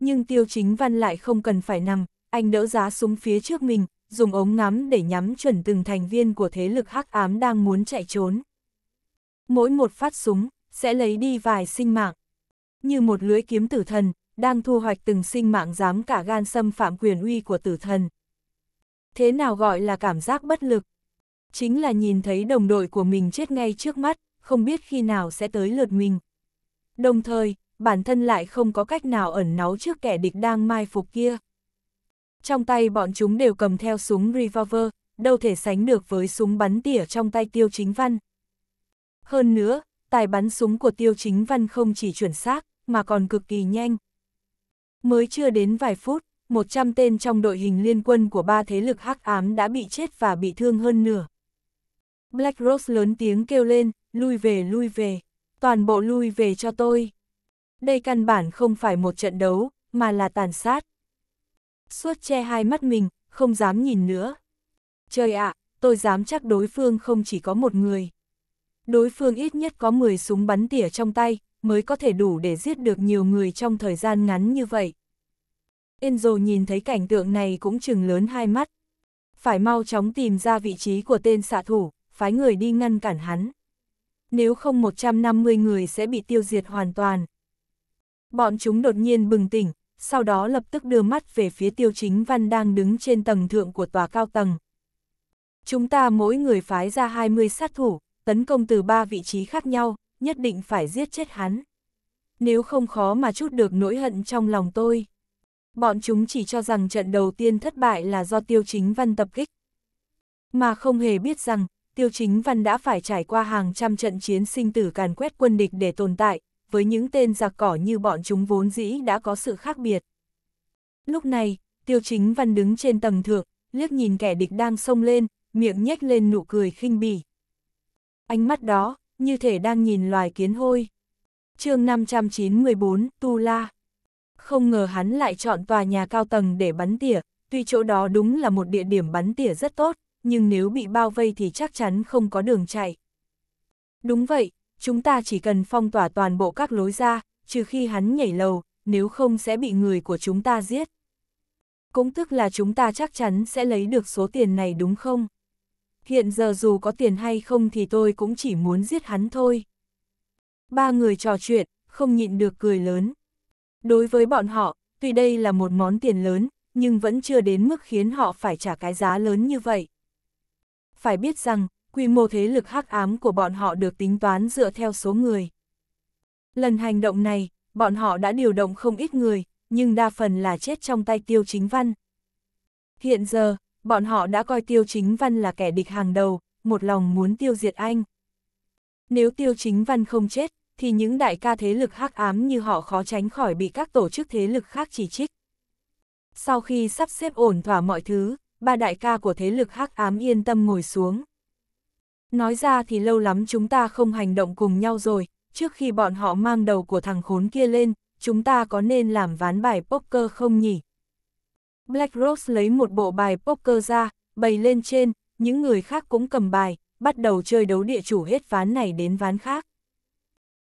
Nhưng tiêu chính văn lại không cần phải nằm, anh đỡ giá súng phía trước mình, dùng ống ngắm để nhắm chuẩn từng thành viên của thế lực hắc ám đang muốn chạy trốn. Mỗi một phát súng, sẽ lấy đi vài sinh mạng. Như một lưới kiếm tử thần, đang thu hoạch từng sinh mạng dám cả gan xâm phạm quyền uy của tử thần. Thế nào gọi là cảm giác bất lực? Chính là nhìn thấy đồng đội của mình chết ngay trước mắt, không biết khi nào sẽ tới lượt mình. Đồng thời, bản thân lại không có cách nào ẩn náu trước kẻ địch đang mai phục kia. Trong tay bọn chúng đều cầm theo súng revolver, đâu thể sánh được với súng bắn tỉa trong tay tiêu chính văn. Hơn nữa, tài bắn súng của Tiêu Chính Văn không chỉ chuẩn xác, mà còn cực kỳ nhanh. Mới chưa đến vài phút, 100 tên trong đội hình liên quân của ba thế lực hắc ám đã bị chết và bị thương hơn nửa. Black Rose lớn tiếng kêu lên, lui về lui về, toàn bộ lui về cho tôi. Đây căn bản không phải một trận đấu, mà là tàn sát. Suốt che hai mắt mình, không dám nhìn nữa. Trời ạ, à, tôi dám chắc đối phương không chỉ có một người đối phương ít nhất có 10 súng bắn tỉa trong tay, mới có thể đủ để giết được nhiều người trong thời gian ngắn như vậy. Enzo nhìn thấy cảnh tượng này cũng chừng lớn hai mắt. Phải mau chóng tìm ra vị trí của tên xạ thủ, phái người đi ngăn cản hắn. Nếu không 150 người sẽ bị tiêu diệt hoàn toàn. Bọn chúng đột nhiên bừng tỉnh, sau đó lập tức đưa mắt về phía tiêu chính văn đang đứng trên tầng thượng của tòa cao tầng. Chúng ta mỗi người phái ra 20 sát thủ, tấn công từ ba vị trí khác nhau, nhất định phải giết chết hắn. Nếu không khó mà chút được nỗi hận trong lòng tôi. Bọn chúng chỉ cho rằng trận đầu tiên thất bại là do tiêu chính văn tập kích. Mà không hề biết rằng, tiêu chính văn đã phải trải qua hàng trăm trận chiến sinh tử càn quét quân địch để tồn tại, với những tên giặc cỏ như bọn chúng vốn dĩ đã có sự khác biệt. Lúc này, tiêu chính văn đứng trên tầng thượng, liếc nhìn kẻ địch đang sông lên, miệng nhếch lên nụ cười khinh bỉ ánh mắt đó, như thể đang nhìn loài kiến hôi. chương 594, Tu La Không ngờ hắn lại chọn tòa nhà cao tầng để bắn tỉa, tuy chỗ đó đúng là một địa điểm bắn tỉa rất tốt, nhưng nếu bị bao vây thì chắc chắn không có đường chạy. Đúng vậy, chúng ta chỉ cần phong tỏa toàn bộ các lối ra, trừ khi hắn nhảy lầu, nếu không sẽ bị người của chúng ta giết. Cũng tức là chúng ta chắc chắn sẽ lấy được số tiền này đúng không? hiện giờ dù có tiền hay không thì tôi cũng chỉ muốn giết hắn thôi. Ba người trò chuyện, không nhịn được cười lớn. Đối với bọn họ, tuy đây là một món tiền lớn, nhưng vẫn chưa đến mức khiến họ phải trả cái giá lớn như vậy. Phải biết rằng, quy mô thế lực hắc ám của bọn họ được tính toán dựa theo số người. Lần hành động này, bọn họ đã điều động không ít người, nhưng đa phần là chết trong tay tiêu chính văn. Hiện giờ, bọn họ đã coi tiêu chính văn là kẻ địch hàng đầu, một lòng muốn tiêu diệt anh. Nếu tiêu chính văn không chết, thì những đại ca thế lực hắc ám như họ khó tránh khỏi bị các tổ chức thế lực khác chỉ trích. Sau khi sắp xếp ổn thỏa mọi thứ, ba đại ca của thế lực hắc ám yên tâm ngồi xuống. Nói ra thì lâu lắm chúng ta không hành động cùng nhau rồi, trước khi bọn họ mang đầu của thằng khốn kia lên, chúng ta có nên làm ván bài poker không nhỉ? Black Rose lấy một bộ bài poker ra, bày lên trên, những người khác cũng cầm bài, bắt đầu chơi đấu địa chủ hết ván này đến ván khác.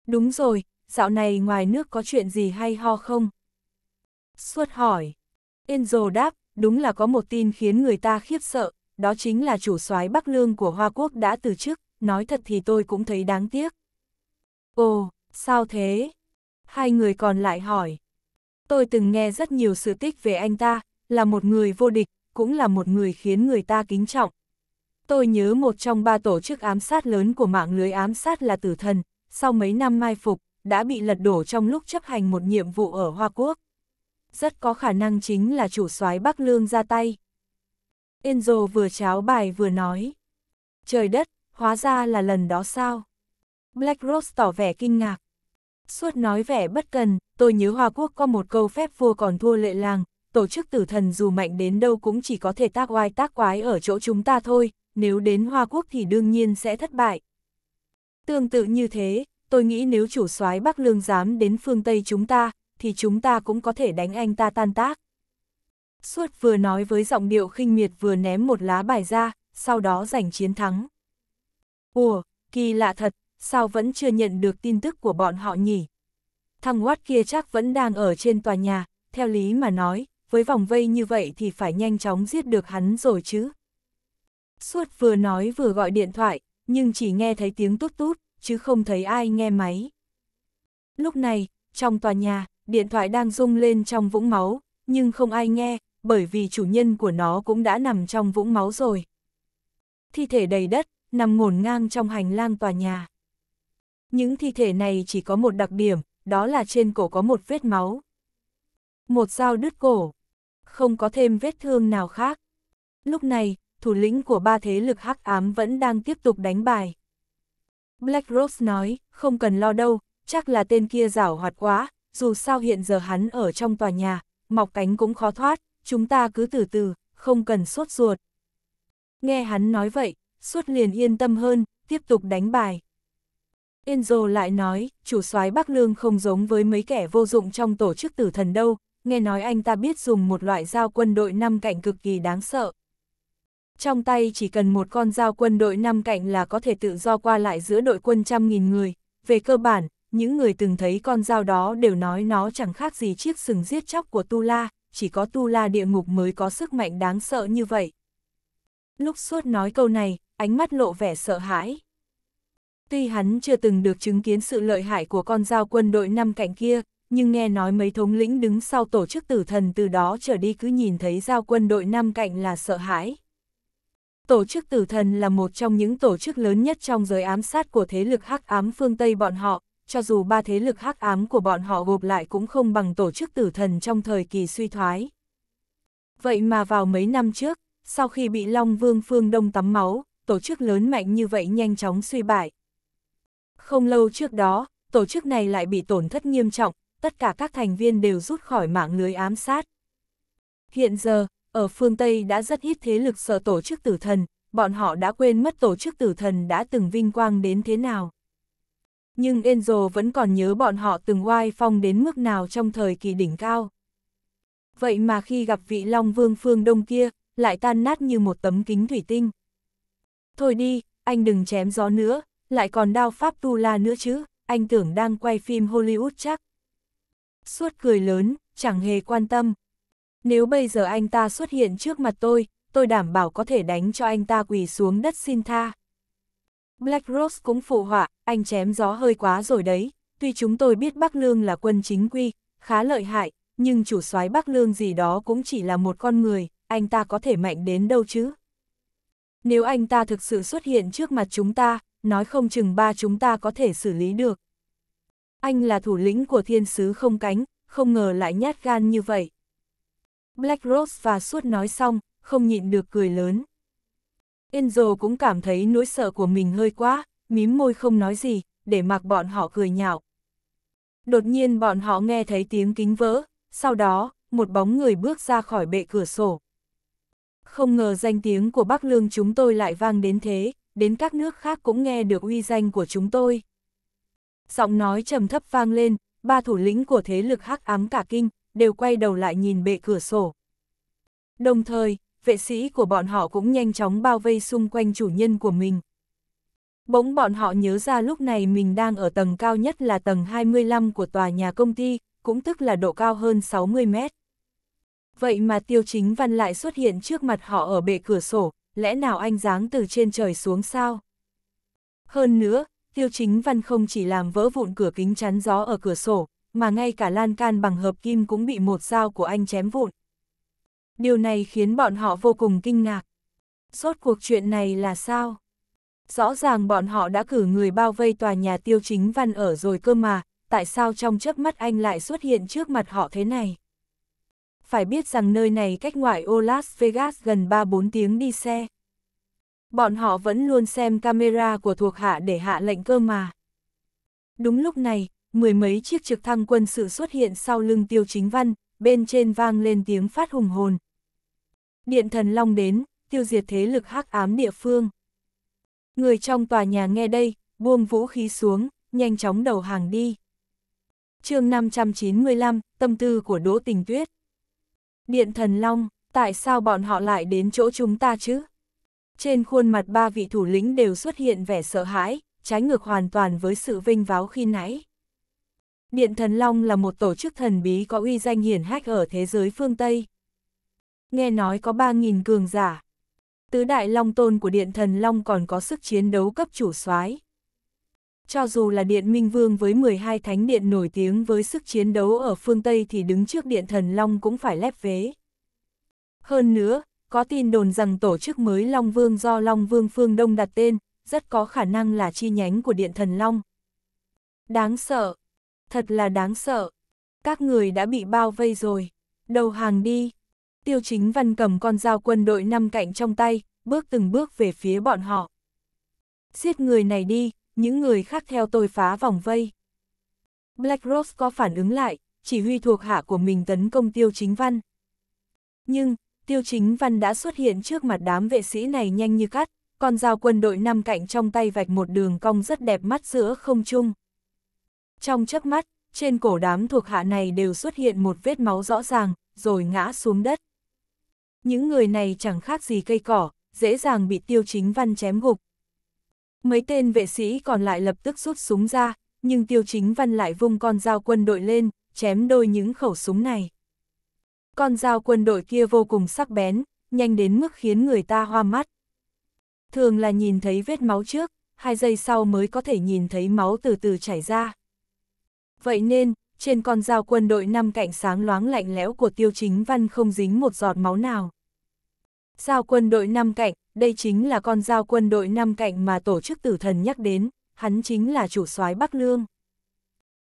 Đúng rồi, dạo này ngoài nước có chuyện gì hay ho không? Suốt hỏi. Enzo đáp, đúng là có một tin khiến người ta khiếp sợ, đó chính là chủ soái Bắc Lương của Hoa Quốc đã từ chức, nói thật thì tôi cũng thấy đáng tiếc. Ồ, sao thế? Hai người còn lại hỏi. Tôi từng nghe rất nhiều sự tích về anh ta, là một người vô địch, cũng là một người khiến người ta kính trọng. Tôi nhớ một trong ba tổ chức ám sát lớn của mạng lưới ám sát là tử thần, sau mấy năm mai phục, đã bị lật đổ trong lúc chấp hành một nhiệm vụ ở Hoa Quốc. Rất có khả năng chính là chủ soái Bắc Lương ra tay. Enzo vừa cháo bài vừa nói. Trời đất, hóa ra là lần đó sao? Black Rose tỏ vẻ kinh ngạc. Suốt nói vẻ bất cần, tôi nhớ Hoa Quốc có một câu phép vua còn thua lệ làng, tổ chức tử thần dù mạnh đến đâu cũng chỉ có thể tác oai tác quái ở chỗ chúng ta thôi, nếu đến Hoa Quốc thì đương nhiên sẽ thất bại. Tương tự như thế, tôi nghĩ nếu chủ soái Bắc Lương dám đến phương Tây chúng ta, thì chúng ta cũng có thể đánh anh ta tan tác. Suốt vừa nói với giọng điệu khinh miệt vừa ném một lá bài ra, sau đó giành chiến thắng. Ủa, kỳ lạ thật, sao vẫn chưa nhận được tin tức của bọn họ nhỉ? Thằng Watt kia chắc vẫn đang ở trên tòa nhà, theo lý mà nói, với vòng vây như vậy thì phải nhanh chóng giết được hắn rồi chứ. Suốt vừa nói vừa gọi điện thoại, nhưng chỉ nghe thấy tiếng tút tút, chứ không thấy ai nghe máy. Lúc này, trong tòa nhà, điện thoại đang rung lên trong vũng máu, nhưng không ai nghe, bởi vì chủ nhân của nó cũng đã nằm trong vũng máu rồi. Thi thể đầy đất, nằm ngổn ngang trong hành lang tòa nhà. Những thi thể này chỉ có một đặc điểm, đó là trên cổ có một vết máu. Một dao đứt cổ không có thêm vết thương nào khác. Lúc này, thủ lĩnh của ba thế lực hắc ám vẫn đang tiếp tục đánh bài. Black Rose nói, không cần lo đâu, chắc là tên kia rảo hoạt quá, dù sao hiện giờ hắn ở trong tòa nhà, mọc cánh cũng khó thoát, chúng ta cứ từ từ, không cần sốt ruột. Nghe hắn nói vậy, suốt liền yên tâm hơn, tiếp tục đánh bài. Enzo lại nói, chủ soái Bắc Lương không giống với mấy kẻ vô dụng trong tổ chức tử thần đâu, nghe nói anh ta biết dùng một loại dao quân đội năm cạnh cực kỳ đáng sợ. Trong tay chỉ cần một con dao quân đội năm cạnh là có thể tự do qua lại giữa đội quân trăm nghìn người, về cơ bản, những người từng thấy con dao đó đều nói nó chẳng khác gì chiếc sừng giết chóc của Tu La, chỉ có Tu La địa ngục mới có sức mạnh đáng sợ như vậy. Lúc suốt nói câu này, ánh mắt lộ vẻ sợ hãi. Tuy hắn chưa từng được chứng kiến sự lợi hại của con dao quân đội năm cạnh kia, nhưng nghe nói mấy thống lĩnh đứng sau tổ chức tử thần từ đó trở đi cứ nhìn thấy giao quân đội năm cạnh là sợ hãi. Tổ chức tử thần là một trong những tổ chức lớn nhất trong giới ám sát của thế lực hắc ám phương Tây bọn họ, cho dù ba thế lực hắc ám của bọn họ gộp lại cũng không bằng tổ chức tử thần trong thời kỳ suy thoái. Vậy mà vào mấy năm trước, sau khi bị Long Vương Phương Đông tắm máu, tổ chức lớn mạnh như vậy nhanh chóng suy bại. Không lâu trước đó, tổ chức này lại bị tổn thất nghiêm trọng, tất cả các thành viên đều rút khỏi mạng lưới ám sát. Hiện giờ, ở phương Tây đã rất ít thế lực sợ tổ chức tử thần, bọn họ đã quên mất tổ chức tử thần đã từng vinh quang đến thế nào. Nhưng Enzo vẫn còn nhớ bọn họ từng oai phong đến mức nào trong thời kỳ đỉnh cao. Vậy mà khi gặp vị Long Vương phương Đông kia, lại tan nát như một tấm kính thủy tinh. Thôi đi, anh đừng chém gió nữa, lại còn đao pháp tu la nữa chứ, anh tưởng đang quay phim Hollywood chắc suốt cười lớn, chẳng hề quan tâm. Nếu bây giờ anh ta xuất hiện trước mặt tôi, tôi đảm bảo có thể đánh cho anh ta quỳ xuống đất xin tha. Black Rose cũng phụ họa, anh chém gió hơi quá rồi đấy, tuy chúng tôi biết Bắc Lương là quân chính quy, khá lợi hại, nhưng chủ soái Bắc Lương gì đó cũng chỉ là một con người, anh ta có thể mạnh đến đâu chứ. Nếu anh ta thực sự xuất hiện trước mặt chúng ta, nói không chừng ba chúng ta có thể xử lý được. Anh là thủ lĩnh của thiên sứ không cánh, không ngờ lại nhát gan như vậy. Black Rose và suốt nói xong, không nhịn được cười lớn. Angel cũng cảm thấy nỗi sợ của mình hơi quá, mím môi không nói gì, để mặc bọn họ cười nhạo. Đột nhiên bọn họ nghe thấy tiếng kính vỡ, sau đó, một bóng người bước ra khỏi bệ cửa sổ. Không ngờ danh tiếng của Bắc Lương chúng tôi lại vang đến thế, đến các nước khác cũng nghe được uy danh của chúng tôi. Giọng nói trầm thấp vang lên, ba thủ lĩnh của thế lực hắc ám cả kinh, đều quay đầu lại nhìn bệ cửa sổ. Đồng thời, vệ sĩ của bọn họ cũng nhanh chóng bao vây xung quanh chủ nhân của mình. Bỗng bọn họ nhớ ra lúc này mình đang ở tầng cao nhất là tầng 25 của tòa nhà công ty, cũng tức là độ cao hơn 60 mét. Vậy mà tiêu chính văn lại xuất hiện trước mặt họ ở bệ cửa sổ, lẽ nào anh dáng từ trên trời xuống sao? Hơn nữa, Tiêu chính văn không chỉ làm vỡ vụn cửa kính chắn gió ở cửa sổ, mà ngay cả lan can bằng hợp kim cũng bị một dao của anh chém vụn. Điều này khiến bọn họ vô cùng kinh ngạc. Rốt cuộc chuyện này là sao? Rõ ràng bọn họ đã cử người bao vây tòa nhà tiêu chính văn ở rồi cơ mà, tại sao trong chớp mắt anh lại xuất hiện trước mặt họ thế này? Phải biết rằng nơi này cách ngoại ô Las Vegas gần 3-4 tiếng đi xe bọn họ vẫn luôn xem camera của thuộc hạ để hạ lệnh cơ mà. Đúng lúc này, mười mấy chiếc trực thăng quân sự xuất hiện sau lưng tiêu chính văn, bên trên vang lên tiếng phát hùng hồn. Điện thần long đến, tiêu diệt thế lực hắc ám địa phương. Người trong tòa nhà nghe đây, buông vũ khí xuống, nhanh chóng đầu hàng đi. chương 595, tâm tư của Đỗ Tình Tuyết. Điện thần long, tại sao bọn họ lại đến chỗ chúng ta chứ? Trên khuôn mặt ba vị thủ lĩnh đều xuất hiện vẻ sợ hãi, trái ngược hoàn toàn với sự vinh váo khi nãy. Điện Thần Long là một tổ chức thần bí có uy danh hiển hách ở thế giới phương Tây. Nghe nói có 3.000 cường giả. Tứ đại long tôn của Điện Thần Long còn có sức chiến đấu cấp chủ soái. Cho dù là Điện Minh Vương với 12 thánh điện nổi tiếng với sức chiến đấu ở phương Tây thì đứng trước Điện Thần Long cũng phải lép vế. Hơn nữa, có tin đồn rằng tổ chức mới Long Vương do Long Vương Phương Đông đặt tên, rất có khả năng là chi nhánh của Điện Thần Long. Đáng sợ, thật là đáng sợ. Các người đã bị bao vây rồi, đầu hàng đi. Tiêu chính văn cầm con dao quân đội năm cạnh trong tay, bước từng bước về phía bọn họ. Giết người này đi, những người khác theo tôi phá vòng vây. Black Rose có phản ứng lại, chỉ huy thuộc hạ của mình tấn công tiêu chính văn. Nhưng, Tiêu Chính Văn đã xuất hiện trước mặt đám vệ sĩ này nhanh như cắt, con dao quân đội năm cạnh trong tay vạch một đường cong rất đẹp mắt giữa không trung. Trong chớp mắt, trên cổ đám thuộc hạ này đều xuất hiện một vết máu rõ ràng, rồi ngã xuống đất. Những người này chẳng khác gì cây cỏ, dễ dàng bị Tiêu Chính Văn chém gục. Mấy tên vệ sĩ còn lại lập tức rút súng ra, nhưng Tiêu Chính Văn lại vung con dao quân đội lên, chém đôi những khẩu súng này con dao quân đội kia vô cùng sắc bén, nhanh đến mức khiến người ta hoa mắt. Thường là nhìn thấy vết máu trước, hai giây sau mới có thể nhìn thấy máu từ từ chảy ra. Vậy nên, trên con dao quân đội năm cạnh sáng loáng lạnh lẽo của tiêu chính văn không dính một giọt máu nào. Dao quân đội năm cạnh, đây chính là con dao quân đội năm cạnh mà tổ chức tử thần nhắc đến, hắn chính là chủ soái Bắc Lương.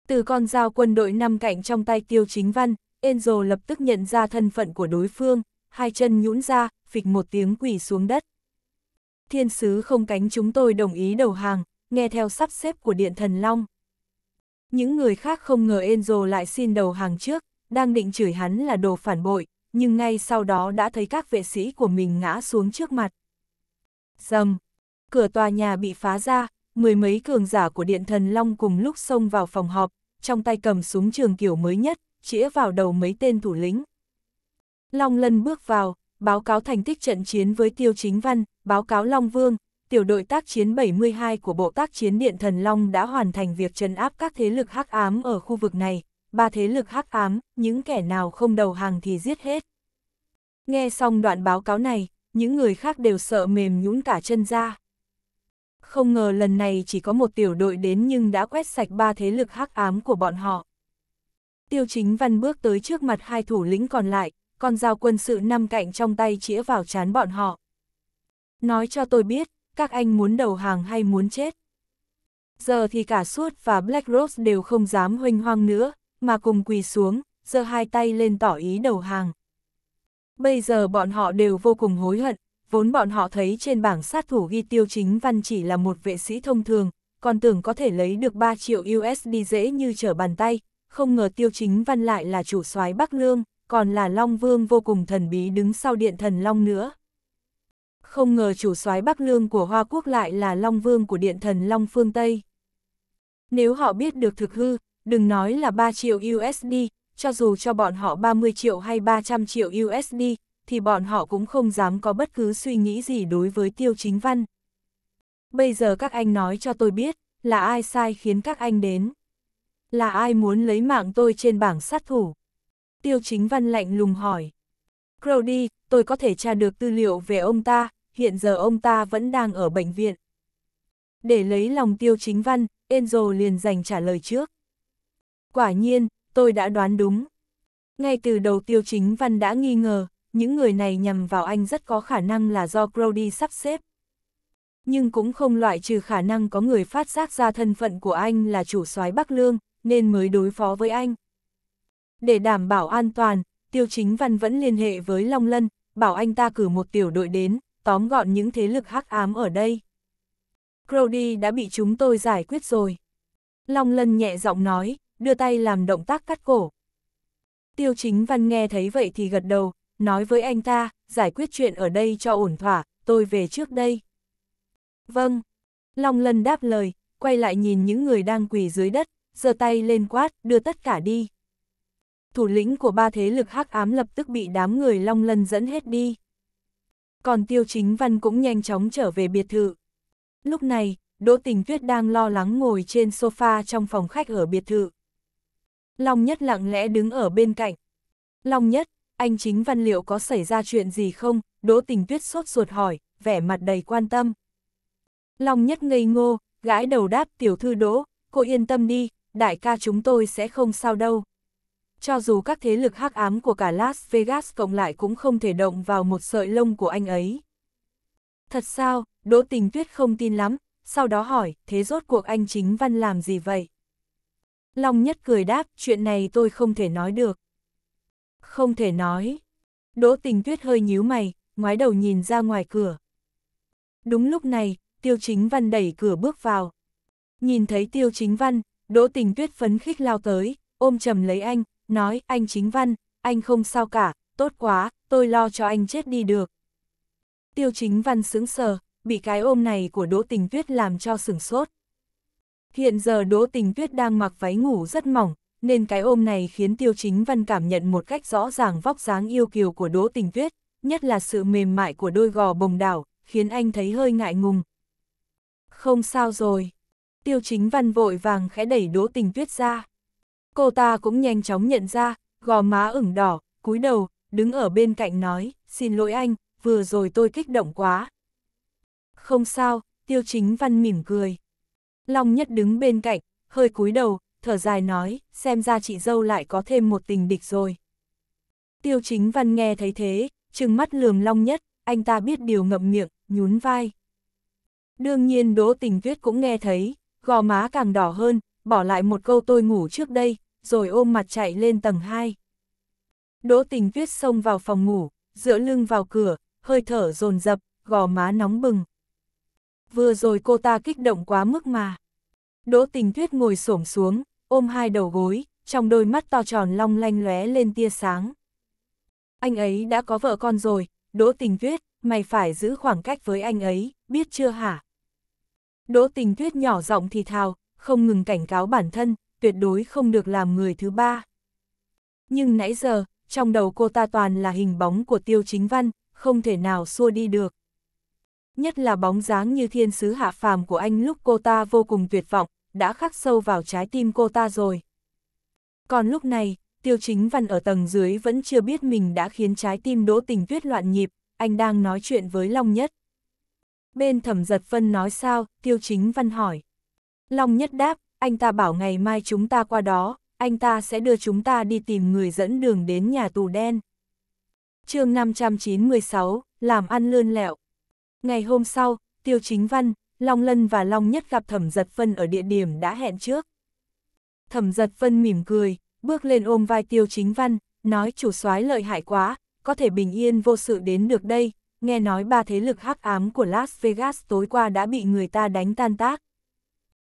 Từ con dao quân đội năm cạnh trong tay tiêu chính văn, Enzo lập tức nhận ra thân phận của đối phương, hai chân nhũn ra, phịch một tiếng quỳ xuống đất. Thiên sứ không cánh chúng tôi đồng ý đầu hàng, nghe theo sắp xếp của Điện Thần Long. Những người khác không ngờ Enzo lại xin đầu hàng trước, đang định chửi hắn là đồ phản bội, nhưng ngay sau đó đã thấy các vệ sĩ của mình ngã xuống trước mặt. Dầm! Cửa tòa nhà bị phá ra, mười mấy cường giả của Điện Thần Long cùng lúc xông vào phòng họp, trong tay cầm súng trường kiểu mới nhất, chĩa vào đầu mấy tên thủ lĩnh. Long Lân bước vào, báo cáo thành tích trận chiến với Tiêu Chính Văn, báo cáo Long Vương, tiểu đội tác chiến 72 của Bộ Tác chiến Điện Thần Long đã hoàn thành việc trấn áp các thế lực hắc ám ở khu vực này, ba thế lực hắc ám, những kẻ nào không đầu hàng thì giết hết. Nghe xong đoạn báo cáo này, những người khác đều sợ mềm nhũn cả chân ra. Không ngờ lần này chỉ có một tiểu đội đến nhưng đã quét sạch ba thế lực hắc ám của bọn họ. Tiêu chính văn bước tới trước mặt hai thủ lĩnh còn lại, con dao quân sự năm cạnh trong tay chĩa vào chán bọn họ. Nói cho tôi biết, các anh muốn đầu hàng hay muốn chết. Giờ thì cả suốt và Black Rose đều không dám huynh hoang nữa, mà cùng quỳ xuống, giơ hai tay lên tỏ ý đầu hàng. Bây giờ bọn họ đều vô cùng hối hận, vốn bọn họ thấy trên bảng sát thủ ghi tiêu chính văn chỉ là một vệ sĩ thông thường, còn tưởng có thể lấy được 3 triệu USD dễ như trở bàn tay, không ngờ tiêu chính văn lại là chủ soái Bắc Lương, còn là Long Vương vô cùng thần bí đứng sau điện thần Long nữa. Không ngờ chủ soái Bắc Lương của Hoa Quốc lại là Long Vương của điện thần Long phương Tây. Nếu họ biết được thực hư, đừng nói là 3 triệu USD, cho dù cho bọn họ 30 triệu hay 300 triệu USD, thì bọn họ cũng không dám có bất cứ suy nghĩ gì đối với tiêu chính văn. Bây giờ các anh nói cho tôi biết, là ai sai khiến các anh đến là ai muốn lấy mạng tôi trên bảng sát thủ? Tiêu chính văn lạnh lùng hỏi. Crowdy, tôi có thể tra được tư liệu về ông ta, hiện giờ ông ta vẫn đang ở bệnh viện. Để lấy lòng tiêu chính văn, Enzo liền dành trả lời trước. Quả nhiên, tôi đã đoán đúng. Ngay từ đầu tiêu chính văn đã nghi ngờ, những người này nhằm vào anh rất có khả năng là do Crowdy sắp xếp. Nhưng cũng không loại trừ khả năng có người phát giác ra thân phận của anh là chủ soái Bắc Lương, nên mới đối phó với anh. Để đảm bảo an toàn, Tiêu Chính Văn vẫn liên hệ với Long Lân, bảo anh ta cử một tiểu đội đến, tóm gọn những thế lực hắc ám ở đây. Crowdy đã bị chúng tôi giải quyết rồi. Long Lân nhẹ giọng nói, đưa tay làm động tác cắt cổ. Tiêu Chính Văn nghe thấy vậy thì gật đầu, nói với anh ta, giải quyết chuyện ở đây cho ổn thỏa, tôi về trước đây. Vâng. Long Lân đáp lời, quay lại nhìn những người đang quỳ dưới đất, giơ tay lên quát, đưa tất cả đi. Thủ lĩnh của ba thế lực hắc ám lập tức bị đám người long lân dẫn hết đi. Còn tiêu chính văn cũng nhanh chóng trở về biệt thự. Lúc này, Đỗ Tình Tuyết đang lo lắng ngồi trên sofa trong phòng khách ở biệt thự. Long Nhất lặng lẽ đứng ở bên cạnh. Long Nhất, anh chính văn liệu có xảy ra chuyện gì không? Đỗ Tình Tuyết sốt ruột hỏi, vẻ mặt đầy quan tâm. Long Nhất ngây ngô, gãi đầu đáp tiểu thư Đỗ, cô yên tâm đi, đại ca chúng tôi sẽ không sao đâu. Cho dù các thế lực hắc ám của cả Las Vegas cộng lại cũng không thể động vào một sợi lông của anh ấy. Thật sao, Đỗ Tình Tuyết không tin lắm, sau đó hỏi, thế rốt cuộc anh chính văn làm gì vậy? Long Nhất cười đáp, chuyện này tôi không thể nói được. Không thể nói. Đỗ Tình Tuyết hơi nhíu mày, ngoái đầu nhìn ra ngoài cửa. Đúng lúc này, Tiêu Chính Văn đẩy cửa bước vào. Nhìn thấy Tiêu Chính Văn, Đỗ tình tuyết phấn khích lao tới, ôm chầm lấy anh, nói anh chính văn, anh không sao cả, tốt quá, tôi lo cho anh chết đi được. Tiêu chính văn sững sờ, bị cái ôm này của đỗ tình tuyết làm cho sửng sốt. Hiện giờ đỗ tình tuyết đang mặc váy ngủ rất mỏng, nên cái ôm này khiến tiêu chính văn cảm nhận một cách rõ ràng vóc dáng yêu kiều của đỗ tình tuyết, nhất là sự mềm mại của đôi gò bồng đảo, khiến anh thấy hơi ngại ngùng. Không sao rồi. Tiêu chính văn vội vàng khẽ đẩy đỗ tình tuyết ra. Cô ta cũng nhanh chóng nhận ra, gò má ửng đỏ, cúi đầu, đứng ở bên cạnh nói, xin lỗi anh, vừa rồi tôi kích động quá. Không sao, tiêu chính văn mỉm cười. Long nhất đứng bên cạnh, hơi cúi đầu, thở dài nói, xem ra chị dâu lại có thêm một tình địch rồi. Tiêu chính văn nghe thấy thế, trừng mắt lườm Long nhất, anh ta biết điều ngậm miệng, nhún vai. Đương nhiên Đỗ Tình Tuyết cũng nghe thấy, gò má càng đỏ hơn, bỏ lại một câu tôi ngủ trước đây, rồi ôm mặt chạy lên tầng 2. Đỗ tình tuyết xông vào phòng ngủ, dựa lưng vào cửa, hơi thở dồn dập gò má nóng bừng. Vừa rồi cô ta kích động quá mức mà. Đỗ tình tuyết ngồi xổm xuống, ôm hai đầu gối, trong đôi mắt to tròn long lanh lóe lên tia sáng. Anh ấy đã có vợ con rồi, Đỗ tình tuyết, mày phải giữ khoảng cách với anh ấy, biết chưa hả? Đỗ tình tuyết nhỏ giọng thì thào, không ngừng cảnh cáo bản thân, tuyệt đối không được làm người thứ ba. Nhưng nãy giờ, trong đầu cô ta toàn là hình bóng của tiêu chính văn, không thể nào xua đi được. Nhất là bóng dáng như thiên sứ hạ phàm của anh lúc cô ta vô cùng tuyệt vọng, đã khắc sâu vào trái tim cô ta rồi. Còn lúc này, tiêu chính văn ở tầng dưới vẫn chưa biết mình đã khiến trái tim đỗ tình tuyết loạn nhịp, anh đang nói chuyện với Long Nhất. Bên thẩm giật phân nói sao, tiêu chính văn hỏi. Long nhất đáp, anh ta bảo ngày mai chúng ta qua đó, anh ta sẽ đưa chúng ta đi tìm người dẫn đường đến nhà tù đen. chương 596, làm ăn lươn lẹo. Ngày hôm sau, Tiêu Chính Văn, Long Lân và Long Nhất gặp Thẩm Giật Phân ở địa điểm đã hẹn trước. Thẩm Giật Phân mỉm cười, bước lên ôm vai Tiêu Chính Văn, nói chủ soái lợi hại quá, có thể bình yên vô sự đến được đây, nghe nói ba thế lực hắc ám của Las Vegas tối qua đã bị người ta đánh tan tác.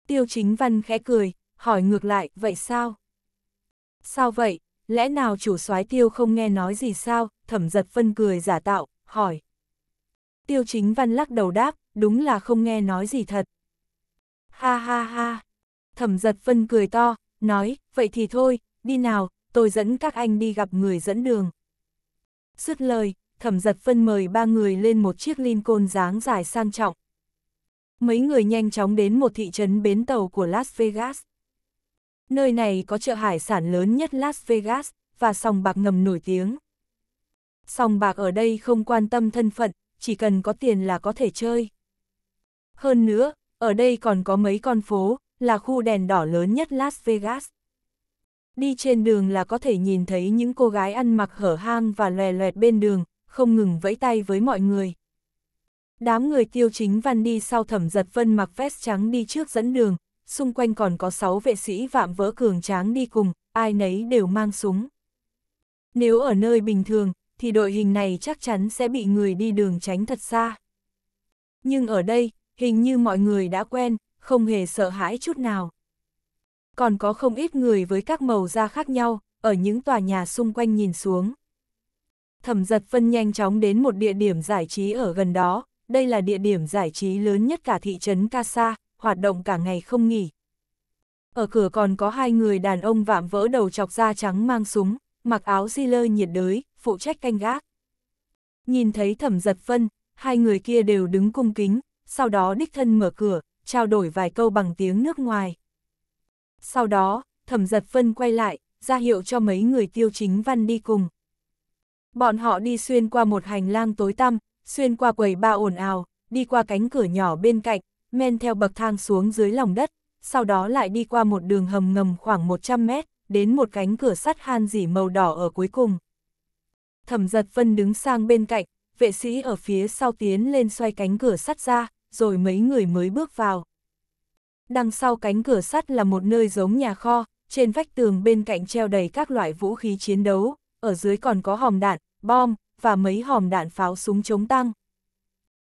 Tiêu chính văn khẽ cười, hỏi ngược lại, vậy sao? Sao vậy, lẽ nào chủ soái tiêu không nghe nói gì sao, thẩm giật phân cười giả tạo, hỏi. Tiêu chính văn lắc đầu đáp, đúng là không nghe nói gì thật. Ha ha ha, thẩm giật phân cười to, nói, vậy thì thôi, đi nào, tôi dẫn các anh đi gặp người dẫn đường. Sứt lời, thẩm giật phân mời ba người lên một chiếc Lincoln dáng dài sang trọng. Mấy người nhanh chóng đến một thị trấn bến tàu của Las Vegas. Nơi này có chợ hải sản lớn nhất Las Vegas, và sòng bạc ngầm nổi tiếng. Sòng bạc ở đây không quan tâm thân phận, chỉ cần có tiền là có thể chơi. Hơn nữa, ở đây còn có mấy con phố, là khu đèn đỏ lớn nhất Las Vegas. Đi trên đường là có thể nhìn thấy những cô gái ăn mặc hở hang và lòe loẹt bên đường, không ngừng vẫy tay với mọi người. Đám người tiêu chính văn đi sau thẩm giật vân mặc vest trắng đi trước dẫn đường, xung quanh còn có 6 vệ sĩ vạm vỡ cường tráng đi cùng, ai nấy đều mang súng. Nếu ở nơi bình thường, thì đội hình này chắc chắn sẽ bị người đi đường tránh thật xa. Nhưng ở đây, hình như mọi người đã quen, không hề sợ hãi chút nào. Còn có không ít người với các màu da khác nhau, ở những tòa nhà xung quanh nhìn xuống. Thẩm giật phân nhanh chóng đến một địa điểm giải trí ở gần đó, đây là địa điểm giải trí lớn nhất cả thị trấn Casa, hoạt động cả ngày không nghỉ. Ở cửa còn có hai người đàn ông vạm vỡ đầu chọc da trắng mang súng, mặc áo di lơ nhiệt đới, phụ trách canh gác. Nhìn thấy thẩm giật phân, hai người kia đều đứng cung kính, sau đó đích thân mở cửa, trao đổi vài câu bằng tiếng nước ngoài. Sau đó, thẩm giật phân quay lại, ra hiệu cho mấy người tiêu chính văn đi cùng. Bọn họ đi xuyên qua một hành lang tối tăm, xuyên qua quầy ba ồn ào, đi qua cánh cửa nhỏ bên cạnh, men theo bậc thang xuống dưới lòng đất, sau đó lại đi qua một đường hầm ngầm khoảng 100 mét, đến một cánh cửa sắt han dỉ màu đỏ ở cuối cùng. Thẩm giật vân đứng sang bên cạnh, vệ sĩ ở phía sau tiến lên xoay cánh cửa sắt ra, rồi mấy người mới bước vào. Đằng sau cánh cửa sắt là một nơi giống nhà kho, trên vách tường bên cạnh treo đầy các loại vũ khí chiến đấu, ở dưới còn có hòm đạn, bom, và mấy hòm đạn pháo súng chống tăng.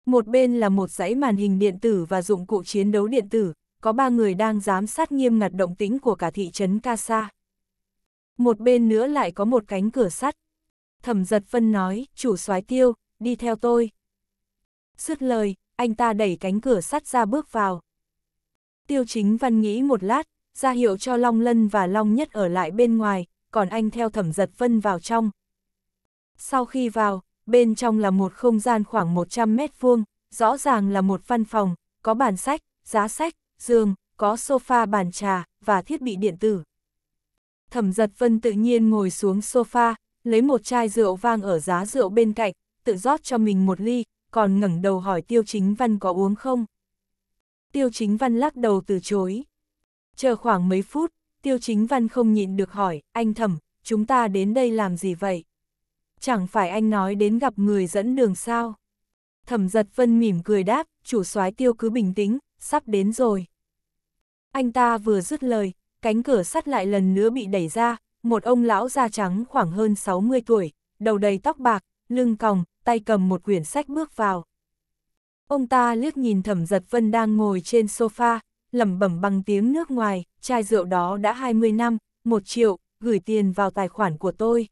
Một bên là một dãy màn hình điện tử và dụng cụ chiến đấu điện tử, có ba người đang giám sát nghiêm ngặt động tĩnh của cả thị trấn Kasa. Một bên nữa lại có một cánh cửa sắt. Thẩm giật phân nói, chủ soái tiêu, đi theo tôi. Sứt lời, anh ta đẩy cánh cửa sắt ra bước vào. Tiêu chính văn nghĩ một lát, ra hiệu cho Long Lân và Long Nhất ở lại bên ngoài, còn anh theo thẩm giật phân vào trong, sau khi vào, bên trong là một không gian khoảng 100 mét vuông, rõ ràng là một văn phòng, có bàn sách, giá sách, giường, có sofa bàn trà, và thiết bị điện tử. Thẩm giật vân tự nhiên ngồi xuống sofa, lấy một chai rượu vang ở giá rượu bên cạnh, tự rót cho mình một ly, còn ngẩng đầu hỏi tiêu chính văn có uống không. Tiêu chính văn lắc đầu từ chối. Chờ khoảng mấy phút, tiêu chính văn không nhịn được hỏi, anh thẩm, chúng ta đến đây làm gì vậy? chẳng phải anh nói đến gặp người dẫn đường sao? Thẩm giật phân mỉm cười đáp, chủ soái tiêu cứ bình tĩnh, sắp đến rồi. Anh ta vừa dứt lời, cánh cửa sắt lại lần nữa bị đẩy ra, một ông lão da trắng khoảng hơn 60 tuổi, đầu đầy tóc bạc, lưng còng, tay cầm một quyển sách bước vào. Ông ta liếc nhìn thẩm giật vân đang ngồi trên sofa, lẩm bẩm bằng tiếng nước ngoài, chai rượu đó đã 20 năm, một triệu, gửi tiền vào tài khoản của tôi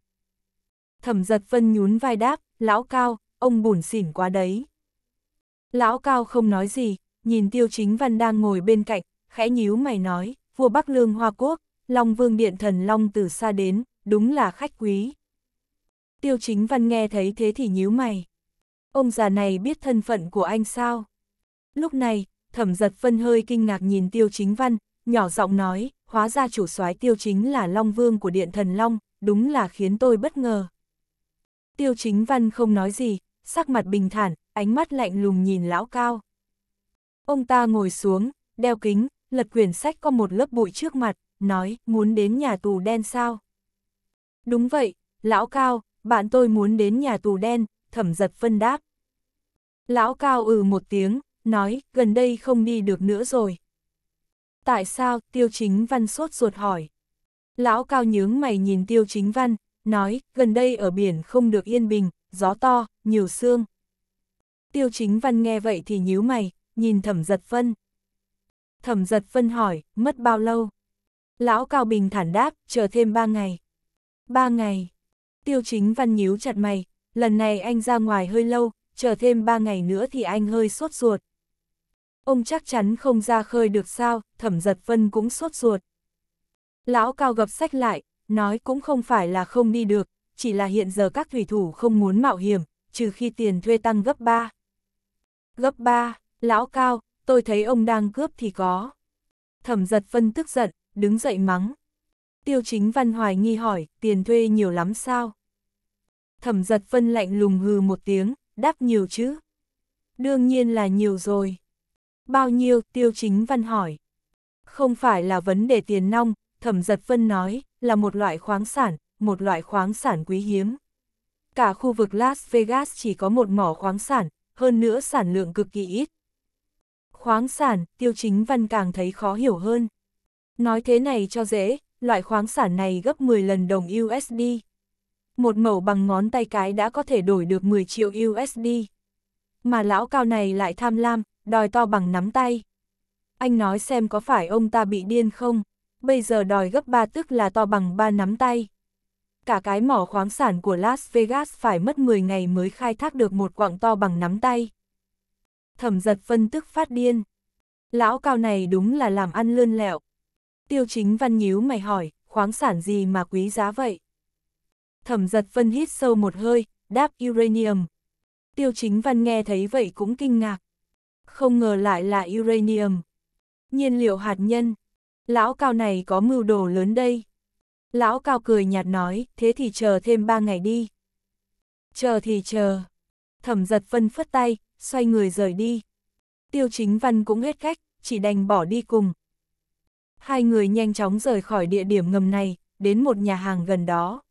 thẩm giật vân nhún vai đáp, lão cao, ông bùn xỉn quá đấy. Lão cao không nói gì, nhìn tiêu chính văn đang ngồi bên cạnh, khẽ nhíu mày nói, vua Bắc Lương Hoa Quốc, Long Vương Điện Thần Long từ xa đến, đúng là khách quý. Tiêu chính văn nghe thấy thế thì nhíu mày. Ông già này biết thân phận của anh sao? Lúc này, thẩm giật vân hơi kinh ngạc nhìn tiêu chính văn, nhỏ giọng nói, hóa ra chủ soái tiêu chính là Long Vương của Điện Thần Long, đúng là khiến tôi bất ngờ. Tiêu chính văn không nói gì, sắc mặt bình thản, ánh mắt lạnh lùng nhìn lão cao. Ông ta ngồi xuống, đeo kính, lật quyển sách có một lớp bụi trước mặt, nói, muốn đến nhà tù đen sao? Đúng vậy, lão cao, bạn tôi muốn đến nhà tù đen, thẩm giật phân đáp. Lão cao ừ một tiếng, nói, gần đây không đi được nữa rồi. Tại sao, tiêu chính văn sốt ruột hỏi. Lão cao nhướng mày nhìn tiêu chính văn, nói, gần đây ở biển không được yên bình, gió to, nhiều sương. Tiêu chính văn nghe vậy thì nhíu mày, nhìn thẩm giật phân. Thẩm giật phân hỏi, mất bao lâu? Lão Cao Bình thản đáp, chờ thêm ba ngày. Ba ngày. Tiêu chính văn nhíu chặt mày, lần này anh ra ngoài hơi lâu, chờ thêm ba ngày nữa thì anh hơi sốt ruột. Ông chắc chắn không ra khơi được sao, thẩm giật vân cũng sốt ruột. Lão cao gập sách lại, Nói cũng không phải là không đi được, chỉ là hiện giờ các thủy thủ không muốn mạo hiểm, trừ khi tiền thuê tăng gấp 3. Gấp 3, lão cao, tôi thấy ông đang cướp thì có. Thẩm giật phân tức giận, đứng dậy mắng. Tiêu chính văn hoài nghi hỏi, tiền thuê nhiều lắm sao? Thẩm giật phân lạnh lùng hừ một tiếng, đáp nhiều chứ. Đương nhiên là nhiều rồi. Bao nhiêu, tiêu chính văn hỏi. Không phải là vấn đề tiền nong, thẩm giật phân nói, là một loại khoáng sản, một loại khoáng sản quý hiếm. Cả khu vực Las Vegas chỉ có một mỏ khoáng sản, hơn nữa sản lượng cực kỳ ít. Khoáng sản, tiêu chính văn càng thấy khó hiểu hơn. Nói thế này cho dễ, loại khoáng sản này gấp 10 lần đồng USD. Một mẩu bằng ngón tay cái đã có thể đổi được 10 triệu USD. Mà lão cao này lại tham lam, đòi to bằng nắm tay. Anh nói xem có phải ông ta bị điên không? bây giờ đòi gấp 3 tức là to bằng 3 nắm tay. Cả cái mỏ khoáng sản của Las Vegas phải mất 10 ngày mới khai thác được một quặng to bằng nắm tay. Thẩm giật phân tức phát điên. Lão cao này đúng là làm ăn lươn lẹo. Tiêu chính văn nhíu mày hỏi, khoáng sản gì mà quý giá vậy? Thẩm giật phân hít sâu một hơi, đáp uranium. Tiêu chính văn nghe thấy vậy cũng kinh ngạc. Không ngờ lại là uranium. Nhiên liệu hạt nhân. Lão Cao này có mưu đồ lớn đây. Lão Cao cười nhạt nói, thế thì chờ thêm ba ngày đi. Chờ thì chờ. Thẩm giật phân phất tay, xoay người rời đi. Tiêu chính văn cũng hết cách, chỉ đành bỏ đi cùng. Hai người nhanh chóng rời khỏi địa điểm ngầm này, đến một nhà hàng gần đó.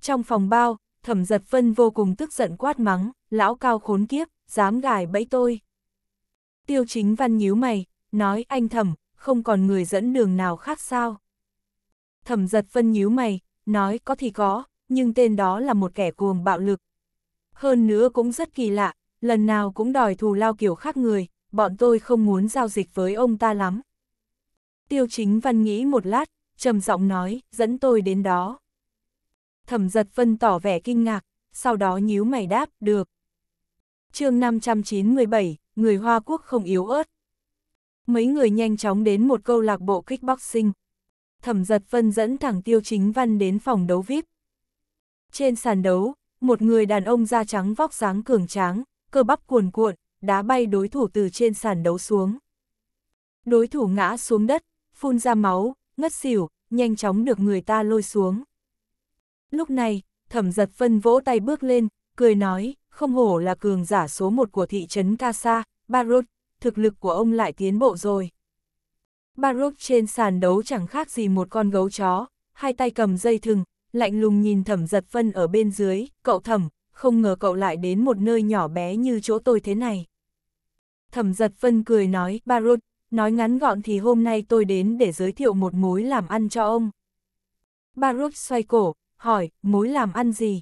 Trong phòng bao, thẩm giật phân vô cùng tức giận quát mắng, lão cao khốn kiếp, dám gài bẫy tôi. Tiêu chính văn nhíu mày, nói anh thẩm, không còn người dẫn đường nào khác sao. Thẩm giật phân nhíu mày, nói có thì có, nhưng tên đó là một kẻ cuồng bạo lực. Hơn nữa cũng rất kỳ lạ, lần nào cũng đòi thù lao kiểu khác người, bọn tôi không muốn giao dịch với ông ta lắm. Tiêu chính văn nghĩ một lát, trầm giọng nói, dẫn tôi đến đó. Thẩm giật phân tỏ vẻ kinh ngạc, sau đó nhíu mày đáp, được. chương 597, người Hoa Quốc không yếu ớt. Mấy người nhanh chóng đến một câu lạc bộ kickboxing. Thẩm giật phân dẫn thẳng tiêu chính văn đến phòng đấu VIP. Trên sàn đấu, một người đàn ông da trắng vóc dáng cường tráng, cơ bắp cuồn cuộn, đá bay đối thủ từ trên sàn đấu xuống. Đối thủ ngã xuống đất, phun ra máu, ngất xỉu, nhanh chóng được người ta lôi xuống. Lúc này, thẩm giật phân vỗ tay bước lên, cười nói, không hổ là cường giả số một của thị trấn Casa, Barut thực lực của ông lại tiến bộ rồi. Baruch trên sàn đấu chẳng khác gì một con gấu chó, hai tay cầm dây thừng, lạnh lùng nhìn thẩm giật phân ở bên dưới, cậu thẩm, không ngờ cậu lại đến một nơi nhỏ bé như chỗ tôi thế này. Thẩm giật phân cười nói, Baruch, nói ngắn gọn thì hôm nay tôi đến để giới thiệu một mối làm ăn cho ông. Baruch xoay cổ, hỏi, mối làm ăn gì?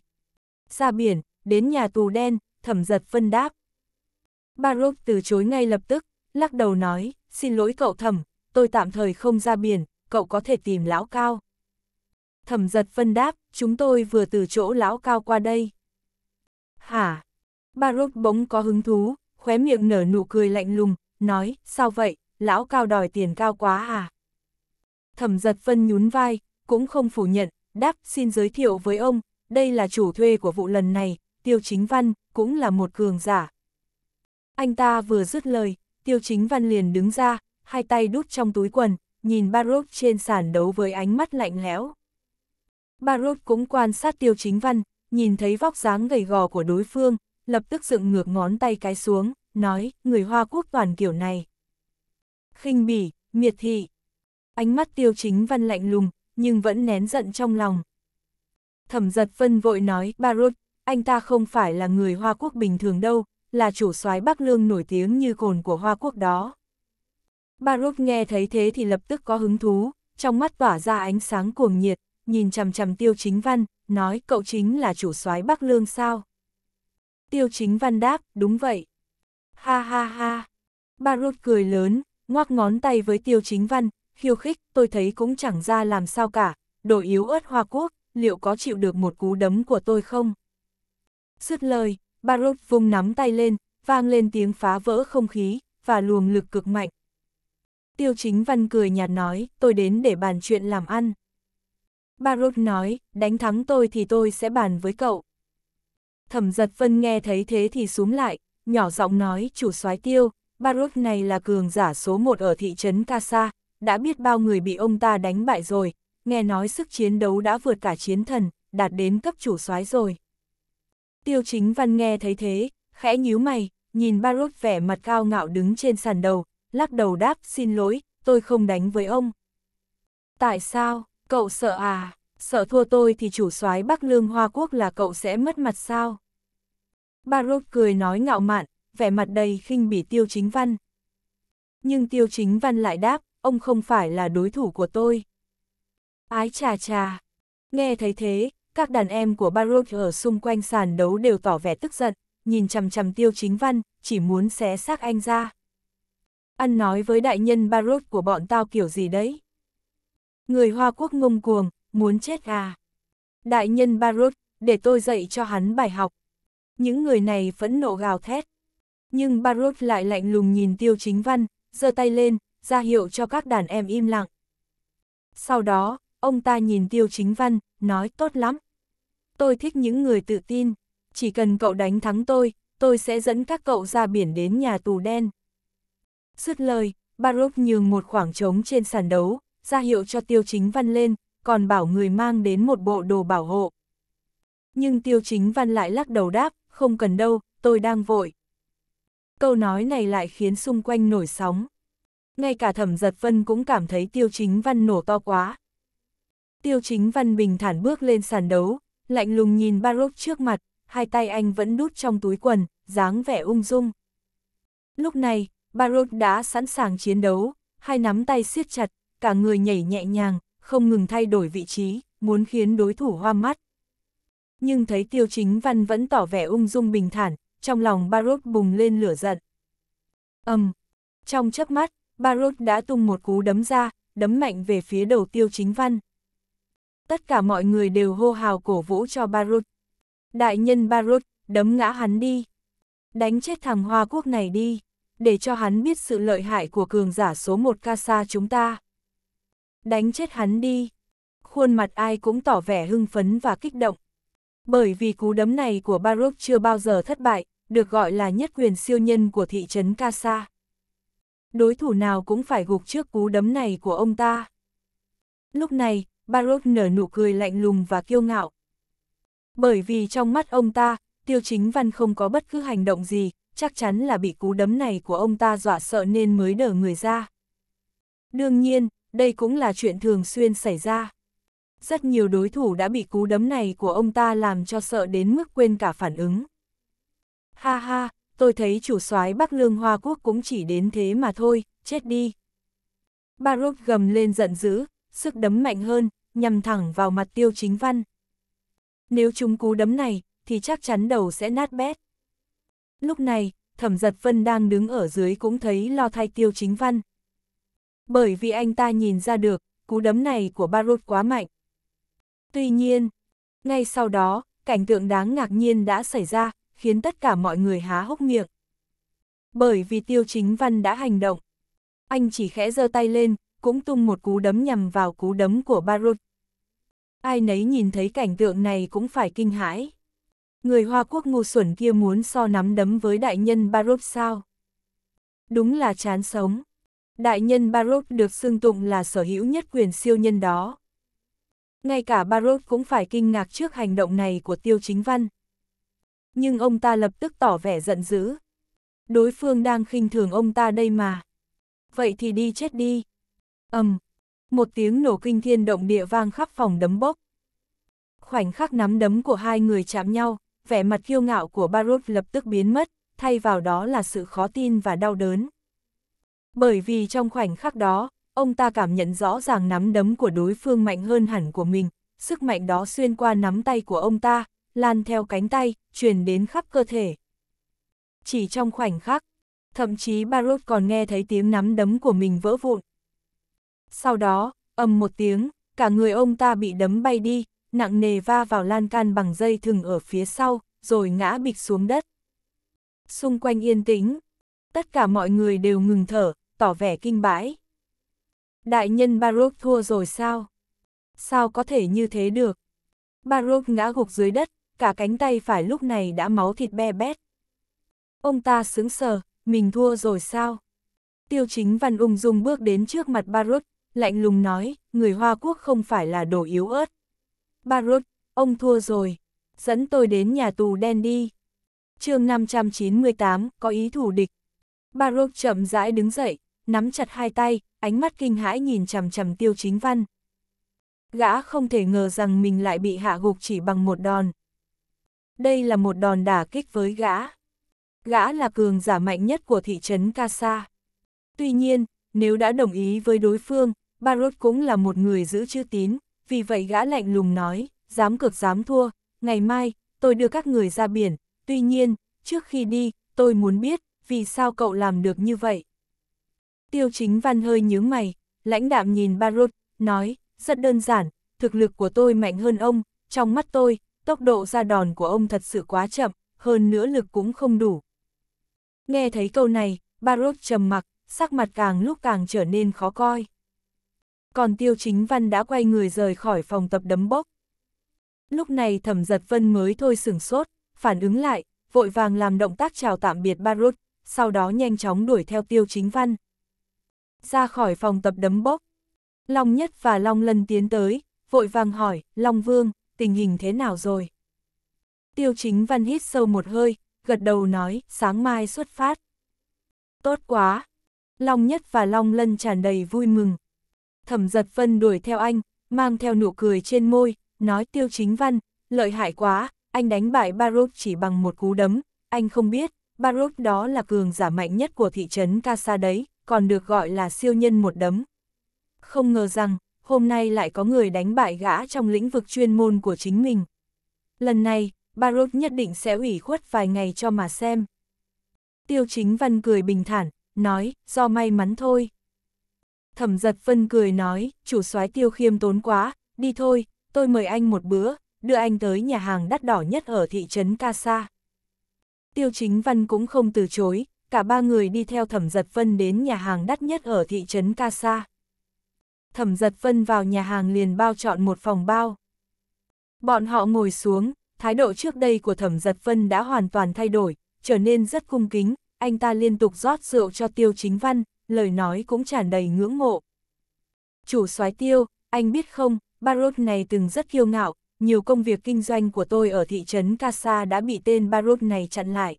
Ra biển, đến nhà tù đen, thẩm giật phân đáp. Baruch từ chối ngay lập tức, lắc đầu nói, xin lỗi cậu thẩm, tôi tạm thời không ra biển, cậu có thể tìm lão cao. Thẩm giật phân đáp, chúng tôi vừa từ chỗ lão cao qua đây. Hả? Baruch bỗng có hứng thú, khóe miệng nở nụ cười lạnh lùng, nói, sao vậy, lão cao đòi tiền cao quá à? Thẩm giật phân nhún vai, cũng không phủ nhận, đáp xin giới thiệu với ông, đây là chủ thuê của vụ lần này, Tiêu Chính Văn, cũng là một cường giả, anh ta vừa dứt lời, Tiêu Chính Văn liền đứng ra, hai tay đút trong túi quần, nhìn Barot trên sàn đấu với ánh mắt lạnh lẽo. Barot cũng quan sát Tiêu Chính Văn, nhìn thấy vóc dáng gầy gò của đối phương, lập tức dựng ngược ngón tay cái xuống, nói, người Hoa Quốc toàn kiểu này. khinh bỉ, miệt thị. Ánh mắt Tiêu Chính Văn lạnh lùng, nhưng vẫn nén giận trong lòng. Thẩm giật vân vội nói, Barot, anh ta không phải là người Hoa Quốc bình thường đâu, là chủ soái Bắc Lương nổi tiếng như cồn của Hoa Quốc đó. Baruch nghe thấy thế thì lập tức có hứng thú, trong mắt tỏa ra ánh sáng cuồng nhiệt, nhìn chằm chằm Tiêu Chính Văn, nói cậu chính là chủ soái Bắc Lương sao? Tiêu Chính Văn đáp, đúng vậy. Ha ha ha. Baruch cười lớn, ngoác ngón tay với Tiêu Chính Văn, khiêu khích, tôi thấy cũng chẳng ra làm sao cả, đội yếu ớt Hoa Quốc, liệu có chịu được một cú đấm của tôi không? Sứt lời, Barot vung nắm tay lên, vang lên tiếng phá vỡ không khí, và luồng lực cực mạnh. Tiêu chính văn cười nhạt nói, tôi đến để bàn chuyện làm ăn. Barot nói, đánh thắng tôi thì tôi sẽ bàn với cậu. Thẩm giật vân nghe thấy thế thì xuống lại, nhỏ giọng nói, chủ soái tiêu, Barot này là cường giả số một ở thị trấn Kasa, đã biết bao người bị ông ta đánh bại rồi, nghe nói sức chiến đấu đã vượt cả chiến thần, đạt đến cấp chủ soái rồi. Tiêu chính văn nghe thấy thế, khẽ nhíu mày, nhìn Barut vẻ mặt cao ngạo đứng trên sàn đầu, lắc đầu đáp xin lỗi, tôi không đánh với ông. Tại sao, cậu sợ à, sợ thua tôi thì chủ soái Bắc Lương Hoa Quốc là cậu sẽ mất mặt sao? Barut cười nói ngạo mạn, vẻ mặt đầy khinh bỉ tiêu chính văn. Nhưng tiêu chính văn lại đáp, ông không phải là đối thủ của tôi. Ái chà chà, nghe thấy thế, các đàn em của Baroque ở xung quanh sàn đấu đều tỏ vẻ tức giận, nhìn chằm chằm tiêu chính văn, chỉ muốn xé xác anh ra. Ăn nói với đại nhân Baroque của bọn tao kiểu gì đấy? Người Hoa Quốc ngông cuồng, muốn chết à? Đại nhân Baroque, để tôi dạy cho hắn bài học. Những người này phẫn nộ gào thét. Nhưng Baroque lại lạnh lùng nhìn tiêu chính văn, giơ tay lên, ra hiệu cho các đàn em im lặng. Sau đó, ông ta nhìn tiêu chính văn, nói tốt lắm tôi thích những người tự tin, chỉ cần cậu đánh thắng tôi, tôi sẽ dẫn các cậu ra biển đến nhà tù đen. Dứt lời, Baruch nhường một khoảng trống trên sàn đấu, ra hiệu cho Tiêu Chính Văn lên, còn bảo người mang đến một bộ đồ bảo hộ. Nhưng Tiêu Chính Văn lại lắc đầu đáp, không cần đâu, tôi đang vội. Câu nói này lại khiến xung quanh nổi sóng. Ngay cả thẩm giật vân cũng cảm thấy Tiêu Chính Văn nổ to quá. Tiêu Chính Văn bình thản bước lên sàn đấu, lạnh lùng nhìn Baruch trước mặt, hai tay anh vẫn đút trong túi quần, dáng vẻ ung dung. Lúc này, Baruch đã sẵn sàng chiến đấu, hai nắm tay siết chặt, cả người nhảy nhẹ nhàng, không ngừng thay đổi vị trí, muốn khiến đối thủ hoa mắt. Nhưng thấy Tiêu Chính Văn vẫn tỏ vẻ ung dung bình thản, trong lòng Baruch bùng lên lửa giận. Ầm. Um, trong chớp mắt, Baruch đã tung một cú đấm ra, đấm mạnh về phía đầu Tiêu Chính Văn tất cả mọi người đều hô hào cổ vũ cho Barut. Đại nhân Barut, đấm ngã hắn đi. Đánh chết thằng Hoa Quốc này đi, để cho hắn biết sự lợi hại của cường giả số 1 Kasa chúng ta. Đánh chết hắn đi. Khuôn mặt ai cũng tỏ vẻ hưng phấn và kích động. Bởi vì cú đấm này của Barut chưa bao giờ thất bại, được gọi là nhất quyền siêu nhân của thị trấn Kasa. Đối thủ nào cũng phải gục trước cú đấm này của ông ta. Lúc này, Barot nở nụ cười lạnh lùng và kiêu ngạo. Bởi vì trong mắt ông ta, Tiêu Chính Văn không có bất cứ hành động gì, chắc chắn là bị cú đấm này của ông ta dọa sợ nên mới đỡ người ra. Đương nhiên, đây cũng là chuyện thường xuyên xảy ra. Rất nhiều đối thủ đã bị cú đấm này của ông ta làm cho sợ đến mức quên cả phản ứng. Ha ha, tôi thấy chủ soái Bắc Lương Hoa Quốc cũng chỉ đến thế mà thôi, chết đi. Barok gầm lên giận dữ, sức đấm mạnh hơn, nhằm thẳng vào mặt tiêu chính văn. Nếu chúng cú đấm này, thì chắc chắn đầu sẽ nát bét. Lúc này, thẩm giật vân đang đứng ở dưới cũng thấy lo thay tiêu chính văn. Bởi vì anh ta nhìn ra được, cú đấm này của Barut quá mạnh. Tuy nhiên, ngay sau đó, cảnh tượng đáng ngạc nhiên đã xảy ra, khiến tất cả mọi người há hốc miệng. Bởi vì tiêu chính văn đã hành động. Anh chỉ khẽ giơ tay lên, cũng tung một cú đấm nhằm vào cú đấm của Barut ai nấy nhìn thấy cảnh tượng này cũng phải kinh hãi. Người Hoa Quốc ngu xuẩn kia muốn so nắm đấm với đại nhân Barop sao? Đúng là chán sống. Đại nhân Barop được xưng tụng là sở hữu nhất quyền siêu nhân đó. Ngay cả Barop cũng phải kinh ngạc trước hành động này của Tiêu Chính Văn. Nhưng ông ta lập tức tỏ vẻ giận dữ. Đối phương đang khinh thường ông ta đây mà. Vậy thì đi chết đi. Ầm, um, một tiếng nổ kinh thiên động địa vang khắp phòng đấm bốc. Khoảnh khắc nắm đấm của hai người chạm nhau, vẻ mặt kiêu ngạo của Barot lập tức biến mất, thay vào đó là sự khó tin và đau đớn. Bởi vì trong khoảnh khắc đó, ông ta cảm nhận rõ ràng nắm đấm của đối phương mạnh hơn hẳn của mình, sức mạnh đó xuyên qua nắm tay của ông ta, lan theo cánh tay, truyền đến khắp cơ thể. Chỉ trong khoảnh khắc, thậm chí Barot còn nghe thấy tiếng nắm đấm của mình vỡ vụn, sau đó, ầm một tiếng, cả người ông ta bị đấm bay đi, nặng nề va vào lan can bằng dây thừng ở phía sau, rồi ngã bịch xuống đất. Xung quanh yên tĩnh, tất cả mọi người đều ngừng thở, tỏ vẻ kinh bãi. Đại nhân Baroque thua rồi sao? Sao có thể như thế được? Baroque ngã gục dưới đất, cả cánh tay phải lúc này đã máu thịt be bét. Ông ta sững sờ, mình thua rồi sao? Tiêu chính văn ung dung bước đến trước mặt Baroque, lạnh lùng nói, người Hoa Quốc không phải là đồ yếu ớt. Barut ông thua rồi, dẫn tôi đến nhà tù đen đi. chương 598, có ý thủ địch. Barut chậm rãi đứng dậy, nắm chặt hai tay, ánh mắt kinh hãi nhìn chằm chằm tiêu chính văn. Gã không thể ngờ rằng mình lại bị hạ gục chỉ bằng một đòn. Đây là một đòn đả kích với gã. Gã là cường giả mạnh nhất của thị trấn Kasa. Tuy nhiên, nếu đã đồng ý với đối phương, Barot cũng là một người giữ chữ tín, vì vậy gã lạnh lùng nói, dám cược dám thua, ngày mai, tôi đưa các người ra biển, tuy nhiên, trước khi đi, tôi muốn biết, vì sao cậu làm được như vậy? Tiêu chính văn hơi nhướng mày, lãnh đạm nhìn Barot, nói, rất đơn giản, thực lực của tôi mạnh hơn ông, trong mắt tôi, tốc độ ra đòn của ông thật sự quá chậm, hơn nữa lực cũng không đủ. Nghe thấy câu này, Barot trầm mặc, sắc mặt càng lúc càng trở nên khó coi còn Tiêu Chính Văn đã quay người rời khỏi phòng tập đấm bốc. Lúc này Thẩm Giật Vân mới thôi sửng sốt, phản ứng lại, vội vàng làm động tác chào tạm biệt Barut, sau đó nhanh chóng đuổi theo Tiêu Chính Văn. Ra khỏi phòng tập đấm bốc, Long Nhất và Long Lân tiến tới, vội vàng hỏi, Long Vương, tình hình thế nào rồi? Tiêu Chính Văn hít sâu một hơi, gật đầu nói, sáng mai xuất phát. Tốt quá! Long Nhất và Long Lân tràn đầy vui mừng, thẩm giật phân đuổi theo anh, mang theo nụ cười trên môi, nói tiêu chính văn, lợi hại quá, anh đánh bại Baruch chỉ bằng một cú đấm, anh không biết, Baruch đó là cường giả mạnh nhất của thị trấn Casa đấy, còn được gọi là siêu nhân một đấm. Không ngờ rằng, hôm nay lại có người đánh bại gã trong lĩnh vực chuyên môn của chính mình. Lần này, Baruch nhất định sẽ ủy khuất vài ngày cho mà xem. Tiêu chính văn cười bình thản, nói, do may mắn thôi. Thẩm giật phân cười nói, chủ soái tiêu khiêm tốn quá, đi thôi, tôi mời anh một bữa, đưa anh tới nhà hàng đắt đỏ nhất ở thị trấn Ca Tiêu chính văn cũng không từ chối, cả ba người đi theo thẩm giật phân đến nhà hàng đắt nhất ở thị trấn Ca Thẩm giật phân vào nhà hàng liền bao chọn một phòng bao. Bọn họ ngồi xuống, thái độ trước đây của thẩm giật phân đã hoàn toàn thay đổi, trở nên rất cung kính, anh ta liên tục rót rượu cho tiêu chính văn, lời nói cũng tràn đầy ngưỡng mộ. Chủ soái tiêu, anh biết không, Barot này từng rất kiêu ngạo, nhiều công việc kinh doanh của tôi ở thị trấn Casa đã bị tên Barot này chặn lại.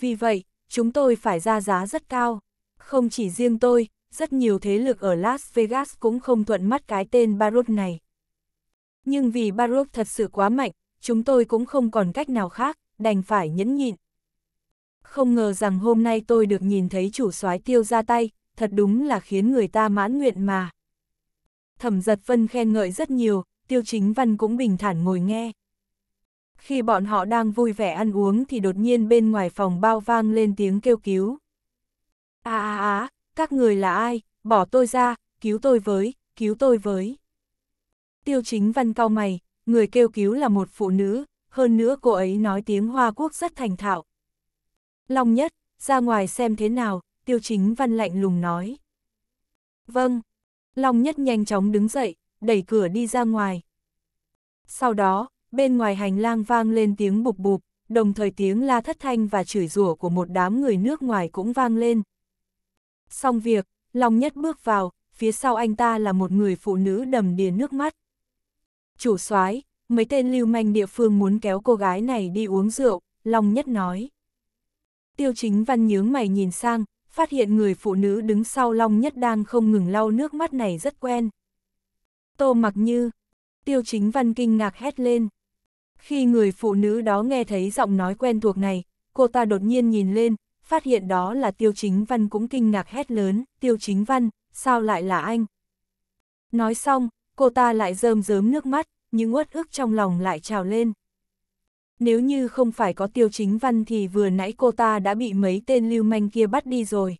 Vì vậy, chúng tôi phải ra giá rất cao. Không chỉ riêng tôi, rất nhiều thế lực ở Las Vegas cũng không thuận mắt cái tên Barot này. Nhưng vì Barot thật sự quá mạnh, chúng tôi cũng không còn cách nào khác, đành phải nhẫn nhịn không ngờ rằng hôm nay tôi được nhìn thấy chủ soái tiêu ra tay, thật đúng là khiến người ta mãn nguyện mà. Thẩm giật vân khen ngợi rất nhiều, tiêu chính văn cũng bình thản ngồi nghe. Khi bọn họ đang vui vẻ ăn uống thì đột nhiên bên ngoài phòng bao vang lên tiếng kêu cứu. À à à, các người là ai, bỏ tôi ra, cứu tôi với, cứu tôi với. Tiêu chính văn cao mày, người kêu cứu là một phụ nữ, hơn nữa cô ấy nói tiếng Hoa Quốc rất thành thạo, Long Nhất, ra ngoài xem thế nào, Tiêu Chính Văn lạnh lùng nói. Vâng. Long Nhất nhanh chóng đứng dậy, đẩy cửa đi ra ngoài. Sau đó, bên ngoài hành lang vang lên tiếng bụp bụp, đồng thời tiếng la thất thanh và chửi rủa của một đám người nước ngoài cũng vang lên. Xong việc, Long Nhất bước vào, phía sau anh ta là một người phụ nữ đầm đìa nước mắt. Chủ soái, mấy tên lưu manh địa phương muốn kéo cô gái này đi uống rượu, Long Nhất nói. Tiêu chính văn nhướng mày nhìn sang, phát hiện người phụ nữ đứng sau Long Nhất Đan không ngừng lau nước mắt này rất quen. Tô mặc như, tiêu chính văn kinh ngạc hét lên. Khi người phụ nữ đó nghe thấy giọng nói quen thuộc này, cô ta đột nhiên nhìn lên, phát hiện đó là tiêu chính văn cũng kinh ngạc hét lớn, tiêu chính văn, sao lại là anh? Nói xong, cô ta lại rơm rớm nước mắt, những uất ức trong lòng lại trào lên nếu như không phải có tiêu chính văn thì vừa nãy cô ta đã bị mấy tên lưu manh kia bắt đi rồi.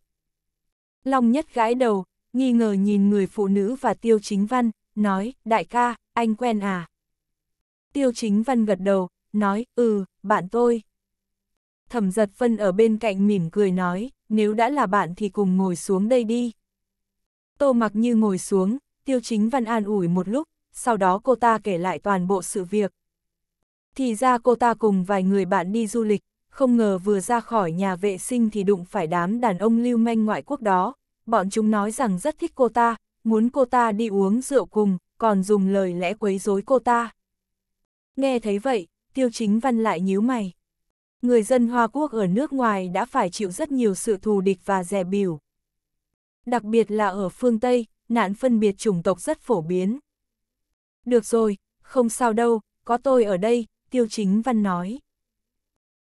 Long nhất gãi đầu, nghi ngờ nhìn người phụ nữ và tiêu chính văn, nói, đại ca, anh quen à? Tiêu chính văn gật đầu, nói, ừ, bạn tôi. Thẩm giật phân ở bên cạnh mỉm cười nói, nếu đã là bạn thì cùng ngồi xuống đây đi. Tô mặc như ngồi xuống, tiêu chính văn an ủi một lúc, sau đó cô ta kể lại toàn bộ sự việc, thì ra cô ta cùng vài người bạn đi du lịch, không ngờ vừa ra khỏi nhà vệ sinh thì đụng phải đám đàn ông lưu manh ngoại quốc đó. Bọn chúng nói rằng rất thích cô ta, muốn cô ta đi uống rượu cùng, còn dùng lời lẽ quấy rối cô ta. Nghe thấy vậy, tiêu chính văn lại nhíu mày. Người dân Hoa Quốc ở nước ngoài đã phải chịu rất nhiều sự thù địch và dè biểu. Đặc biệt là ở phương Tây, nạn phân biệt chủng tộc rất phổ biến. Được rồi, không sao đâu, có tôi ở đây, Tiêu Chính Văn nói.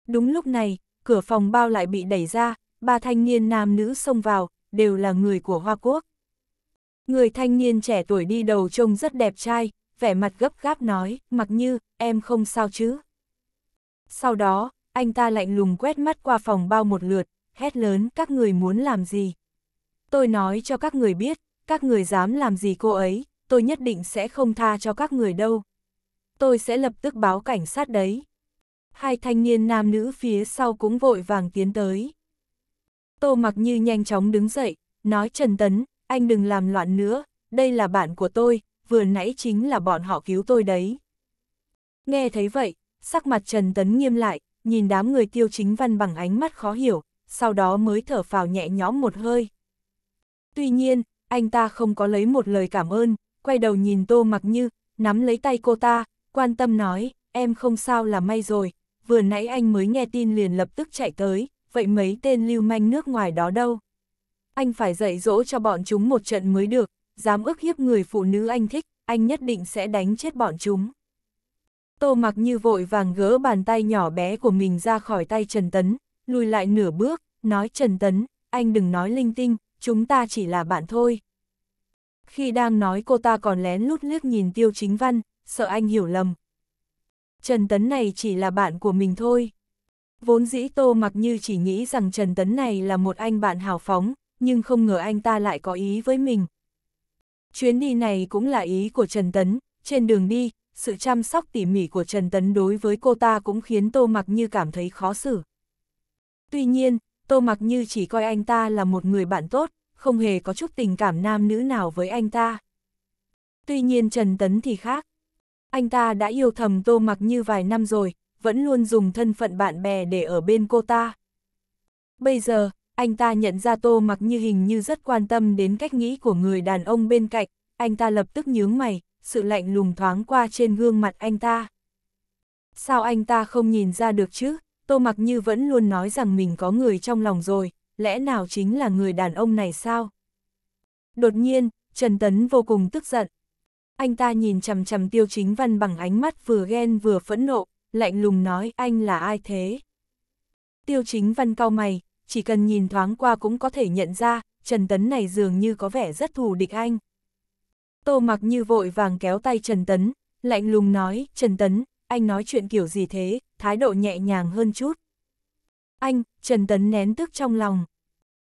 Đúng lúc này, cửa phòng bao lại bị đẩy ra, ba thanh niên nam nữ xông vào, đều là người của Hoa Quốc. Người thanh niên trẻ tuổi đi đầu trông rất đẹp trai, vẻ mặt gấp gáp nói, mặc như, em không sao chứ. Sau đó, anh ta lạnh lùng quét mắt qua phòng bao một lượt, hét lớn các người muốn làm gì. Tôi nói cho các người biết, các người dám làm gì cô ấy, tôi nhất định sẽ không tha cho các người đâu tôi sẽ lập tức báo cảnh sát đấy. Hai thanh niên nam nữ phía sau cũng vội vàng tiến tới. Tô mặc như nhanh chóng đứng dậy, nói Trần Tấn, anh đừng làm loạn nữa, đây là bạn của tôi, vừa nãy chính là bọn họ cứu tôi đấy. Nghe thấy vậy, sắc mặt Trần Tấn nghiêm lại, nhìn đám người tiêu chính văn bằng ánh mắt khó hiểu, sau đó mới thở phào nhẹ nhõm một hơi. Tuy nhiên, anh ta không có lấy một lời cảm ơn, quay đầu nhìn Tô Mặc Như, nắm lấy tay cô ta, quan tâm nói, em không sao là may rồi, vừa nãy anh mới nghe tin liền lập tức chạy tới, vậy mấy tên lưu manh nước ngoài đó đâu? Anh phải dạy dỗ cho bọn chúng một trận mới được, dám ước hiếp người phụ nữ anh thích, anh nhất định sẽ đánh chết bọn chúng. Tô mặc như vội vàng gỡ bàn tay nhỏ bé của mình ra khỏi tay Trần Tấn, lùi lại nửa bước, nói Trần Tấn, anh đừng nói linh tinh, chúng ta chỉ là bạn thôi. Khi đang nói cô ta còn lén lút liếc nhìn Tiêu Chính Văn, sợ anh hiểu lầm. Trần Tấn này chỉ là bạn của mình thôi. Vốn dĩ Tô mặc như chỉ nghĩ rằng Trần Tấn này là một anh bạn hào phóng, nhưng không ngờ anh ta lại có ý với mình. Chuyến đi này cũng là ý của Trần Tấn, trên đường đi, sự chăm sóc tỉ mỉ của Trần Tấn đối với cô ta cũng khiến Tô mặc như cảm thấy khó xử. Tuy nhiên, Tô mặc như chỉ coi anh ta là một người bạn tốt, không hề có chút tình cảm nam nữ nào với anh ta. Tuy nhiên Trần Tấn thì khác. Anh ta đã yêu thầm Tô Mặc như vài năm rồi, vẫn luôn dùng thân phận bạn bè để ở bên cô ta. Bây giờ, anh ta nhận ra Tô Mặc như hình như rất quan tâm đến cách nghĩ của người đàn ông bên cạnh, anh ta lập tức nhướng mày, sự lạnh lùng thoáng qua trên gương mặt anh ta. Sao anh ta không nhìn ra được chứ, Tô Mặc như vẫn luôn nói rằng mình có người trong lòng rồi, lẽ nào chính là người đàn ông này sao? Đột nhiên, Trần Tấn vô cùng tức giận, anh ta nhìn chầm chầm tiêu chính văn bằng ánh mắt vừa ghen vừa phẫn nộ, lạnh lùng nói anh là ai thế? Tiêu chính văn cau mày, chỉ cần nhìn thoáng qua cũng có thể nhận ra, Trần Tấn này dường như có vẻ rất thù địch anh. Tô mặc như vội vàng kéo tay Trần Tấn, lạnh lùng nói, Trần Tấn, anh nói chuyện kiểu gì thế, thái độ nhẹ nhàng hơn chút. Anh, Trần Tấn nén tức trong lòng.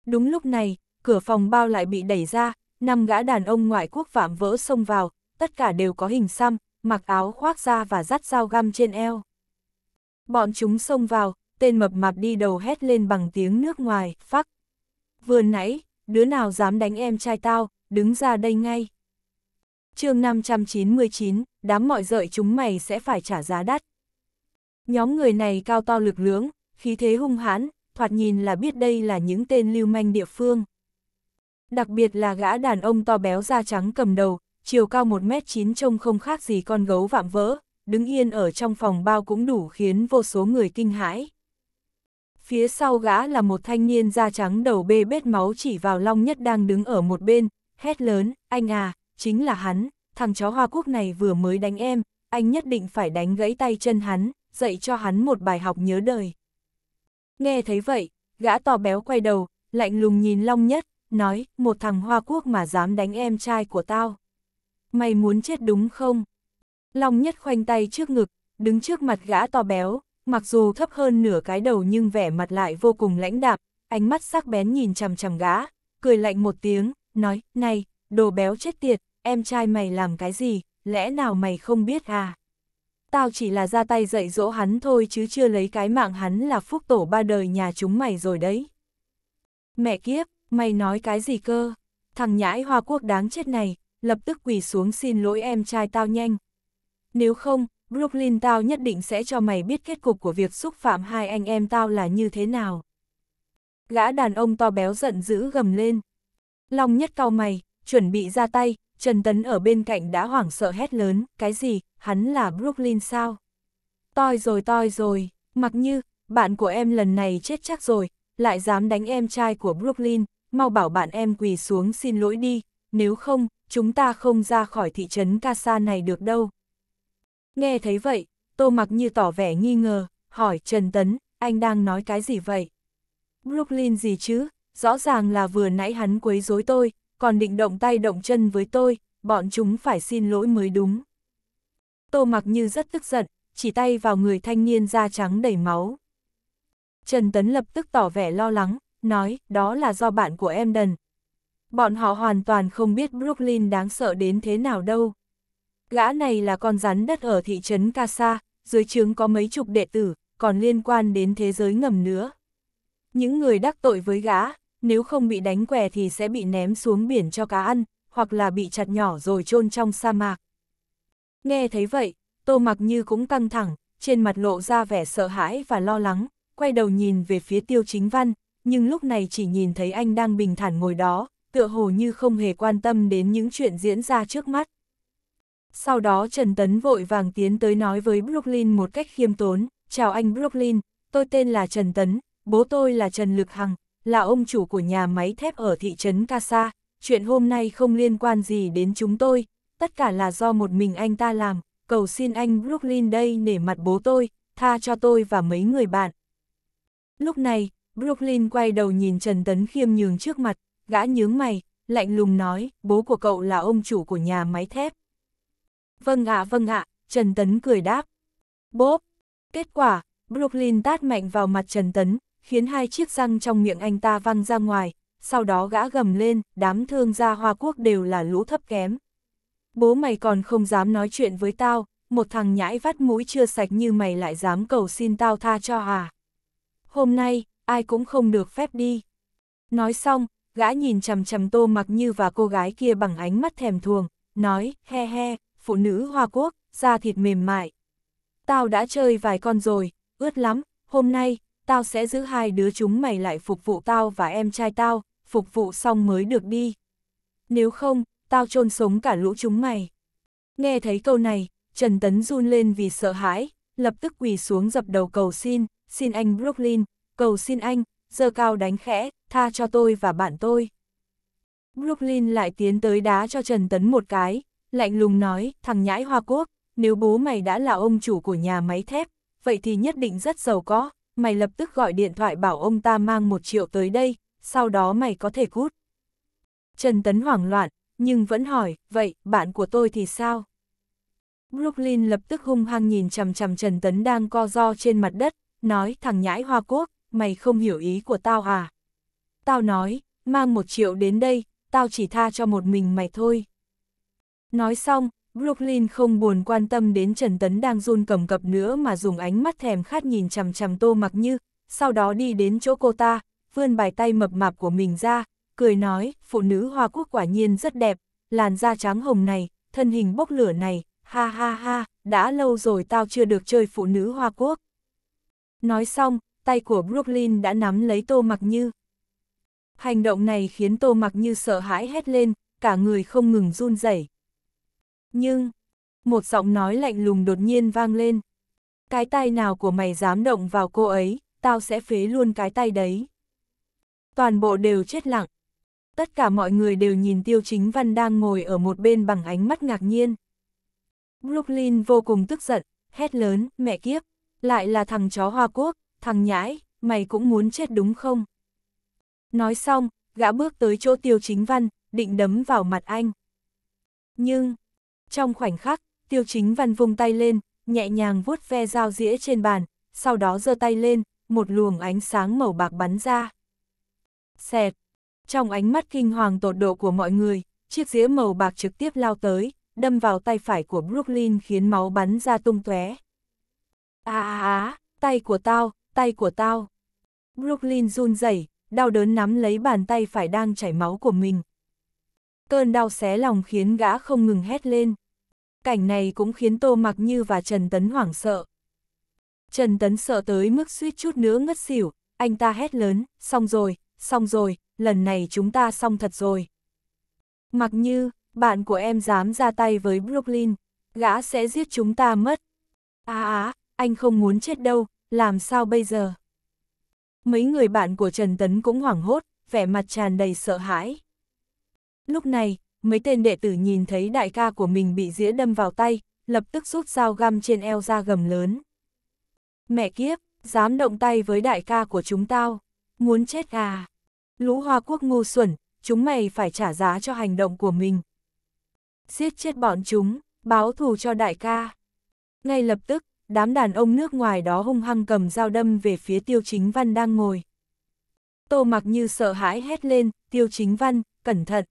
Đúng lúc này, cửa phòng bao lại bị đẩy ra, năm gã đàn ông ngoại quốc vạm vỡ xông vào, tất cả đều có hình xăm, mặc áo khoác da và dắt dao găm trên eo. Bọn chúng xông vào, tên mập mạp đi đầu hét lên bằng tiếng nước ngoài, phắc. Vừa nãy, đứa nào dám đánh em trai tao, đứng ra đây ngay. chương 599, đám mọi rợi chúng mày sẽ phải trả giá đắt. Nhóm người này cao to lực lưỡng, khí thế hung hãn, thoạt nhìn là biết đây là những tên lưu manh địa phương. Đặc biệt là gã đàn ông to béo da trắng cầm đầu, chiều cao 1m9 trông không khác gì con gấu vạm vỡ, đứng yên ở trong phòng bao cũng đủ khiến vô số người kinh hãi. Phía sau gã là một thanh niên da trắng đầu bê bết máu chỉ vào Long Nhất đang đứng ở một bên, hét lớn, anh à, chính là hắn, thằng chó Hoa Quốc này vừa mới đánh em, anh nhất định phải đánh gãy tay chân hắn, dạy cho hắn một bài học nhớ đời. Nghe thấy vậy, gã to béo quay đầu, lạnh lùng nhìn Long Nhất, nói, một thằng Hoa Quốc mà dám đánh em trai của tao mày muốn chết đúng không? Long nhất khoanh tay trước ngực, đứng trước mặt gã to béo, mặc dù thấp hơn nửa cái đầu nhưng vẻ mặt lại vô cùng lãnh đạm, ánh mắt sắc bén nhìn chằm chằm gã, cười lạnh một tiếng, nói, này, đồ béo chết tiệt, em trai mày làm cái gì, lẽ nào mày không biết à? Tao chỉ là ra tay dạy dỗ hắn thôi chứ chưa lấy cái mạng hắn là phúc tổ ba đời nhà chúng mày rồi đấy. Mẹ kiếp, mày nói cái gì cơ? Thằng nhãi Hoa Quốc đáng chết này, lập tức quỳ xuống xin lỗi em trai tao nhanh. Nếu không, Brooklyn tao nhất định sẽ cho mày biết kết cục của việc xúc phạm hai anh em tao là như thế nào. Gã đàn ông to béo giận dữ gầm lên. Long nhất cao mày, chuẩn bị ra tay, Trần Tấn ở bên cạnh đã hoảng sợ hét lớn, cái gì, hắn là Brooklyn sao? Toi rồi toi rồi, mặc như, bạn của em lần này chết chắc rồi, lại dám đánh em trai của Brooklyn, mau bảo bạn em quỳ xuống xin lỗi đi, nếu không, chúng ta không ra khỏi thị trấn Casa này được đâu. Nghe thấy vậy, Tô Mặc như tỏ vẻ nghi ngờ, hỏi Trần Tấn, anh đang nói cái gì vậy? Brooklyn gì chứ, rõ ràng là vừa nãy hắn quấy rối tôi, còn định động tay động chân với tôi, bọn chúng phải xin lỗi mới đúng. Tô Mặc như rất tức giận, chỉ tay vào người thanh niên da trắng đầy máu. Trần Tấn lập tức tỏ vẻ lo lắng, nói, đó là do bạn của em đần, bọn họ hoàn toàn không biết Brooklyn đáng sợ đến thế nào đâu. Gã này là con rắn đất ở thị trấn Casa, dưới trướng có mấy chục đệ tử, còn liên quan đến thế giới ngầm nữa. Những người đắc tội với gã, nếu không bị đánh què thì sẽ bị ném xuống biển cho cá ăn, hoặc là bị chặt nhỏ rồi chôn trong sa mạc. Nghe thấy vậy, Tô Mặc Như cũng căng thẳng, trên mặt lộ ra vẻ sợ hãi và lo lắng, quay đầu nhìn về phía Tiêu Chính Văn, nhưng lúc này chỉ nhìn thấy anh đang bình thản ngồi đó, tựa hồ như không hề quan tâm đến những chuyện diễn ra trước mắt. Sau đó Trần Tấn vội vàng tiến tới nói với Brooklyn một cách khiêm tốn, chào anh Brooklyn, tôi tên là Trần Tấn, bố tôi là Trần Lực Hằng, là ông chủ của nhà máy thép ở thị trấn Casa, chuyện hôm nay không liên quan gì đến chúng tôi, tất cả là do một mình anh ta làm, cầu xin anh Brooklyn đây nể mặt bố tôi, tha cho tôi và mấy người bạn. Lúc này, Brooklyn quay đầu nhìn Trần Tấn khiêm nhường trước mặt, Gã nhướng mày, lạnh lùng nói, bố của cậu là ông chủ của nhà máy thép. Vâng ạ, vâng ạ, Trần Tấn cười đáp. Bốp! Kết quả, Brooklyn tát mạnh vào mặt Trần Tấn, khiến hai chiếc răng trong miệng anh ta văng ra ngoài, sau đó gã gầm lên, đám thương gia Hoa Quốc đều là lũ thấp kém. Bố mày còn không dám nói chuyện với tao, một thằng nhãi vắt mũi chưa sạch như mày lại dám cầu xin tao tha cho à. Hôm nay, ai cũng không được phép đi. Nói xong, gã nhìn chằm chằm tô mặc như và cô gái kia bằng ánh mắt thèm thuồng, nói, he he, phụ nữ Hoa Quốc, da thịt mềm mại. Tao đã chơi vài con rồi, ướt lắm, hôm nay, tao sẽ giữ hai đứa chúng mày lại phục vụ tao và em trai tao, phục vụ xong mới được đi. Nếu không, tao chôn sống cả lũ chúng mày. Nghe thấy câu này, Trần Tấn run lên vì sợ hãi, lập tức quỳ xuống dập đầu cầu xin, xin anh Brooklyn, cầu xin anh, giơ cao đánh khẽ, tha cho tôi và bạn tôi. Brooklyn lại tiến tới đá cho Trần Tấn một cái, lạnh lùng nói, thằng nhãi Hoa Quốc, nếu bố mày đã là ông chủ của nhà máy thép, vậy thì nhất định rất giàu có, mày lập tức gọi điện thoại bảo ông ta mang một triệu tới đây, sau đó mày có thể cút. Trần Tấn hoảng loạn, nhưng vẫn hỏi, vậy, bạn của tôi thì sao? Brooklyn lập tức hung hăng nhìn chằm chằm Trần Tấn đang co do trên mặt đất, nói thằng nhãi Hoa Quốc, mày không hiểu ý của tao à? Tao nói, mang một triệu đến đây, tao chỉ tha cho một mình mày thôi. Nói xong, Brooklyn không buồn quan tâm đến Trần Tấn đang run cầm cập nữa mà dùng ánh mắt thèm khát nhìn chằm chằm Tô Mặc Như, sau đó đi đến chỗ cô ta, vươn bài tay mập mạp của mình ra, cười nói, phụ nữ Hoa Quốc quả nhiên rất đẹp, làn da trắng hồng này, thân hình bốc lửa này, ha ha ha, đã lâu rồi tao chưa được chơi phụ nữ Hoa Quốc. Nói xong, tay của Brooklyn đã nắm lấy Tô Mặc Như. Hành động này khiến Tô Mặc Như sợ hãi hét lên, cả người không ngừng run rẩy. Nhưng, một giọng nói lạnh lùng đột nhiên vang lên. Cái tay nào của mày dám động vào cô ấy, tao sẽ phế luôn cái tay đấy. Toàn bộ đều chết lặng. Tất cả mọi người đều nhìn Tiêu Chính Văn đang ngồi ở một bên bằng ánh mắt ngạc nhiên. Brooklyn vô cùng tức giận, hét lớn, mẹ kiếp, lại là thằng chó Hoa Quốc, thằng nhãi, mày cũng muốn chết đúng không? Nói xong, gã bước tới chỗ tiêu chính văn, định đấm vào mặt anh. Nhưng, trong khoảnh khắc, tiêu chính văn vung tay lên, nhẹ nhàng vuốt ve dao dĩa trên bàn, sau đó giơ tay lên, một luồng ánh sáng màu bạc bắn ra. Xẹt, trong ánh mắt kinh hoàng tột độ của mọi người, chiếc dĩa màu bạc trực tiếp lao tới, đâm vào tay phải của Brooklyn khiến máu bắn ra tung tóe. À à à, tay của tao, tay của tao. Brooklyn run rẩy, đau đớn nắm lấy bàn tay phải đang chảy máu của mình. Cơn đau xé lòng khiến gã không ngừng hét lên. Cảnh này cũng khiến Tô Mặc Như và Trần Tấn hoảng sợ. Trần Tấn sợ tới mức suýt chút nữa ngất xỉu, anh ta hét lớn, xong rồi, xong rồi, lần này chúng ta xong thật rồi. Mặc như, bạn của em dám ra tay với Brooklyn, gã sẽ giết chúng ta mất. À á, à, anh không muốn chết đâu, làm sao bây giờ? Mấy người bạn của Trần Tấn cũng hoảng hốt, vẻ mặt tràn đầy sợ hãi. Lúc này, mấy tên đệ tử nhìn thấy đại ca của mình bị dĩa đâm vào tay, lập tức rút dao găm trên eo ra gầm lớn. Mẹ kiếp, dám động tay với đại ca của chúng tao, muốn chết à? Lũ Hoa Quốc ngu xuẩn, chúng mày phải trả giá cho hành động của mình. Giết chết bọn chúng, báo thù cho đại ca. Ngay lập tức, đám đàn ông nước ngoài đó hung hăng cầm dao đâm về phía tiêu chính văn đang ngồi. Tô mặc như sợ hãi hét lên, tiêu chính văn, cẩn thận.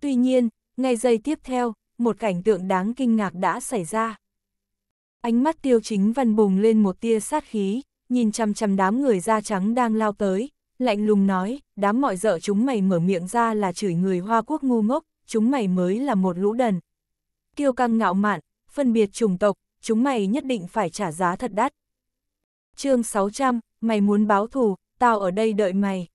Tuy nhiên, ngay giây tiếp theo, một cảnh tượng đáng kinh ngạc đã xảy ra. Ánh mắt tiêu chính văn bùng lên một tia sát khí, nhìn chằm chằm đám người da trắng đang lao tới, lạnh lùng nói, đám mọi dợ chúng mày mở miệng ra là chửi người Hoa Quốc ngu ngốc, chúng mày mới là một lũ đần. Kiêu căng ngạo mạn, phân biệt chủng tộc, chúng mày nhất định phải trả giá thật đắt. chương 600, mày muốn báo thù, tao ở đây đợi mày.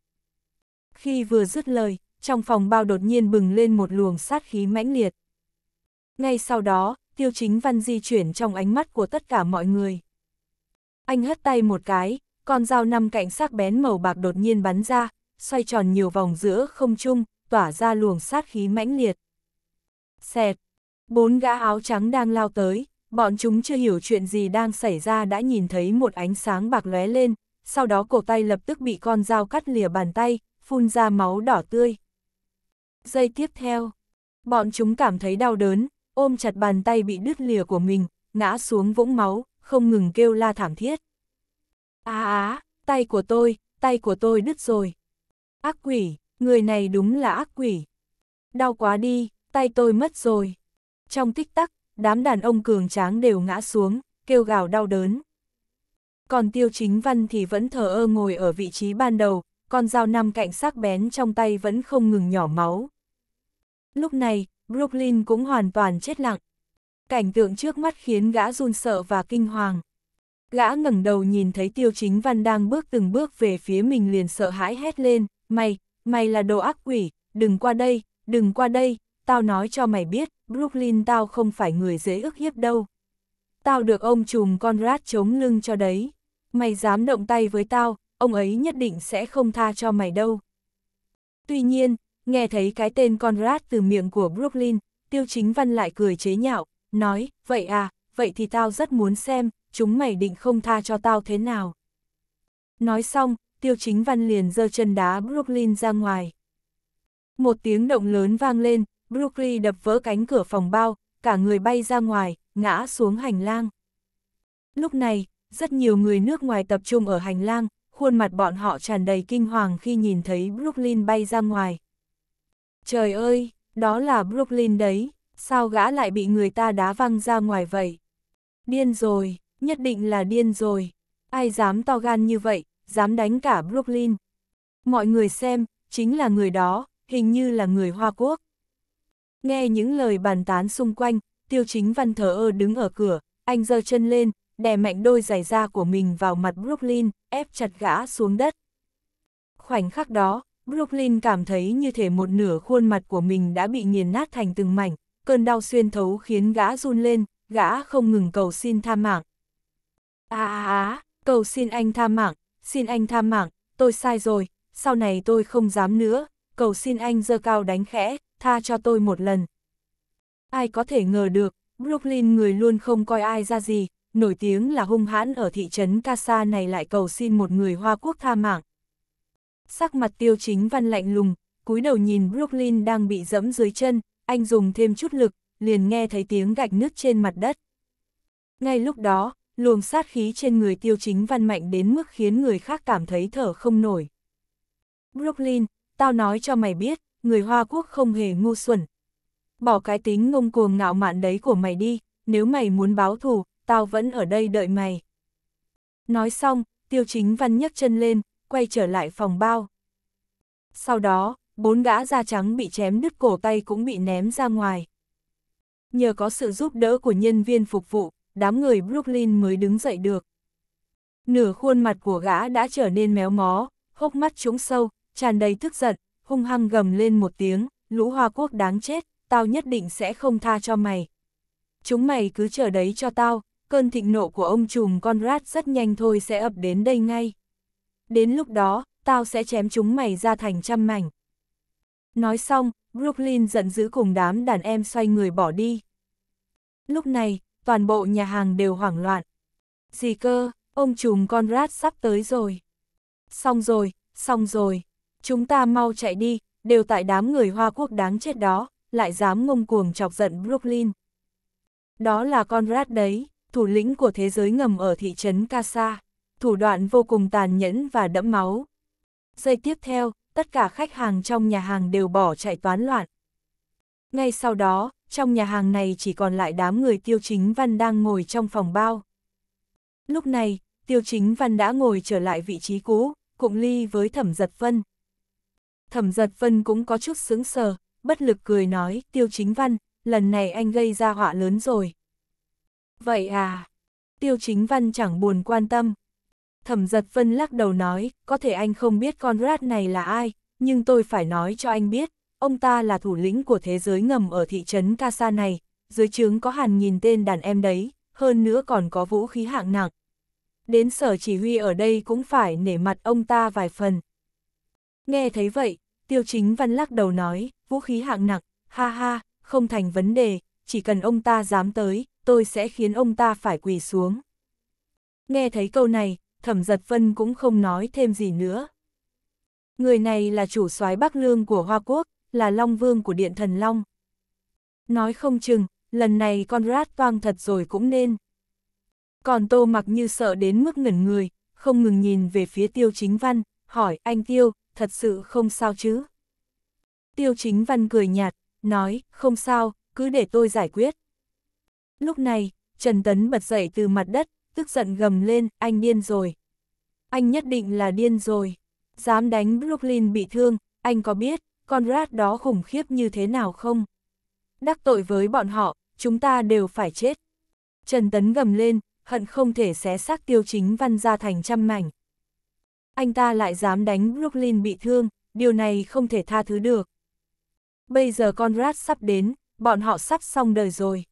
Khi vừa dứt lời, trong phòng bao đột nhiên bừng lên một luồng sát khí mãnh liệt. Ngay sau đó, tiêu chính văn di chuyển trong ánh mắt của tất cả mọi người. Anh hất tay một cái, con dao năm cạnh sắc bén màu bạc đột nhiên bắn ra, xoay tròn nhiều vòng giữa không trung, tỏa ra luồng sát khí mãnh liệt. Xẹt, bốn gã áo trắng đang lao tới, Bọn chúng chưa hiểu chuyện gì đang xảy ra đã nhìn thấy một ánh sáng bạc lóe lên, sau đó cổ tay lập tức bị con dao cắt lìa bàn tay, phun ra máu đỏ tươi. Giây tiếp theo, bọn chúng cảm thấy đau đớn, ôm chặt bàn tay bị đứt lìa của mình, ngã xuống vũng máu, không ngừng kêu la thảm thiết. Á à, á, tay của tôi, tay của tôi đứt rồi. Ác quỷ, người này đúng là ác quỷ. Đau quá đi, tay tôi mất rồi. Trong tích tắc, đám đàn ông cường tráng đều ngã xuống, kêu gào đau đớn. Còn tiêu chính văn thì vẫn thờ ơ ngồi ở vị trí ban đầu, con dao năm cạnh sắc bén trong tay vẫn không ngừng nhỏ máu. Lúc này, Brooklyn cũng hoàn toàn chết lặng. Cảnh tượng trước mắt khiến gã run sợ và kinh hoàng. Gã ngẩng đầu nhìn thấy tiêu chính văn đang bước từng bước về phía mình liền sợ hãi hét lên, mày, mày là đồ ác quỷ, đừng qua đây, đừng qua đây, tao nói cho mày biết, Brooklyn tao không phải người dễ ức hiếp đâu. Tao được ông trùm Conrad chống lưng cho đấy. Mày dám động tay với tao, ông ấy nhất định sẽ không tha cho mày đâu. Tuy nhiên, nghe thấy cái tên Conrad từ miệng của Brooklyn, Tiêu Chính Văn lại cười chế nhạo, nói, vậy à, vậy thì tao rất muốn xem, chúng mày định không tha cho tao thế nào. Nói xong, Tiêu Chính Văn liền giơ chân đá Brooklyn ra ngoài. Một tiếng động lớn vang lên, Brooklyn đập vỡ cánh cửa phòng bao, cả người bay ra ngoài, ngã xuống hành lang. Lúc này, rất nhiều người nước ngoài tập trung ở hành lang, khuôn mặt bọn họ tràn đầy kinh hoàng khi nhìn thấy Brooklyn bay ra ngoài. Trời ơi, đó là Brooklyn đấy, sao gã lại bị người ta đá văng ra ngoài vậy? Điên rồi, nhất định là điên rồi. Ai dám to gan như vậy, dám đánh cả Brooklyn. Mọi người xem, chính là người đó, hình như là người Hoa Quốc. Nghe những lời bàn tán xung quanh, tiêu chính văn thờ ơ đứng ở cửa, anh giơ chân lên, đè mạnh đôi giày da của mình vào mặt Brooklyn, ép chặt gã xuống đất. Khoảnh khắc đó, Brooklyn cảm thấy như thể một nửa khuôn mặt của mình đã bị nghiền nát thành từng mảnh, cơn đau xuyên thấu khiến gã run lên, gã không ngừng cầu xin tha mạng. À à à, cầu xin anh tha mạng, xin anh tha mạng, tôi sai rồi, sau này tôi không dám nữa, cầu xin anh dơ cao đánh khẽ, tha cho tôi một lần. Ai có thể ngờ được, Brooklyn người luôn không coi ai ra gì, nổi tiếng là hung hãn ở thị trấn Casa này lại cầu xin một người Hoa Quốc tha mạng. Sắc mặt tiêu chính văn lạnh lùng, cúi đầu nhìn Brooklyn đang bị dẫm dưới chân, anh dùng thêm chút lực, liền nghe thấy tiếng gạch nứt trên mặt đất. Ngay lúc đó, luồng sát khí trên người tiêu chính văn mạnh đến mức khiến người khác cảm thấy thở không nổi. Brooklyn, tao nói cho mày biết, người Hoa Quốc không hề ngu xuẩn. Bỏ cái tính ngông cuồng ngạo mạn đấy của mày đi, nếu mày muốn báo thù, tao vẫn ở đây đợi mày. Nói xong, tiêu chính văn nhấc chân lên, quay trở lại phòng bao. Sau đó, bốn gã da trắng bị chém đứt cổ tay cũng bị ném ra ngoài. Nhờ có sự giúp đỡ của nhân viên phục vụ, đám người Brooklyn mới đứng dậy được. Nửa khuôn mặt của gã đã trở nên méo mó, hốc mắt trúng sâu, tràn đầy tức giận, hung hăng gầm lên một tiếng, lũ hoa quốc đáng chết, tao nhất định sẽ không tha cho mày. Chúng mày cứ chờ đấy cho tao, cơn thịnh nộ của ông trùm Conrad rất nhanh thôi sẽ ập đến đây ngay. Đến lúc đó, tao sẽ chém chúng mày ra thành trăm mảnh. Nói xong, Brooklyn giận dữ cùng đám đàn em xoay người bỏ đi. Lúc này, toàn bộ nhà hàng đều hoảng loạn. Gì cơ, ông trùm Conrad sắp tới rồi. Xong rồi, xong rồi chúng ta mau chạy đi, đều tại đám người Hoa Quốc đáng chết đó, lại dám ngông cuồng chọc giận Brooklyn. Đó là Conrad đấy, thủ lĩnh của thế giới ngầm ở thị trấn Casa, thủ đoạn vô cùng tàn nhẫn và đẫm máu. Giây tiếp theo, tất cả khách hàng trong nhà hàng đều bỏ chạy toán loạn. Ngay sau đó, trong nhà hàng này chỉ còn lại đám người tiêu chính văn đang ngồi trong phòng bao. Lúc này, tiêu chính văn đã ngồi trở lại vị trí cũ, cùng ly với thẩm giật vân, Thẩm giật vân cũng có chút sướng sờ, bất lực cười nói, tiêu chính văn, lần này anh gây ra họa lớn rồi. Vậy à, tiêu chính văn chẳng buồn quan tâm. Thẩm giật vân lắc đầu nói, có thể anh không biết con rat này là ai, nhưng tôi phải nói cho anh biết, ông ta là thủ lĩnh của thế giới ngầm ở thị trấn Kasa này, dưới trướng có hàng nghìn tên đàn em đấy, hơn nữa còn có vũ khí hạng nặng. Đến sở chỉ huy ở đây cũng phải nể mặt ông ta vài phần. Nghe thấy vậy, Tiêu chính văn lắc đầu nói, vũ khí hạng nặng, ha ha, không thành vấn đề, chỉ cần ông ta dám tới, tôi sẽ khiến ông ta phải quỳ xuống. Nghe thấy câu này, thẩm giật vân cũng không nói thêm gì nữa. Người này là chủ soái Bắc Lương của Hoa Quốc, là Long Vương của Điện Thần Long. Nói không chừng, lần này con rat toang thật rồi cũng nên. Còn tô mặc như sợ đến mức ngẩn người, không ngừng nhìn về phía tiêu chính văn, hỏi anh tiêu, thật sự không sao chứ. Tiêu chính văn cười nhạt, nói, không sao, cứ để tôi giải quyết. Lúc này, Trần Tấn bật dậy từ mặt đất, tức giận gầm lên, anh điên rồi. Anh nhất định là điên rồi. Dám đánh Brooklyn bị thương, anh có biết, con rat đó khủng khiếp như thế nào không? Đắc tội với bọn họ, chúng ta đều phải chết. Trần Tấn gầm lên, hận không thể xé xác tiêu chính văn ra thành trăm mảnh anh ta lại dám đánh Brooklyn bị thương, điều này không thể tha thứ được. Bây giờ Conrad sắp đến, bọn họ sắp xong đời rồi.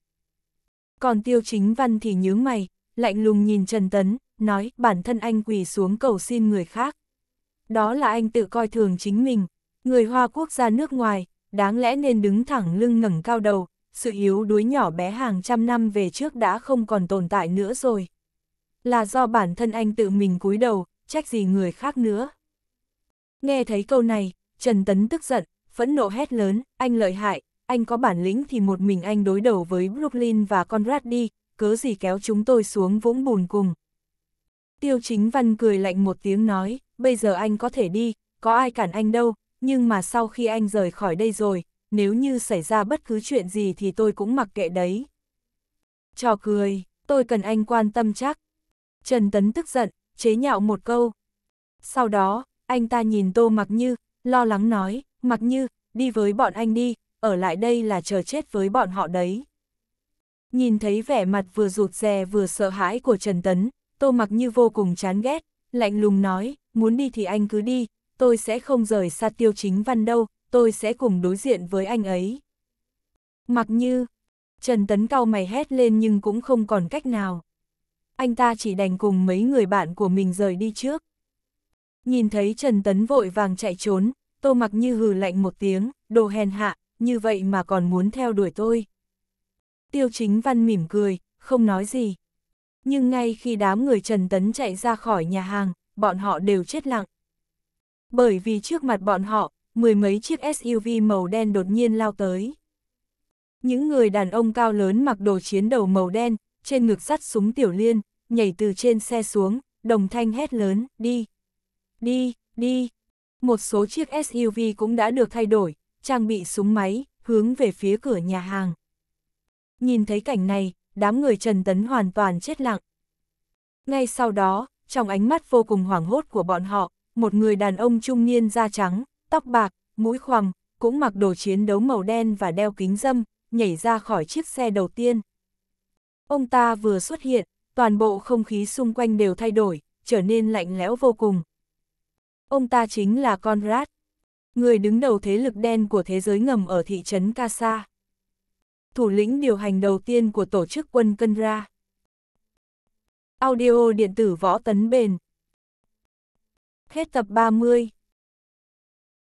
Còn Tiêu Chính Văn thì nhướng mày, lạnh lùng nhìn Trần Tấn, nói bản thân anh quỳ xuống cầu xin người khác. Đó là anh tự coi thường chính mình, người Hoa quốc gia nước ngoài, đáng lẽ nên đứng thẳng lưng ngẩng cao đầu, sự yếu đuối nhỏ bé hàng trăm năm về trước đã không còn tồn tại nữa rồi. Là do bản thân anh tự mình cúi đầu, trách gì người khác nữa. Nghe thấy câu này, Trần Tấn tức giận, phẫn nộ hét lớn, anh lợi hại, anh có bản lĩnh thì một mình anh đối đầu với Brooklyn và Conrad đi, cớ gì kéo chúng tôi xuống vũng bùn cùng. Tiêu Chính Văn cười lạnh một tiếng nói, bây giờ anh có thể đi, có ai cản anh đâu, nhưng mà sau khi anh rời khỏi đây rồi, nếu như xảy ra bất cứ chuyện gì thì tôi cũng mặc kệ đấy. Trò cười, tôi cần anh quan tâm chắc. Trần Tấn tức giận, chế nhạo một câu. Sau đó, anh ta nhìn Tô Mặc Như, lo lắng nói, Mặc Như, đi với bọn anh đi, ở lại đây là chờ chết với bọn họ đấy. Nhìn thấy vẻ mặt vừa rụt rè vừa sợ hãi của Trần Tấn, Tô Mặc Như vô cùng chán ghét, lạnh lùng nói, muốn đi thì anh cứ đi, tôi sẽ không rời xa tiêu chính văn đâu, tôi sẽ cùng đối diện với anh ấy. Mặc Như, Trần Tấn cao mày hét lên nhưng cũng không còn cách nào anh ta chỉ đành cùng mấy người bạn của mình rời đi trước. Nhìn thấy Trần Tấn vội vàng chạy trốn, tô mặc như hừ lạnh một tiếng, đồ hèn hạ, như vậy mà còn muốn theo đuổi tôi. Tiêu chính văn mỉm cười, không nói gì. Nhưng ngay khi đám người Trần Tấn chạy ra khỏi nhà hàng, bọn họ đều chết lặng. Bởi vì trước mặt bọn họ, mười mấy chiếc SUV màu đen đột nhiên lao tới. Những người đàn ông cao lớn mặc đồ chiến đầu màu đen, trên ngực sắt súng tiểu liên, nhảy từ trên xe xuống, đồng thanh hét lớn, đi, đi, đi. Một số chiếc SUV cũng đã được thay đổi, trang bị súng máy, hướng về phía cửa nhà hàng. Nhìn thấy cảnh này, đám người Trần Tấn hoàn toàn chết lặng. Ngay sau đó, trong ánh mắt vô cùng hoảng hốt của bọn họ, một người đàn ông trung niên da trắng, tóc bạc, mũi khoằm, cũng mặc đồ chiến đấu màu đen và đeo kính dâm, nhảy ra khỏi chiếc xe đầu tiên. Ông ta vừa xuất hiện, toàn bộ không khí xung quanh đều thay đổi, trở nên lạnh lẽo vô cùng. Ông ta chính là Conrad, người đứng đầu thế lực đen của thế giới ngầm ở thị trấn Kasa. Thủ lĩnh điều hành đầu tiên của tổ chức quân Cân Ra. Audio điện tử võ tấn bền. Hết tập 30